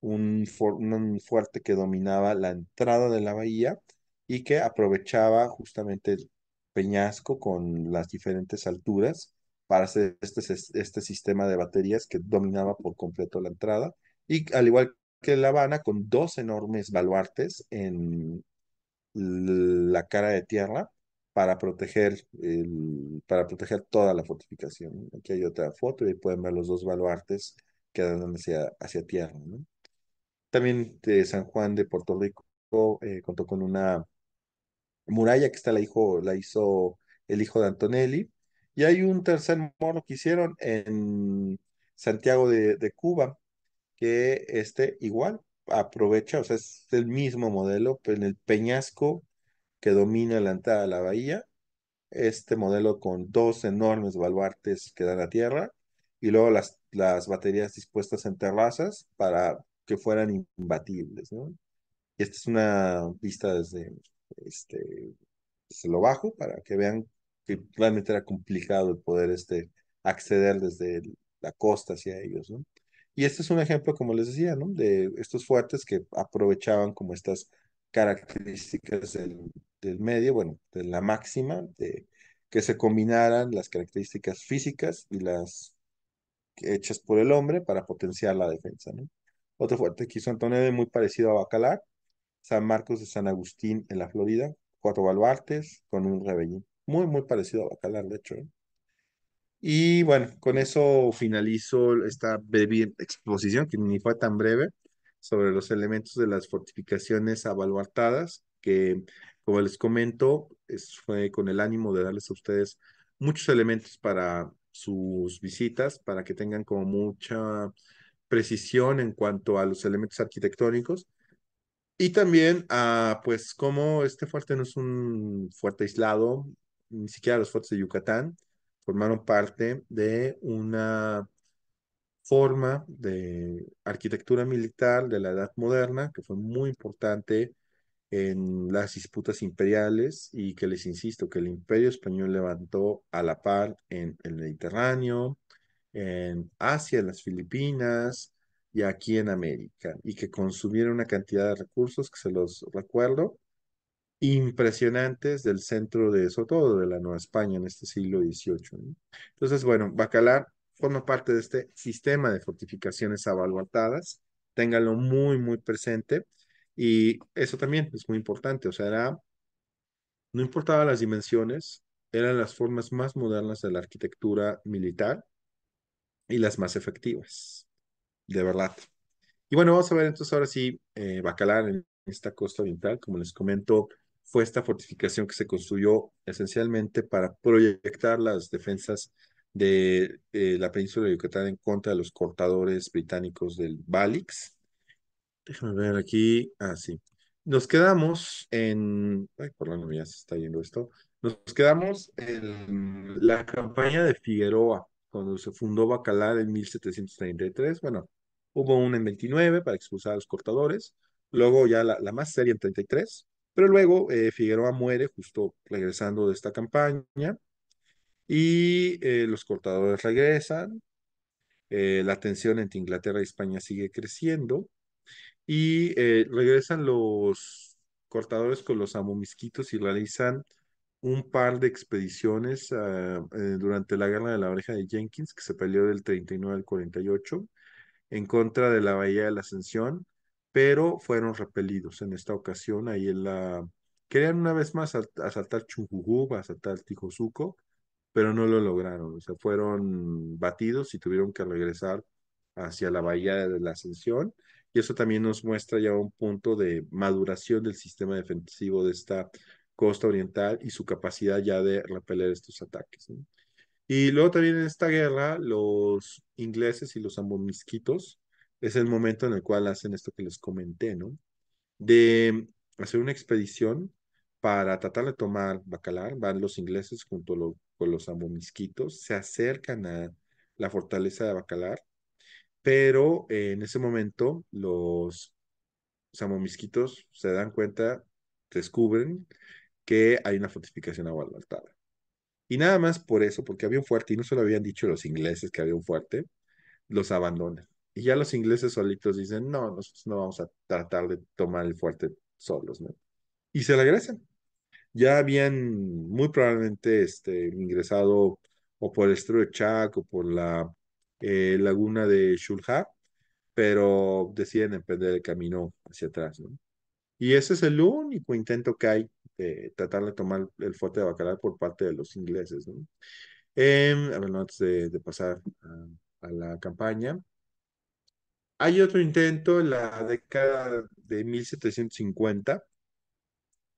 un, fuerte que dominaba la entrada de la bahía y que aprovechaba justamente el peñasco con las diferentes alturas para hacer este, este sistema de baterías que dominaba por completo la entrada. Y al igual que La Habana, con dos enormes baluartes en la cara de tierra para proteger, el, para proteger toda la fortificación. Aquí hay otra foto y pueden ver los dos baluartes que dan hacia, hacia tierra. ¿no? También de San Juan de Puerto Rico eh, contó con una muralla que está la, hijo, la hizo el hijo de Antonelli. Y hay un tercer morro que hicieron en Santiago de, Cuba, que este igual aprovecha, o sea, es el mismo modelo, pero pues, en el peñasco que domina la entrada a la bahía, este modelo con dos enormes baluartes que dan a tierra y luego las, las baterías dispuestas en terrazas para que fueran imbatibles, ¿no? Y esta es una vista desde, este, lo bajo para que vean que realmente era complicado el poder este, acceder desde la costa hacia ellos, ¿no? Y este es un ejemplo, como les decía, ¿no? De estos fuertes que aprovechaban como estas características del, del medio, bueno, de la máxima, de que se combinaran las características físicas y las hechas por el hombre para potenciar la defensa, ¿no? Otro fuerte que hizo de muy parecido a Bacalar, San Marcos de San Agustín en la Florida, cuatro baluartes con un rebellín. Muy, muy parecido a Bacalar, de hecho. ¿eh? Y bueno, con eso finalizo esta breve exposición, que ni fue tan breve, sobre los elementos de las fortificaciones abaluartadas, que como les comento, fue con el ánimo de darles a ustedes muchos elementos para sus visitas, para que tengan como mucha precisión en cuanto a los elementos arquitectónicos y también a, ah, pues, como este fuerte no es un fuerte aislado, ni siquiera los fuertes de Yucatán formaron parte de una forma de arquitectura militar de la Edad Moderna que fue muy importante en las disputas imperiales y que les insisto que el imperio español levantó a la par en el Mediterráneo, en Asia, en las Filipinas y aquí en América, y que consumieron una cantidad de recursos que se los recuerdo, impresionantes del centro de, eso todo de la Nueva España en este siglo XVIII. Entonces, bueno, Bacalar forma parte de este sistema de fortificaciones abaluartadas, ténganlo muy, muy presente, y eso también es muy importante, o sea, no importaba las dimensiones, eran las formas más modernas de la arquitectura militar, y las más efectivas, de verdad. Y bueno, vamos a ver entonces ahora sí, eh, Bacalar en esta costa oriental, como les comento, fue esta fortificación que se construyó esencialmente para proyectar las defensas de la península de Yucatán en contra de los cortadores británicos del Balix. Déjame ver aquí, ah, sí. Nos quedamos en, ay, perdón, ya se está yendo esto. Nos quedamos en la campaña de Figueroa, cuando se fundó Bacalar en 1733. Bueno, hubo una en 29 para expulsar a los cortadores, luego ya la, más seria en 33, pero luego eh, Figueroa muere justo regresando de esta campaña y eh, los cortadores regresan, eh, la tensión entre Inglaterra y España sigue creciendo y regresan los cortadores con los amomisquitos y realizan un par de expediciones ah, eh, durante la guerra de la oreja de Jenkins, que se peleó del 39 al 48, en contra de la Bahía de la Ascensión, pero fueron repelidos en esta ocasión. Ahí en la... Querían una vez más asaltar Chunjujub, asaltar Tijosuco, pero no lo lograron. O sea, fueron batidos y tuvieron que regresar hacia la Bahía de la Ascensión. Y eso también nos muestra ya un punto de maduración del sistema defensivo de esta costa oriental y su capacidad ya de repeler estos ataques. Y luego también en esta guerra, los ingleses y los amomisquitos es el momento en el cual hacen esto que les comenté, ¿no? De hacer una expedición para tratar de tomar Bacalar, van los ingleses junto con los amomisquitos, se acercan a la fortaleza de Bacalar, pero en ese momento los amomisquitos se dan cuenta, descubren que hay una fortificación Guadalajara. Y nada más por eso, porque había un fuerte, y no se lo habían dicho los ingleses que había un fuerte, los abandonan. Y ya los ingleses solitos dicen, no, nosotros no vamos a tratar de tomar el fuerte solos, ¿no? Y se regresan. Ya habían muy probablemente este, ingresado o por el estrecho de Chac o por la eh, laguna de Shulha, pero deciden emprender el camino hacia atrás, ¿no? Y ese es el único intento que hay eh, tratar de tomar el fuerte de Bacalar por parte de los ingleses. Em, antes de, pasar a, la campaña. Hay otro intento en la década de 1750.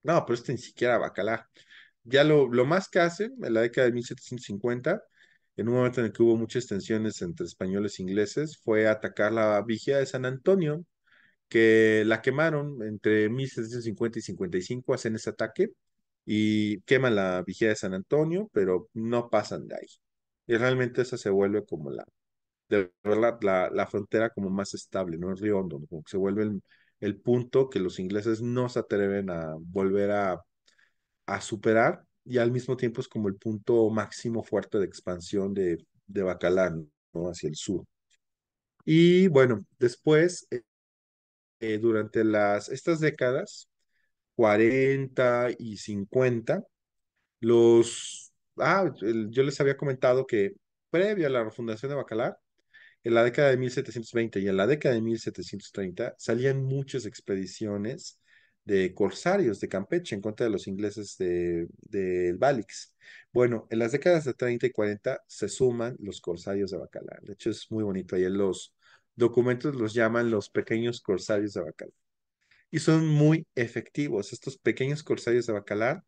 No, pero este ni siquiera Bacalar. Ya lo, lo más que hacen en la década de 1750 en un momento en el que hubo muchas tensiones entre españoles e ingleses, fue atacar la vigía de San Antonio, que la quemaron entre 1650 y 55, hacen ese ataque y queman la vigía de San Antonio, pero no pasan de ahí. Y realmente esa se vuelve como la, de verdad, la, frontera como más estable, ¿no? El río Hondo, como se vuelve el, punto que los ingleses no se atreven a volver a, superar y al mismo tiempo es como el punto máximo fuerte de expansión de, de Bacalán, ¿no? Hacia el sur. Y bueno, después eh, durante las, estas décadas, 40 y 50, los, ah, yo les había comentado que previo a la refundación de Bacalar, en la década de 1720 y en la década de 1730 salían muchas expediciones de corsarios de Campeche en contra de los ingleses del de Balix. Bueno, en las décadas de 30 y 40 se suman los corsarios de Bacalar. De hecho, es muy bonito. Ahí en los, documentos los llaman los pequeños corsarios de Bacalar. Y son muy efectivos. Estos pequeños corsarios de Bacalar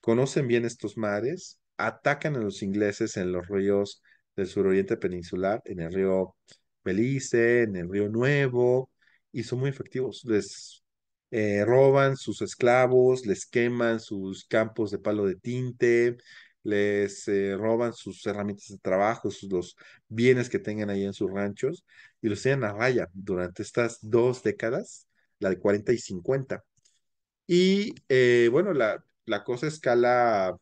conocen bien estos mares, atacan a los ingleses en los ríos del suroriente peninsular, en el río Belice, en el río Nuevo, y son muy efectivos. Les eh, roban sus esclavos, les queman sus campos de palo de tinte, les eh, roban sus herramientas de trabajo, sus, los bienes que tengan ahí en sus ranchos y los tienen a raya durante estas dos décadas, la de 40 y 50. Y eh, bueno, la, la, cosa escala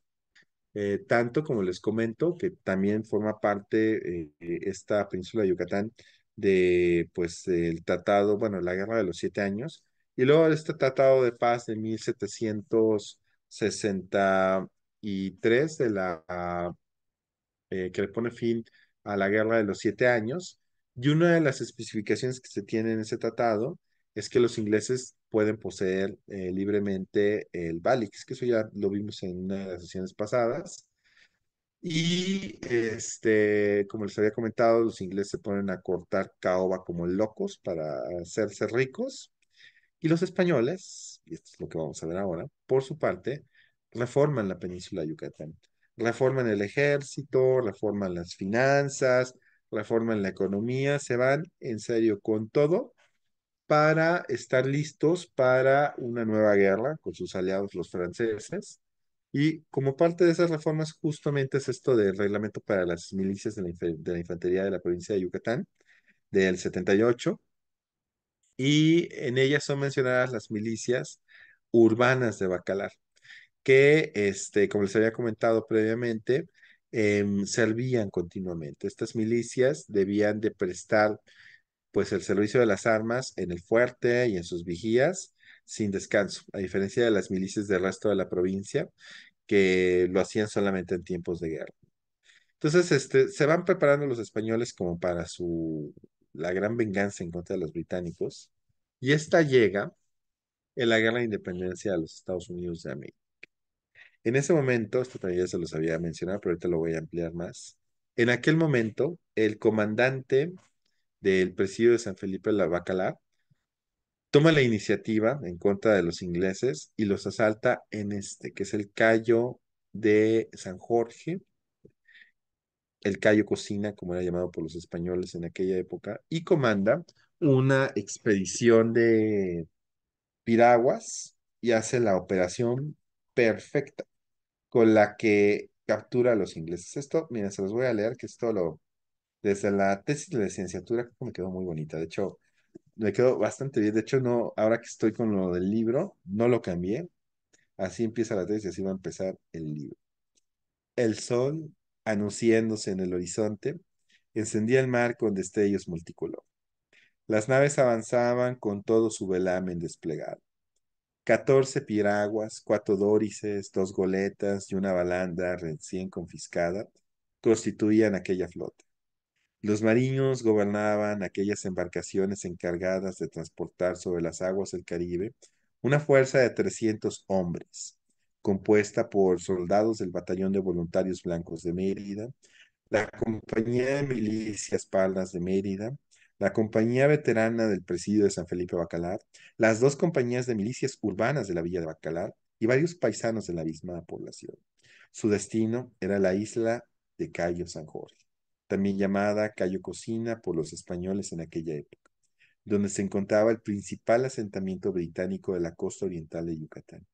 eh, tanto como les comento, que también forma parte esta península de Yucatán de pues el tratado, bueno, la guerra de los siete años, y luego este tratado de paz de 1760 y tres de la, ah, eh, que le pone fin a la Guerra de los Siete Años. Y una de las especificaciones que se tiene en ese tratado es que los ingleses pueden poseer eh, libremente el Balix, que eso ya lo vimos en una de las sesiones pasadas. Y este, como les había comentado, los ingleses se ponen a cortar caoba como locos para hacerse ricos. Y los españoles, y esto es lo que vamos a ver ahora, por su parte, reforman la península de Yucatán, reforman el ejército, reforman las finanzas, reforman la economía, se van en serio con todo para estar listos para una nueva guerra con sus aliados los franceses. Y como parte de esas reformas justamente es esto del reglamento para las milicias de la, infantería de la provincia de Yucatán del 78. Y en ellas son mencionadas las milicias urbanas de Bacalar que, este, como les había comentado previamente, em, servían continuamente. Estas milicias debían de prestar pues el servicio de las armas en el fuerte y en sus vigías sin descanso, a diferencia de las milicias del resto de la provincia que lo hacían solamente en tiempos de guerra. Entonces, este, se van preparando los españoles como para su la gran venganza en contra de los británicos y esta llega en la guerra de independencia de los Estados Unidos de América. En ese momento, esto también ya se los había mencionado, pero ahorita lo voy a ampliar más. En aquel momento, el comandante del presidio de San Felipe de la Bacalá toma la iniciativa en contra de los ingleses y los asalta en este, que es el Cayo de San Jorge, el Cayo Cocina, como era llamado por los españoles en aquella época, y comanda una expedición de piraguas y hace la operación perfecta con la que captura a los ingleses. Esto, miren, se los voy a leer, que esto lo, desde la tesis de la licenciatura, creo que me quedó muy bonita. De hecho, me quedó bastante bien. De hecho, no, ahora que estoy con lo del libro, no lo cambié. Así empieza la tesis y así va a empezar el libro. El sol, anunciándose en el horizonte, encendía el mar con destellos multicolor. Las naves avanzaban con todo su velamen desplegado. 14 piraguas, cuatro dórices, dos goletas y una balanda recién confiscada constituían aquella flota. Los marinos gobernaban aquellas embarcaciones encargadas de transportar sobre las aguas del Caribe una fuerza de 300 hombres, compuesta por soldados del Batallón de Voluntarios Blancos de Mérida, la Compañía de Milicias Pardas de Mérida, la Compañía Veterana del Presidio de San Felipe Bacalar, las dos compañías de milicias urbanas de la Villa de Bacalar y varios paisanos de la misma población. Su destino era la isla de Cayo San Jorge, también llamada Cayo Cocina por los españoles en aquella época, donde se encontraba el principal asentamiento británico de la costa oriental de Yucatán.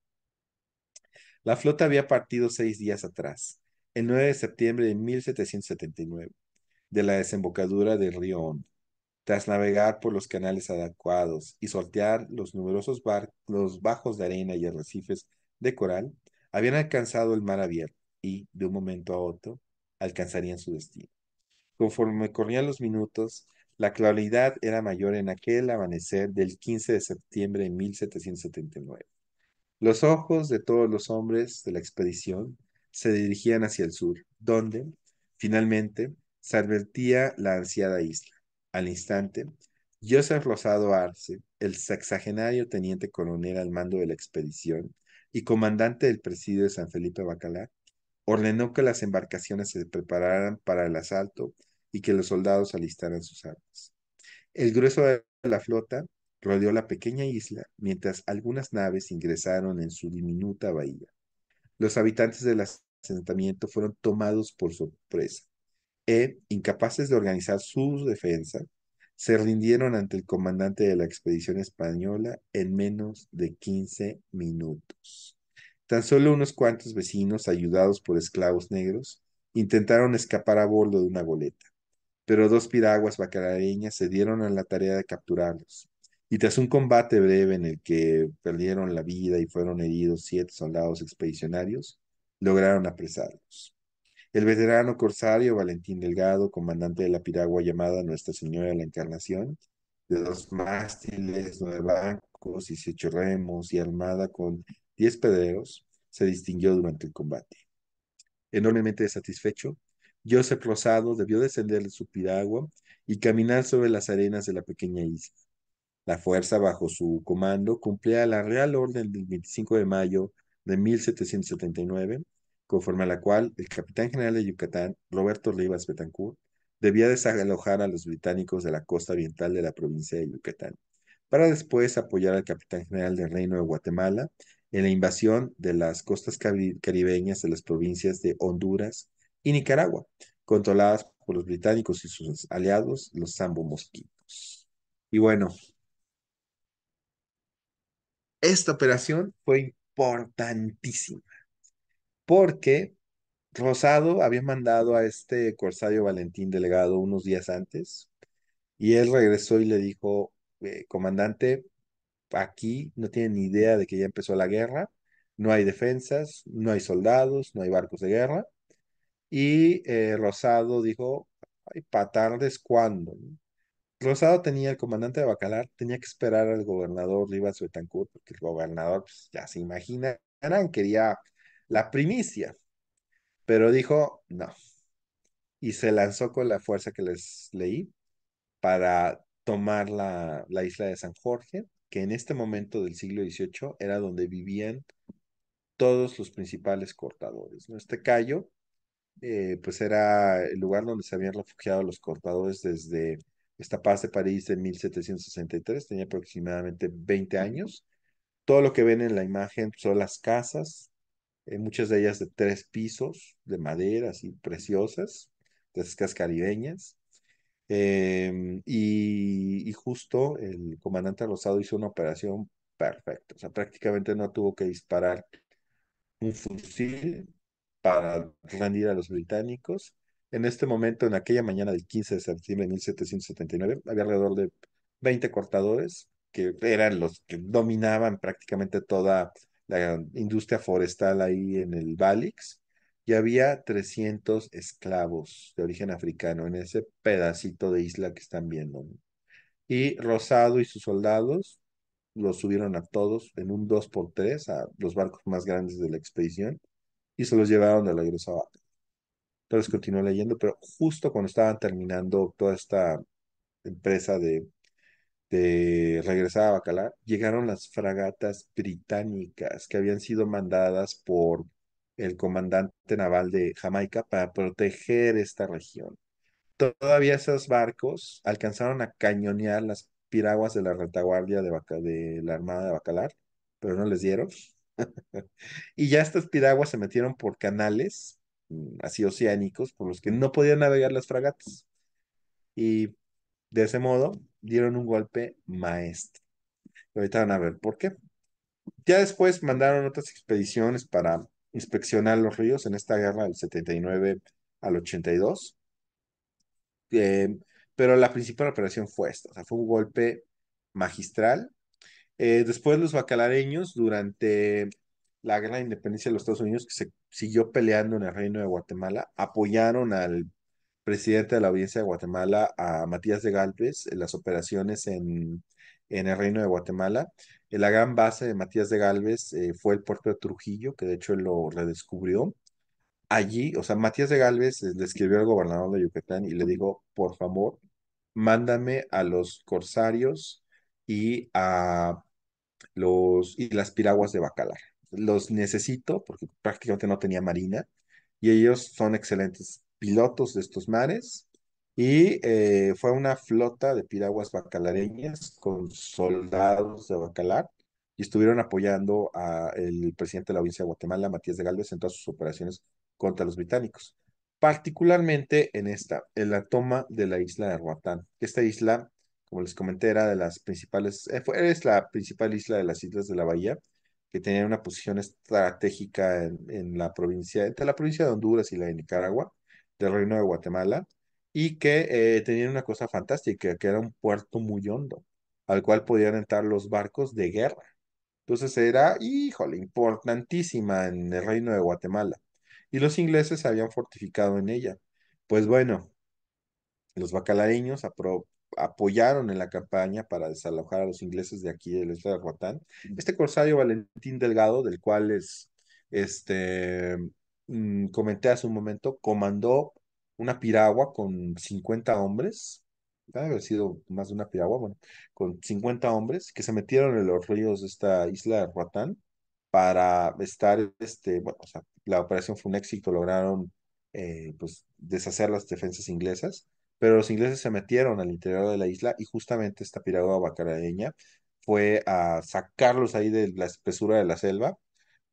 La flota había partido seis días atrás, el 9 de septiembre de 1779, de la desembocadura del río Hondo tras navegar por los canales adecuados y sortear los numerosos barcos bajos de arena y arrecifes de coral, habían alcanzado el mar abierto y, de un momento a otro, alcanzarían su destino. Conforme corrían los minutos, la claridad era mayor en aquel amanecer del 15 de septiembre de 1779. Los ojos de todos los hombres de la expedición se dirigían hacia el sur, donde, finalmente, se advertía la ansiada isla. Al instante, Joseph Rosado Arce, el sexagenario teniente coronel al mando de la expedición y comandante del presidio de San Felipe Bacalá, ordenó que las embarcaciones se prepararan para el asalto y que los soldados alistaran sus armas. El grueso de la flota rodeó la pequeña isla mientras algunas naves ingresaron en su diminuta bahía. Los habitantes del asentamiento fueron tomados por sorpresa e, incapaces de organizar su defensa, se rindieron ante el comandante de la expedición española en menos de 15 minutos. Tan solo unos cuantos vecinos, ayudados por esclavos negros, intentaron escapar a bordo de una goleta, pero dos piraguas bacarareñas se dieron a la tarea de capturarlos. Y tras un combate breve en el que perdieron la vida y fueron heridos siete soldados expedicionarios, lograron apresarlos. El veterano corsario Valentín Delgado, comandante de la piragua llamada Nuestra Señora de la Encarnación, de dos mástiles, nueve bancos y siete remos y armada con diez pederos, se distinguió durante el combate. Enormemente satisfecho, Joseph Rosado debió descender de su piragua y caminar sobre las arenas de la pequeña isla. La fuerza bajo su comando cumplía la Real Orden del 25 de mayo de 1779 conforme a la cual el capitán general de Yucatán, Roberto Rivas Betancourt, debía desalojar a los británicos de la costa oriental de la provincia de Yucatán, para después apoyar al capitán general del Reino de Guatemala en la invasión de las costas caribeñas de las provincias de Honduras y Nicaragua, controladas por los británicos y sus aliados, los Sambo Mosquitos. Y bueno, esta operación fue importantísima porque Rosado había mandado a este corsario Valentín delegado unos días antes y él regresó y le dijo, eh, comandante, aquí no tienen ni idea de que ya empezó la guerra, no hay defensas, no hay soldados, no hay barcos de guerra. Y eh, Rosado dijo, ay, pa' tardes cuándo. Rosado tenía, el comandante de Bacalar, tenía que esperar al gobernador Rivas Betancourt, porque el gobernador, pues, ya se imaginarán, quería la primicia, pero dijo no. Y se lanzó con la fuerza que les leí para tomar la, la isla de San Jorge, que en este momento del siglo XVIII era donde vivían todos los principales cortadores. Este callo, eh, pues era el lugar donde se habían refugiado los cortadores desde esta paz de París de 1763, tenía aproximadamente 20 años. Todo lo que ven en la imagen son las casas eh, muchas de ellas de tres pisos, de madera, y preciosas, de esas caribeñas. Em, y, y, justo el comandante Rosado hizo una operación perfecta, o sea, prácticamente no tuvo que disparar un fusil para rendir a los británicos. En este momento, en aquella mañana del 15 de septiembre de 1779, había alrededor de 20 cortadores que eran los que dominaban prácticamente toda la industria forestal ahí en el Balix, y había 300 esclavos de origen africano en ese pedacito de isla que están viendo. Y Rosado y sus soldados los subieron a todos en un 2x3 a los barcos más grandes de la expedición y se los llevaron de la a Entonces continuó leyendo, pero justo cuando estaban terminando toda esta empresa de de este, regresar a Bacalar, llegaron las fragatas británicas que habían sido mandadas por el comandante naval de Jamaica para proteger esta región. Todavía esos barcos alcanzaron a cañonear las piraguas de la retaguardia de, de la Armada de Bacalar, pero no les dieron. y ya estas piraguas se metieron por canales mm, así oceánicos por los que no podían navegar las fragatas. Y de ese modo, dieron un golpe maestro. Ahorita van a ver por qué. Ya después mandaron otras expediciones para inspeccionar los ríos en esta guerra del 79 al 82. Em, pero la principal operación fue esta, o sea, fue un golpe magistral. Eh, después los bacalareños, durante la guerra de independencia de los Estados Unidos, que se siguió peleando en el reino de Guatemala, apoyaron al presidente de la Audiencia de Guatemala, a Matías de Galvez, en las operaciones en, el Reino de Guatemala. La gran base de Matías de Galvez eh, fue el puerto de Trujillo, que de hecho lo redescubrió. Allí, o sea, Matías de Galvez eh, le escribió al gobernador de Yucatán y le dijo, por favor, mándame a los corsarios y a los y las piraguas de Bacalar. Los necesito porque prácticamente no tenía marina y ellos son excelentes pilotos de estos mares y eh, fue una flota de piraguas bacalareñas con soldados de Bacalar y estuvieron apoyando al presidente de la provincia de Guatemala, Matías de Galvez, en todas sus operaciones contra los británicos, particularmente en esta, en la toma de la isla de Roatán. Esta isla, como les comenté, era de las principales, eh, es la principal isla de las islas de la bahía, que tenía una posición estratégica en la provincia, entre la provincia de Honduras y la de Nicaragua, del Reino de Guatemala y que eh, tenían una cosa fantástica, que era un puerto muy hondo, al cual podían entrar los barcos de guerra. Entonces era, híjole, importantísima en el Reino de Guatemala. Y los ingleses se habían fortificado en ella. Pues bueno, los bacalareños apoyaron en la campaña para desalojar a los ingleses de aquí, del este de Guatán. Este corsario Valentín Delgado, del cual es, este, Mm, comenté hace un momento, comandó una piragua con 50 hombres, debe haber sido más de una piragua, bueno, con 50 hombres que se metieron en los ríos de esta isla de Roatán para estar, este, bueno, o sea, la operación fue un éxito, lograron eh, pues, deshacer las defensas inglesas, pero los ingleses se metieron al interior de la isla y justamente esta piragua bacaraeña fue a sacarlos ahí de la espesura de la selva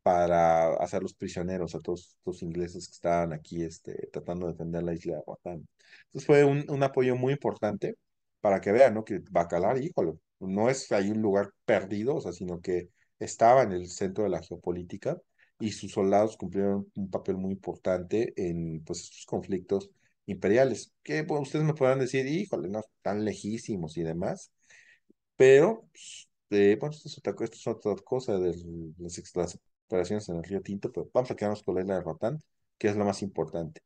para hacerlos prisioneros a todos los ingleses que estaban aquí este, tratando de defender la isla de Guatán. Entonces fue un, apoyo muy importante para que vean, ¿no? Que Bacalar, híjole, no es ahí un lugar perdido, o sea, sino que estaba en el centro de la geopolítica y sus soldados cumplieron un papel muy importante en pues estos conflictos imperiales, que ustedes me podrán decir, híjole, no, tan lejísimos y demás, pero, pues, eh, bueno, esto es otra, cosa de las, operaciones en el río Tinto, pero vamos a quedarnos con la isla de Rotán, que es lo más importante.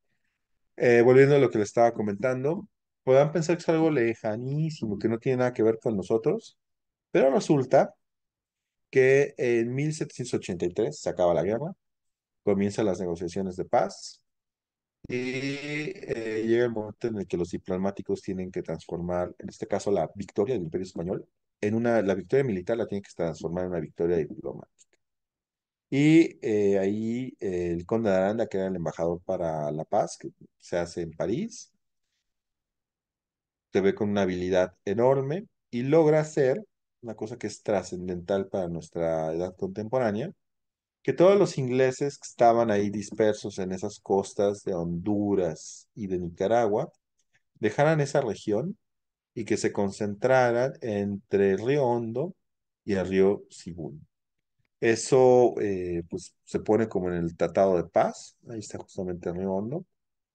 Eh, volviendo a lo que le estaba comentando, podrán pensar que es algo lejanísimo, que no tiene nada que ver con nosotros, pero resulta que en 1783 se acaba la guerra, comienzan las negociaciones de paz y eh, llega el momento en el que los diplomáticos tienen que transformar, en este caso, la victoria del Imperio Español en una, la victoria militar la tienen que transformar en una victoria diplomática. Y eh, ahí eh, el conde de Aranda, que era el embajador para la paz, que se hace en París, se ve con una habilidad enorme y logra hacer una cosa que es trascendental para nuestra edad contemporánea, que todos los ingleses que estaban ahí dispersos en esas costas de Honduras y de Nicaragua, dejaran esa región y que se concentraran entre el río Hondo y el río Sibún. Eso eh, pues, se pone como en el Tratado de Paz, ahí está justamente el río Hondo,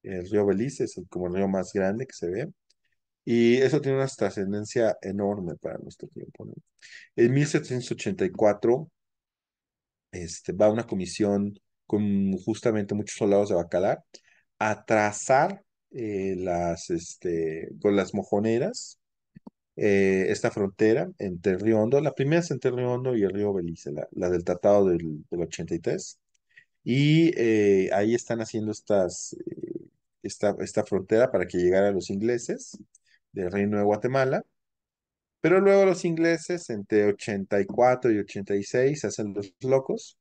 el río Belice es como el río más grande que se ve, y eso tiene una trascendencia enorme para nuestro tiempo. En 1784 este, va una comisión con justamente muchos soldados de Bacalar a trazar eh, las, este, con las mojoneras eh, esta frontera entre el río Hondo, la primera es entre río Hondo y el río Belice, la, del Tratado del, 83, y eh, ahí están haciendo estas, eh, esta, esta frontera para que llegaran los ingleses del Reino de Guatemala, pero luego los ingleses entre 84 y 86 se hacen los locos,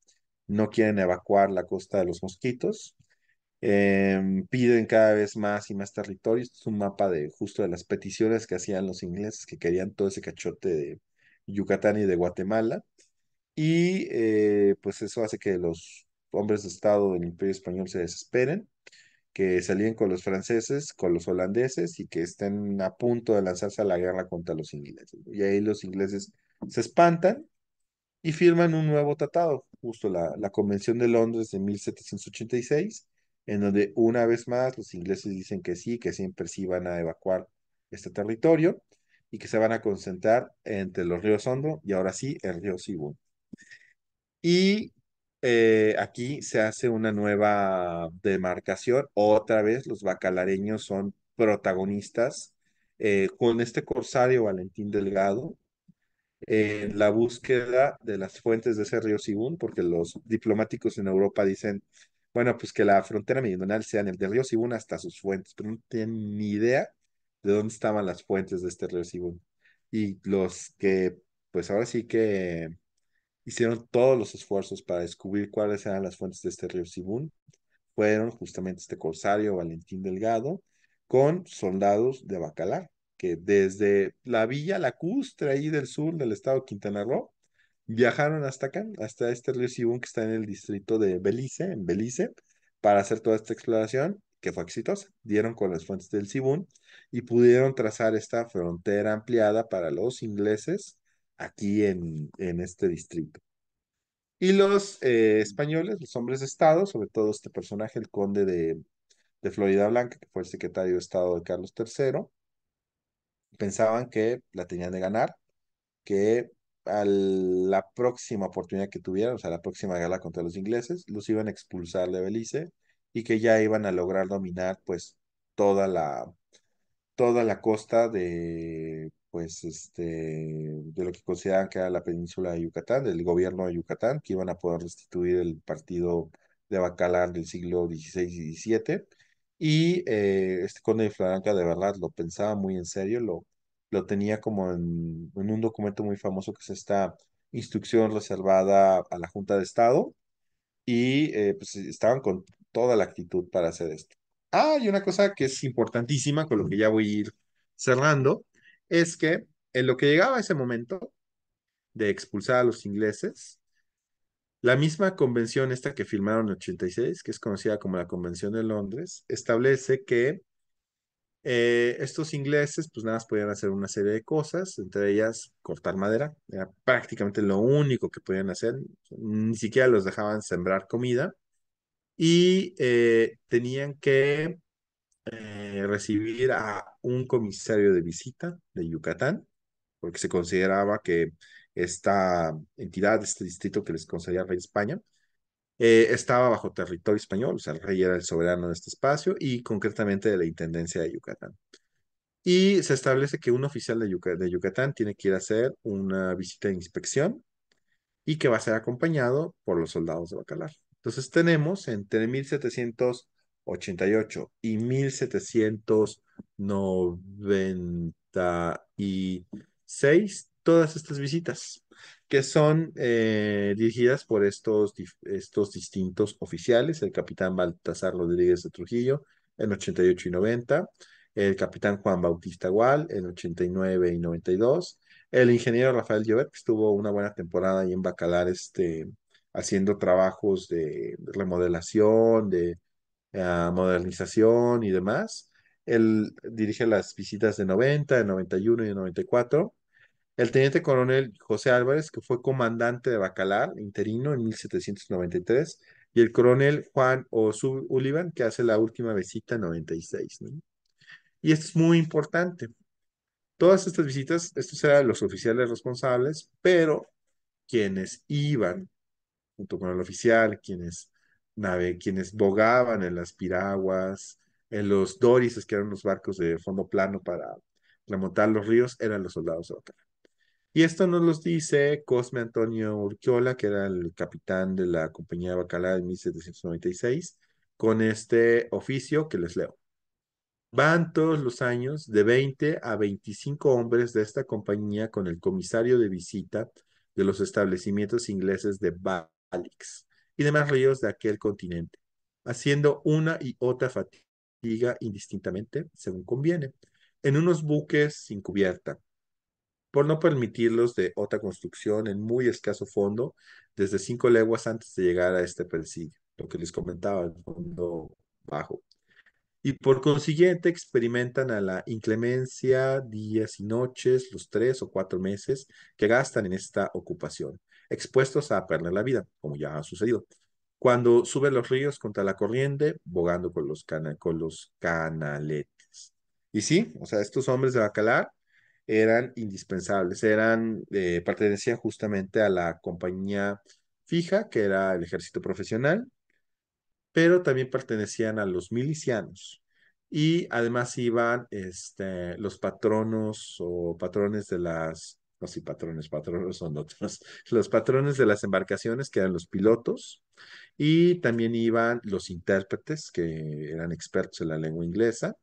no quieren evacuar la costa de los mosquitos, Em, piden cada vez más y más territorios. Esto es un mapa de justo de las peticiones que hacían los ingleses que querían todo ese cachote de Yucatán y de Guatemala. Y eh, pues eso hace que los hombres de Estado del Imperio Español se desesperen, que se con los franceses, con los holandeses y que estén a punto de lanzarse a la guerra contra los ingleses. Y ahí los ingleses se espantan y firman un nuevo tratado, justo la, la Convención de Londres de 1786 en donde una vez más los ingleses dicen que sí, que siempre sí van a evacuar este territorio y que se van a concentrar entre los ríos Hondo y ahora sí el río Sibún. Y eh, aquí se hace una nueva demarcación. Otra vez los bacalareños son protagonistas eh, con este corsario Valentín Delgado en la búsqueda de las fuentes de ese río Sibún, porque los diplomáticos en Europa dicen bueno, pues que la frontera meridional sea en el río Sibún hasta sus fuentes, pero no tienen ni idea de dónde estaban las fuentes de este río Sibún. Y los que, pues ahora sí que hicieron todos los esfuerzos para descubrir cuáles eran las fuentes de este río Sibún, fueron justamente este corsario Valentín Delgado con soldados de Bacalar, que desde la villa lacustre ahí del sur del estado Quintana Roo viajaron hasta acá, hasta este río Sibún que está en el distrito de Belice, en Belice, para hacer toda esta exploración que fue exitosa. Dieron con las fuentes del Sibún y pudieron trazar esta frontera ampliada para los ingleses aquí en, en este distrito. Y los eh, españoles, los hombres de Estado, sobre todo este personaje, el conde de, de Florida Blanca, que fue el secretario de Estado de Carlos III, pensaban que la tenían de ganar, que a la próxima oportunidad que tuvieran, o sea, la próxima gala contra los ingleses, los iban a expulsar de Belice y que ya iban a lograr dominar pues toda la toda la costa de pues este de lo que consideraban que era la península de Yucatán, del gobierno de Yucatán, que iban a poder restituir el partido de Bacalar del siglo XVI y XVII. Y eh, este conde de Floranca de verdad lo pensaba muy en serio, lo, lo tenía como en, un documento muy famoso que es esta instrucción reservada a la Junta de Estado y eh, pues e, estaban con toda la actitud para hacer esto. Ah, y una cosa que es importantísima, con lo que ya voy a ir cerrando, es que en lo que llegaba ese momento de expulsar a los ingleses, la misma convención esta que firmaron en 86, que es conocida como la Convención de Londres, establece que eh, estos ingleses, pues nada más podían hacer una serie de cosas, entre ellas cortar madera, era prácticamente lo único que podían hacer, ni siquiera los dejaban sembrar comida y eh, tenían que eh, recibir a un comisario de visita de Yucatán, porque se consideraba que esta entidad, este distrito que les concedía Rey España, eh, estaba bajo territorio español, o sea, el rey era el soberano de este espacio y concretamente de la Intendencia de Yucatán. Y se establece que un oficial de, de Yucatán tiene que ir a hacer una visita de inspección y que va a ser acompañado por los soldados de Bacalar. Entonces tenemos entre 1788 y 1796 todas estas visitas que son eh, dirigidas por estos, estos distintos oficiales, el capitán Baltasar Rodríguez de Trujillo en 88 y 90, el capitán Juan Bautista Gual en 89 y 92, el ingeniero Rafael Llobet, que estuvo una buena temporada ahí en Bacalar este, haciendo trabajos de remodelación, de ah, modernización y demás. Él dirige las visitas de 90, de 91 y de 94 el teniente coronel José Álvarez, que fue comandante de Bacalar, interino, en 1793, y el coronel Juan Osu uliván, que hace la última visita en 96. Y esto es muy importante. Todas estas visitas, estos eran los oficiales responsables, pero quienes iban junto con el oficial, quienes, nave, quienes bogaban en las piraguas, en los dorises, que eran los barcos de fondo plano para remontar los ríos, eran los soldados de Bacalar. Y esto nos los dice Cosme Antonio Urquiola, que era el capitán de la compañía de Bacalá en 1796, con este oficio que les leo. Van todos los años de 20 a 25 hombres de esta compañía con el comisario de visita de los establecimientos ingleses de Balix y demás ríos de aquel continente, haciendo una y otra fatiga indistintamente según conviene, en unos buques sin cubierta, por no permitirlos de otra construcción en muy escaso fondo desde cinco leguas antes de llegar a este presidio, lo que les comentaba, el fondo bajo. Y por consiguiente experimentan a la inclemencia días y noches, los tres o cuatro meses que gastan en esta ocupación, expuestos a perder la vida, como ya ha sucedido cuando suben los ríos contra la corriente, bogando con los, con los canaletes. Y sí, o sea, estos hombres de Bacalar eran indispensables, eran, eh, pertenecían justamente a la compañía fija, que era el ejército profesional, pero también pertenecían a los milicianos. Y además iban este, los patronos o patrones de las, no patrones, son otros, los patrones de las embarcaciones, que eran los pilotos, y también iban los intérpretes, que eran expertos en la lengua inglesa,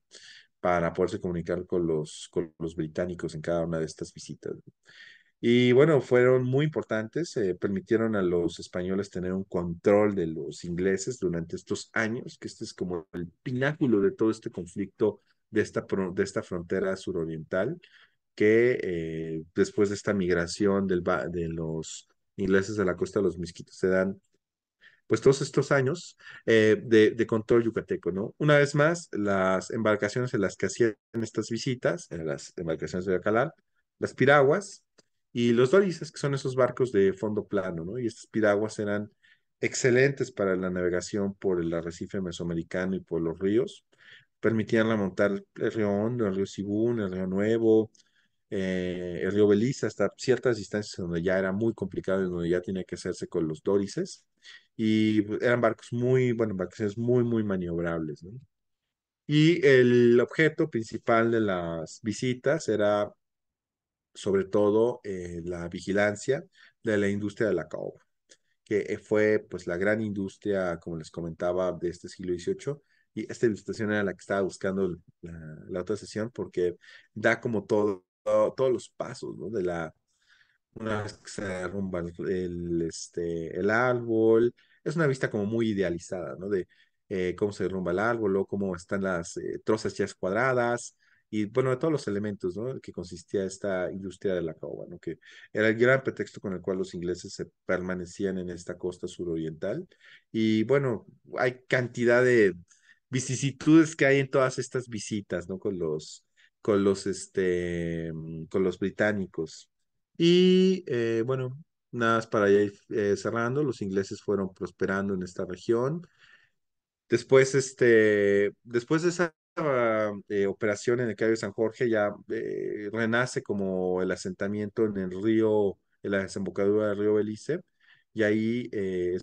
para poderse comunicar con los, con los británicos en cada una de estas visitas. Y bueno, fueron muy importantes, permitieron a los españoles tener un control de los ingleses durante estos años, que este es como el pináculo de todo este conflicto de esta, de esta frontera suroriental, que eh, después de esta migración del, de los ingleses a la costa de los misquitos se dan pues todos estos años eh, de, control yucateco, ¿no? Una vez más, las embarcaciones en las que hacían estas visitas, en las embarcaciones de Bacalar, las piraguas y los dorises, que son esos barcos de fondo plano, ¿no? Y estas piraguas eran excelentes para la navegación por el arrecife mesoamericano y por los ríos. Permitían remontar el río Hondo, el río Sibún, el río Nuevo, eh, el río Beliza, hasta ciertas distancias donde ya era muy complicado y donde ya tenía que hacerse con los dorises y eran barcos muy, bueno, embarcaciones muy, muy maniobrables, ¿no? Y el objeto principal de las visitas era sobre todo eh, la vigilancia de la industria de la caoba, que eh, fue pues la gran industria, como les comentaba, de este siglo XVIII. Y esta ilustración era la que estaba buscando la, otra sesión porque da como todos los pasos ¿no? de la una vez que se derrumba el, este, el árbol, es una vista como muy idealizada, ¿no? De eh, cómo se derrumba el árbol o cómo están las eh, trozas ya cuadradas y bueno, de todos los elementos, ¿no? Que consistía esta industria de la caoba, ¿no? Que era el gran pretexto con el cual los ingleses se permanecían en esta costa suroriental. Y bueno, hay cantidad de vicisitudes que hay en todas estas visitas, ¿no? Con los, con los, este, con los británicos. Y eh, bueno, nada más para ir eh, cerrando, los ingleses fueron prosperando en esta región. Después, este, después de esa eh, operación en el Calle de San Jorge, ya renace como el asentamiento en el río, en la desembocadura del río Belice, y ahí es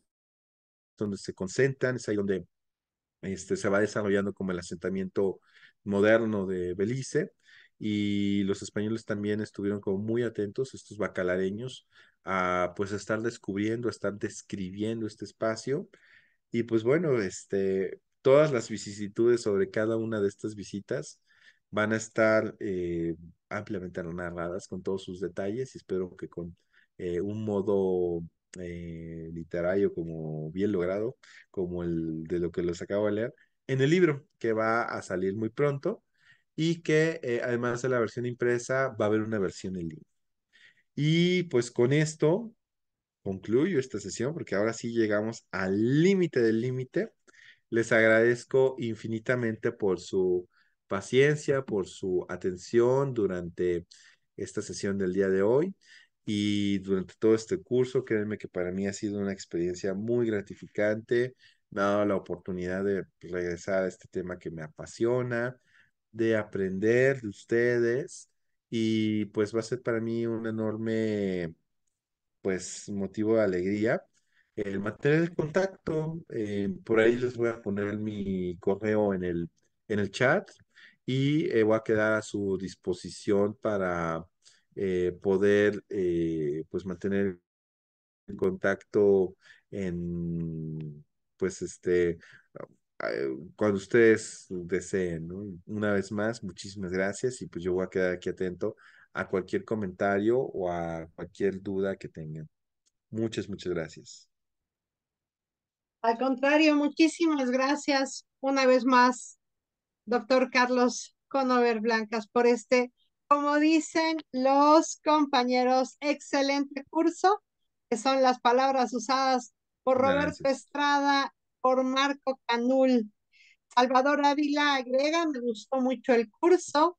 donde se concentran, es ahí donde este, se va desarrollando como el asentamiento moderno de Belice y los españoles también estuvieron como muy atentos, estos bacalareños, a pues estar descubriendo, a estar describiendo este espacio. Y pues bueno, este, todas las vicisitudes sobre cada una de estas visitas van a estar eh, ampliamente narradas con todos sus detalles y espero que con eh, un modo eh, literario como bien logrado, como el de lo que los acabo de leer, en el libro que va a salir muy pronto y que eh, además de la versión impresa va a haber una versión en línea. Y pues con esto concluyo esta sesión porque ahora sí llegamos al límite del límite. Les agradezco infinitamente por su paciencia, por su atención durante esta sesión del día de hoy y durante todo este curso. Créanme que para mí ha sido una experiencia muy gratificante. Me ha dado la oportunidad de regresar a este tema que me apasiona, de aprender de ustedes y pues va a ser para mí un enorme pues motivo de alegría el mantener el contacto. Eh, por ahí les voy a poner mi correo en el, en el chat y eh, voy a quedar a su disposición para eh, poder pues mantener el contacto en pues este eh, cuando ustedes deseen, Una vez más, muchísimas gracias y pues yo voy a quedar aquí atento a cualquier comentario o a cualquier duda que tengan. Muchas, muchas gracias. Al contrario, muchísimas gracias una vez más, doctor Carlos Conover Blancas, por este, como dicen los compañeros, excelente curso, que son las palabras usadas por Roberto Estrada por Marco Canul. Salvador Ávila agrega, me gustó mucho el curso.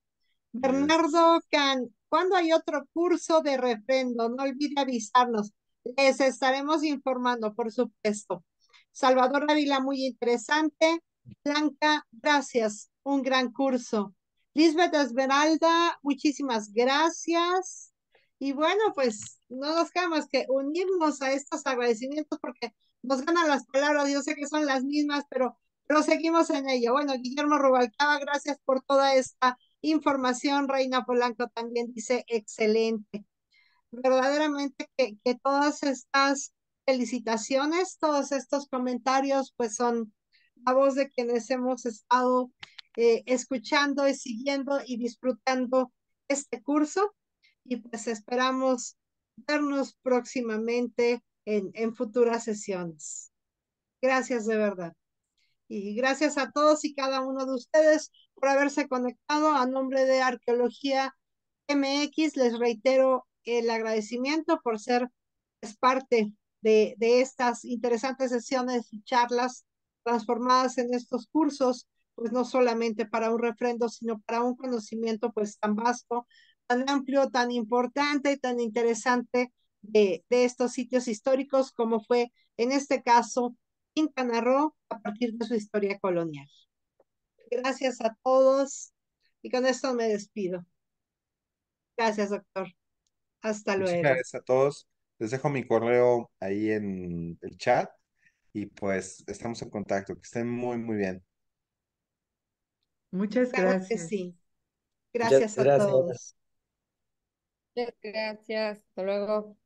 Bernardo Can, ¿cuándo hay otro curso de refrendo? No olvide avisarnos. Les estaremos informando, por supuesto. Salvador Ávila, muy interesante. Blanca, gracias. Un gran curso. Lisbeth Esmeralda, muchísimas gracias. Y bueno, pues no nos queda más que unirnos a estos agradecimientos porque nos ganan las palabras, yo sé que son las mismas, pero, proseguimos seguimos en ello. Bueno, Guillermo Rubalcaba, gracias por toda esta información. Reina Polanco también dice, excelente. Verdaderamente que, que todas estas felicitaciones, todos estos comentarios, pues son la voz de quienes hemos estado eh, escuchando y siguiendo y disfrutando este curso. Y pues esperamos vernos próximamente en, futuras sesiones. Gracias de verdad. Y gracias a todos y cada uno de ustedes por haberse conectado a nombre de Arqueología MX. Les reitero el agradecimiento por ser parte de, de estas interesantes sesiones y charlas transformadas en estos cursos, pues no solamente para un refrendo, sino para un conocimiento pues tan vasto, tan amplio, tan importante y tan interesante de, estos sitios históricos, como fue en este caso Quintana Roo a partir de su historia colonial. Gracias a todos y con esto me despido. Gracias, doctor. Hasta luego. Gracias a todos. Les dejo mi correo ahí en el chat y pues estamos en contacto. Que estén muy, muy bien. Muchas gracias. sí. Gracias a todos. Muchas gracias. Hasta luego.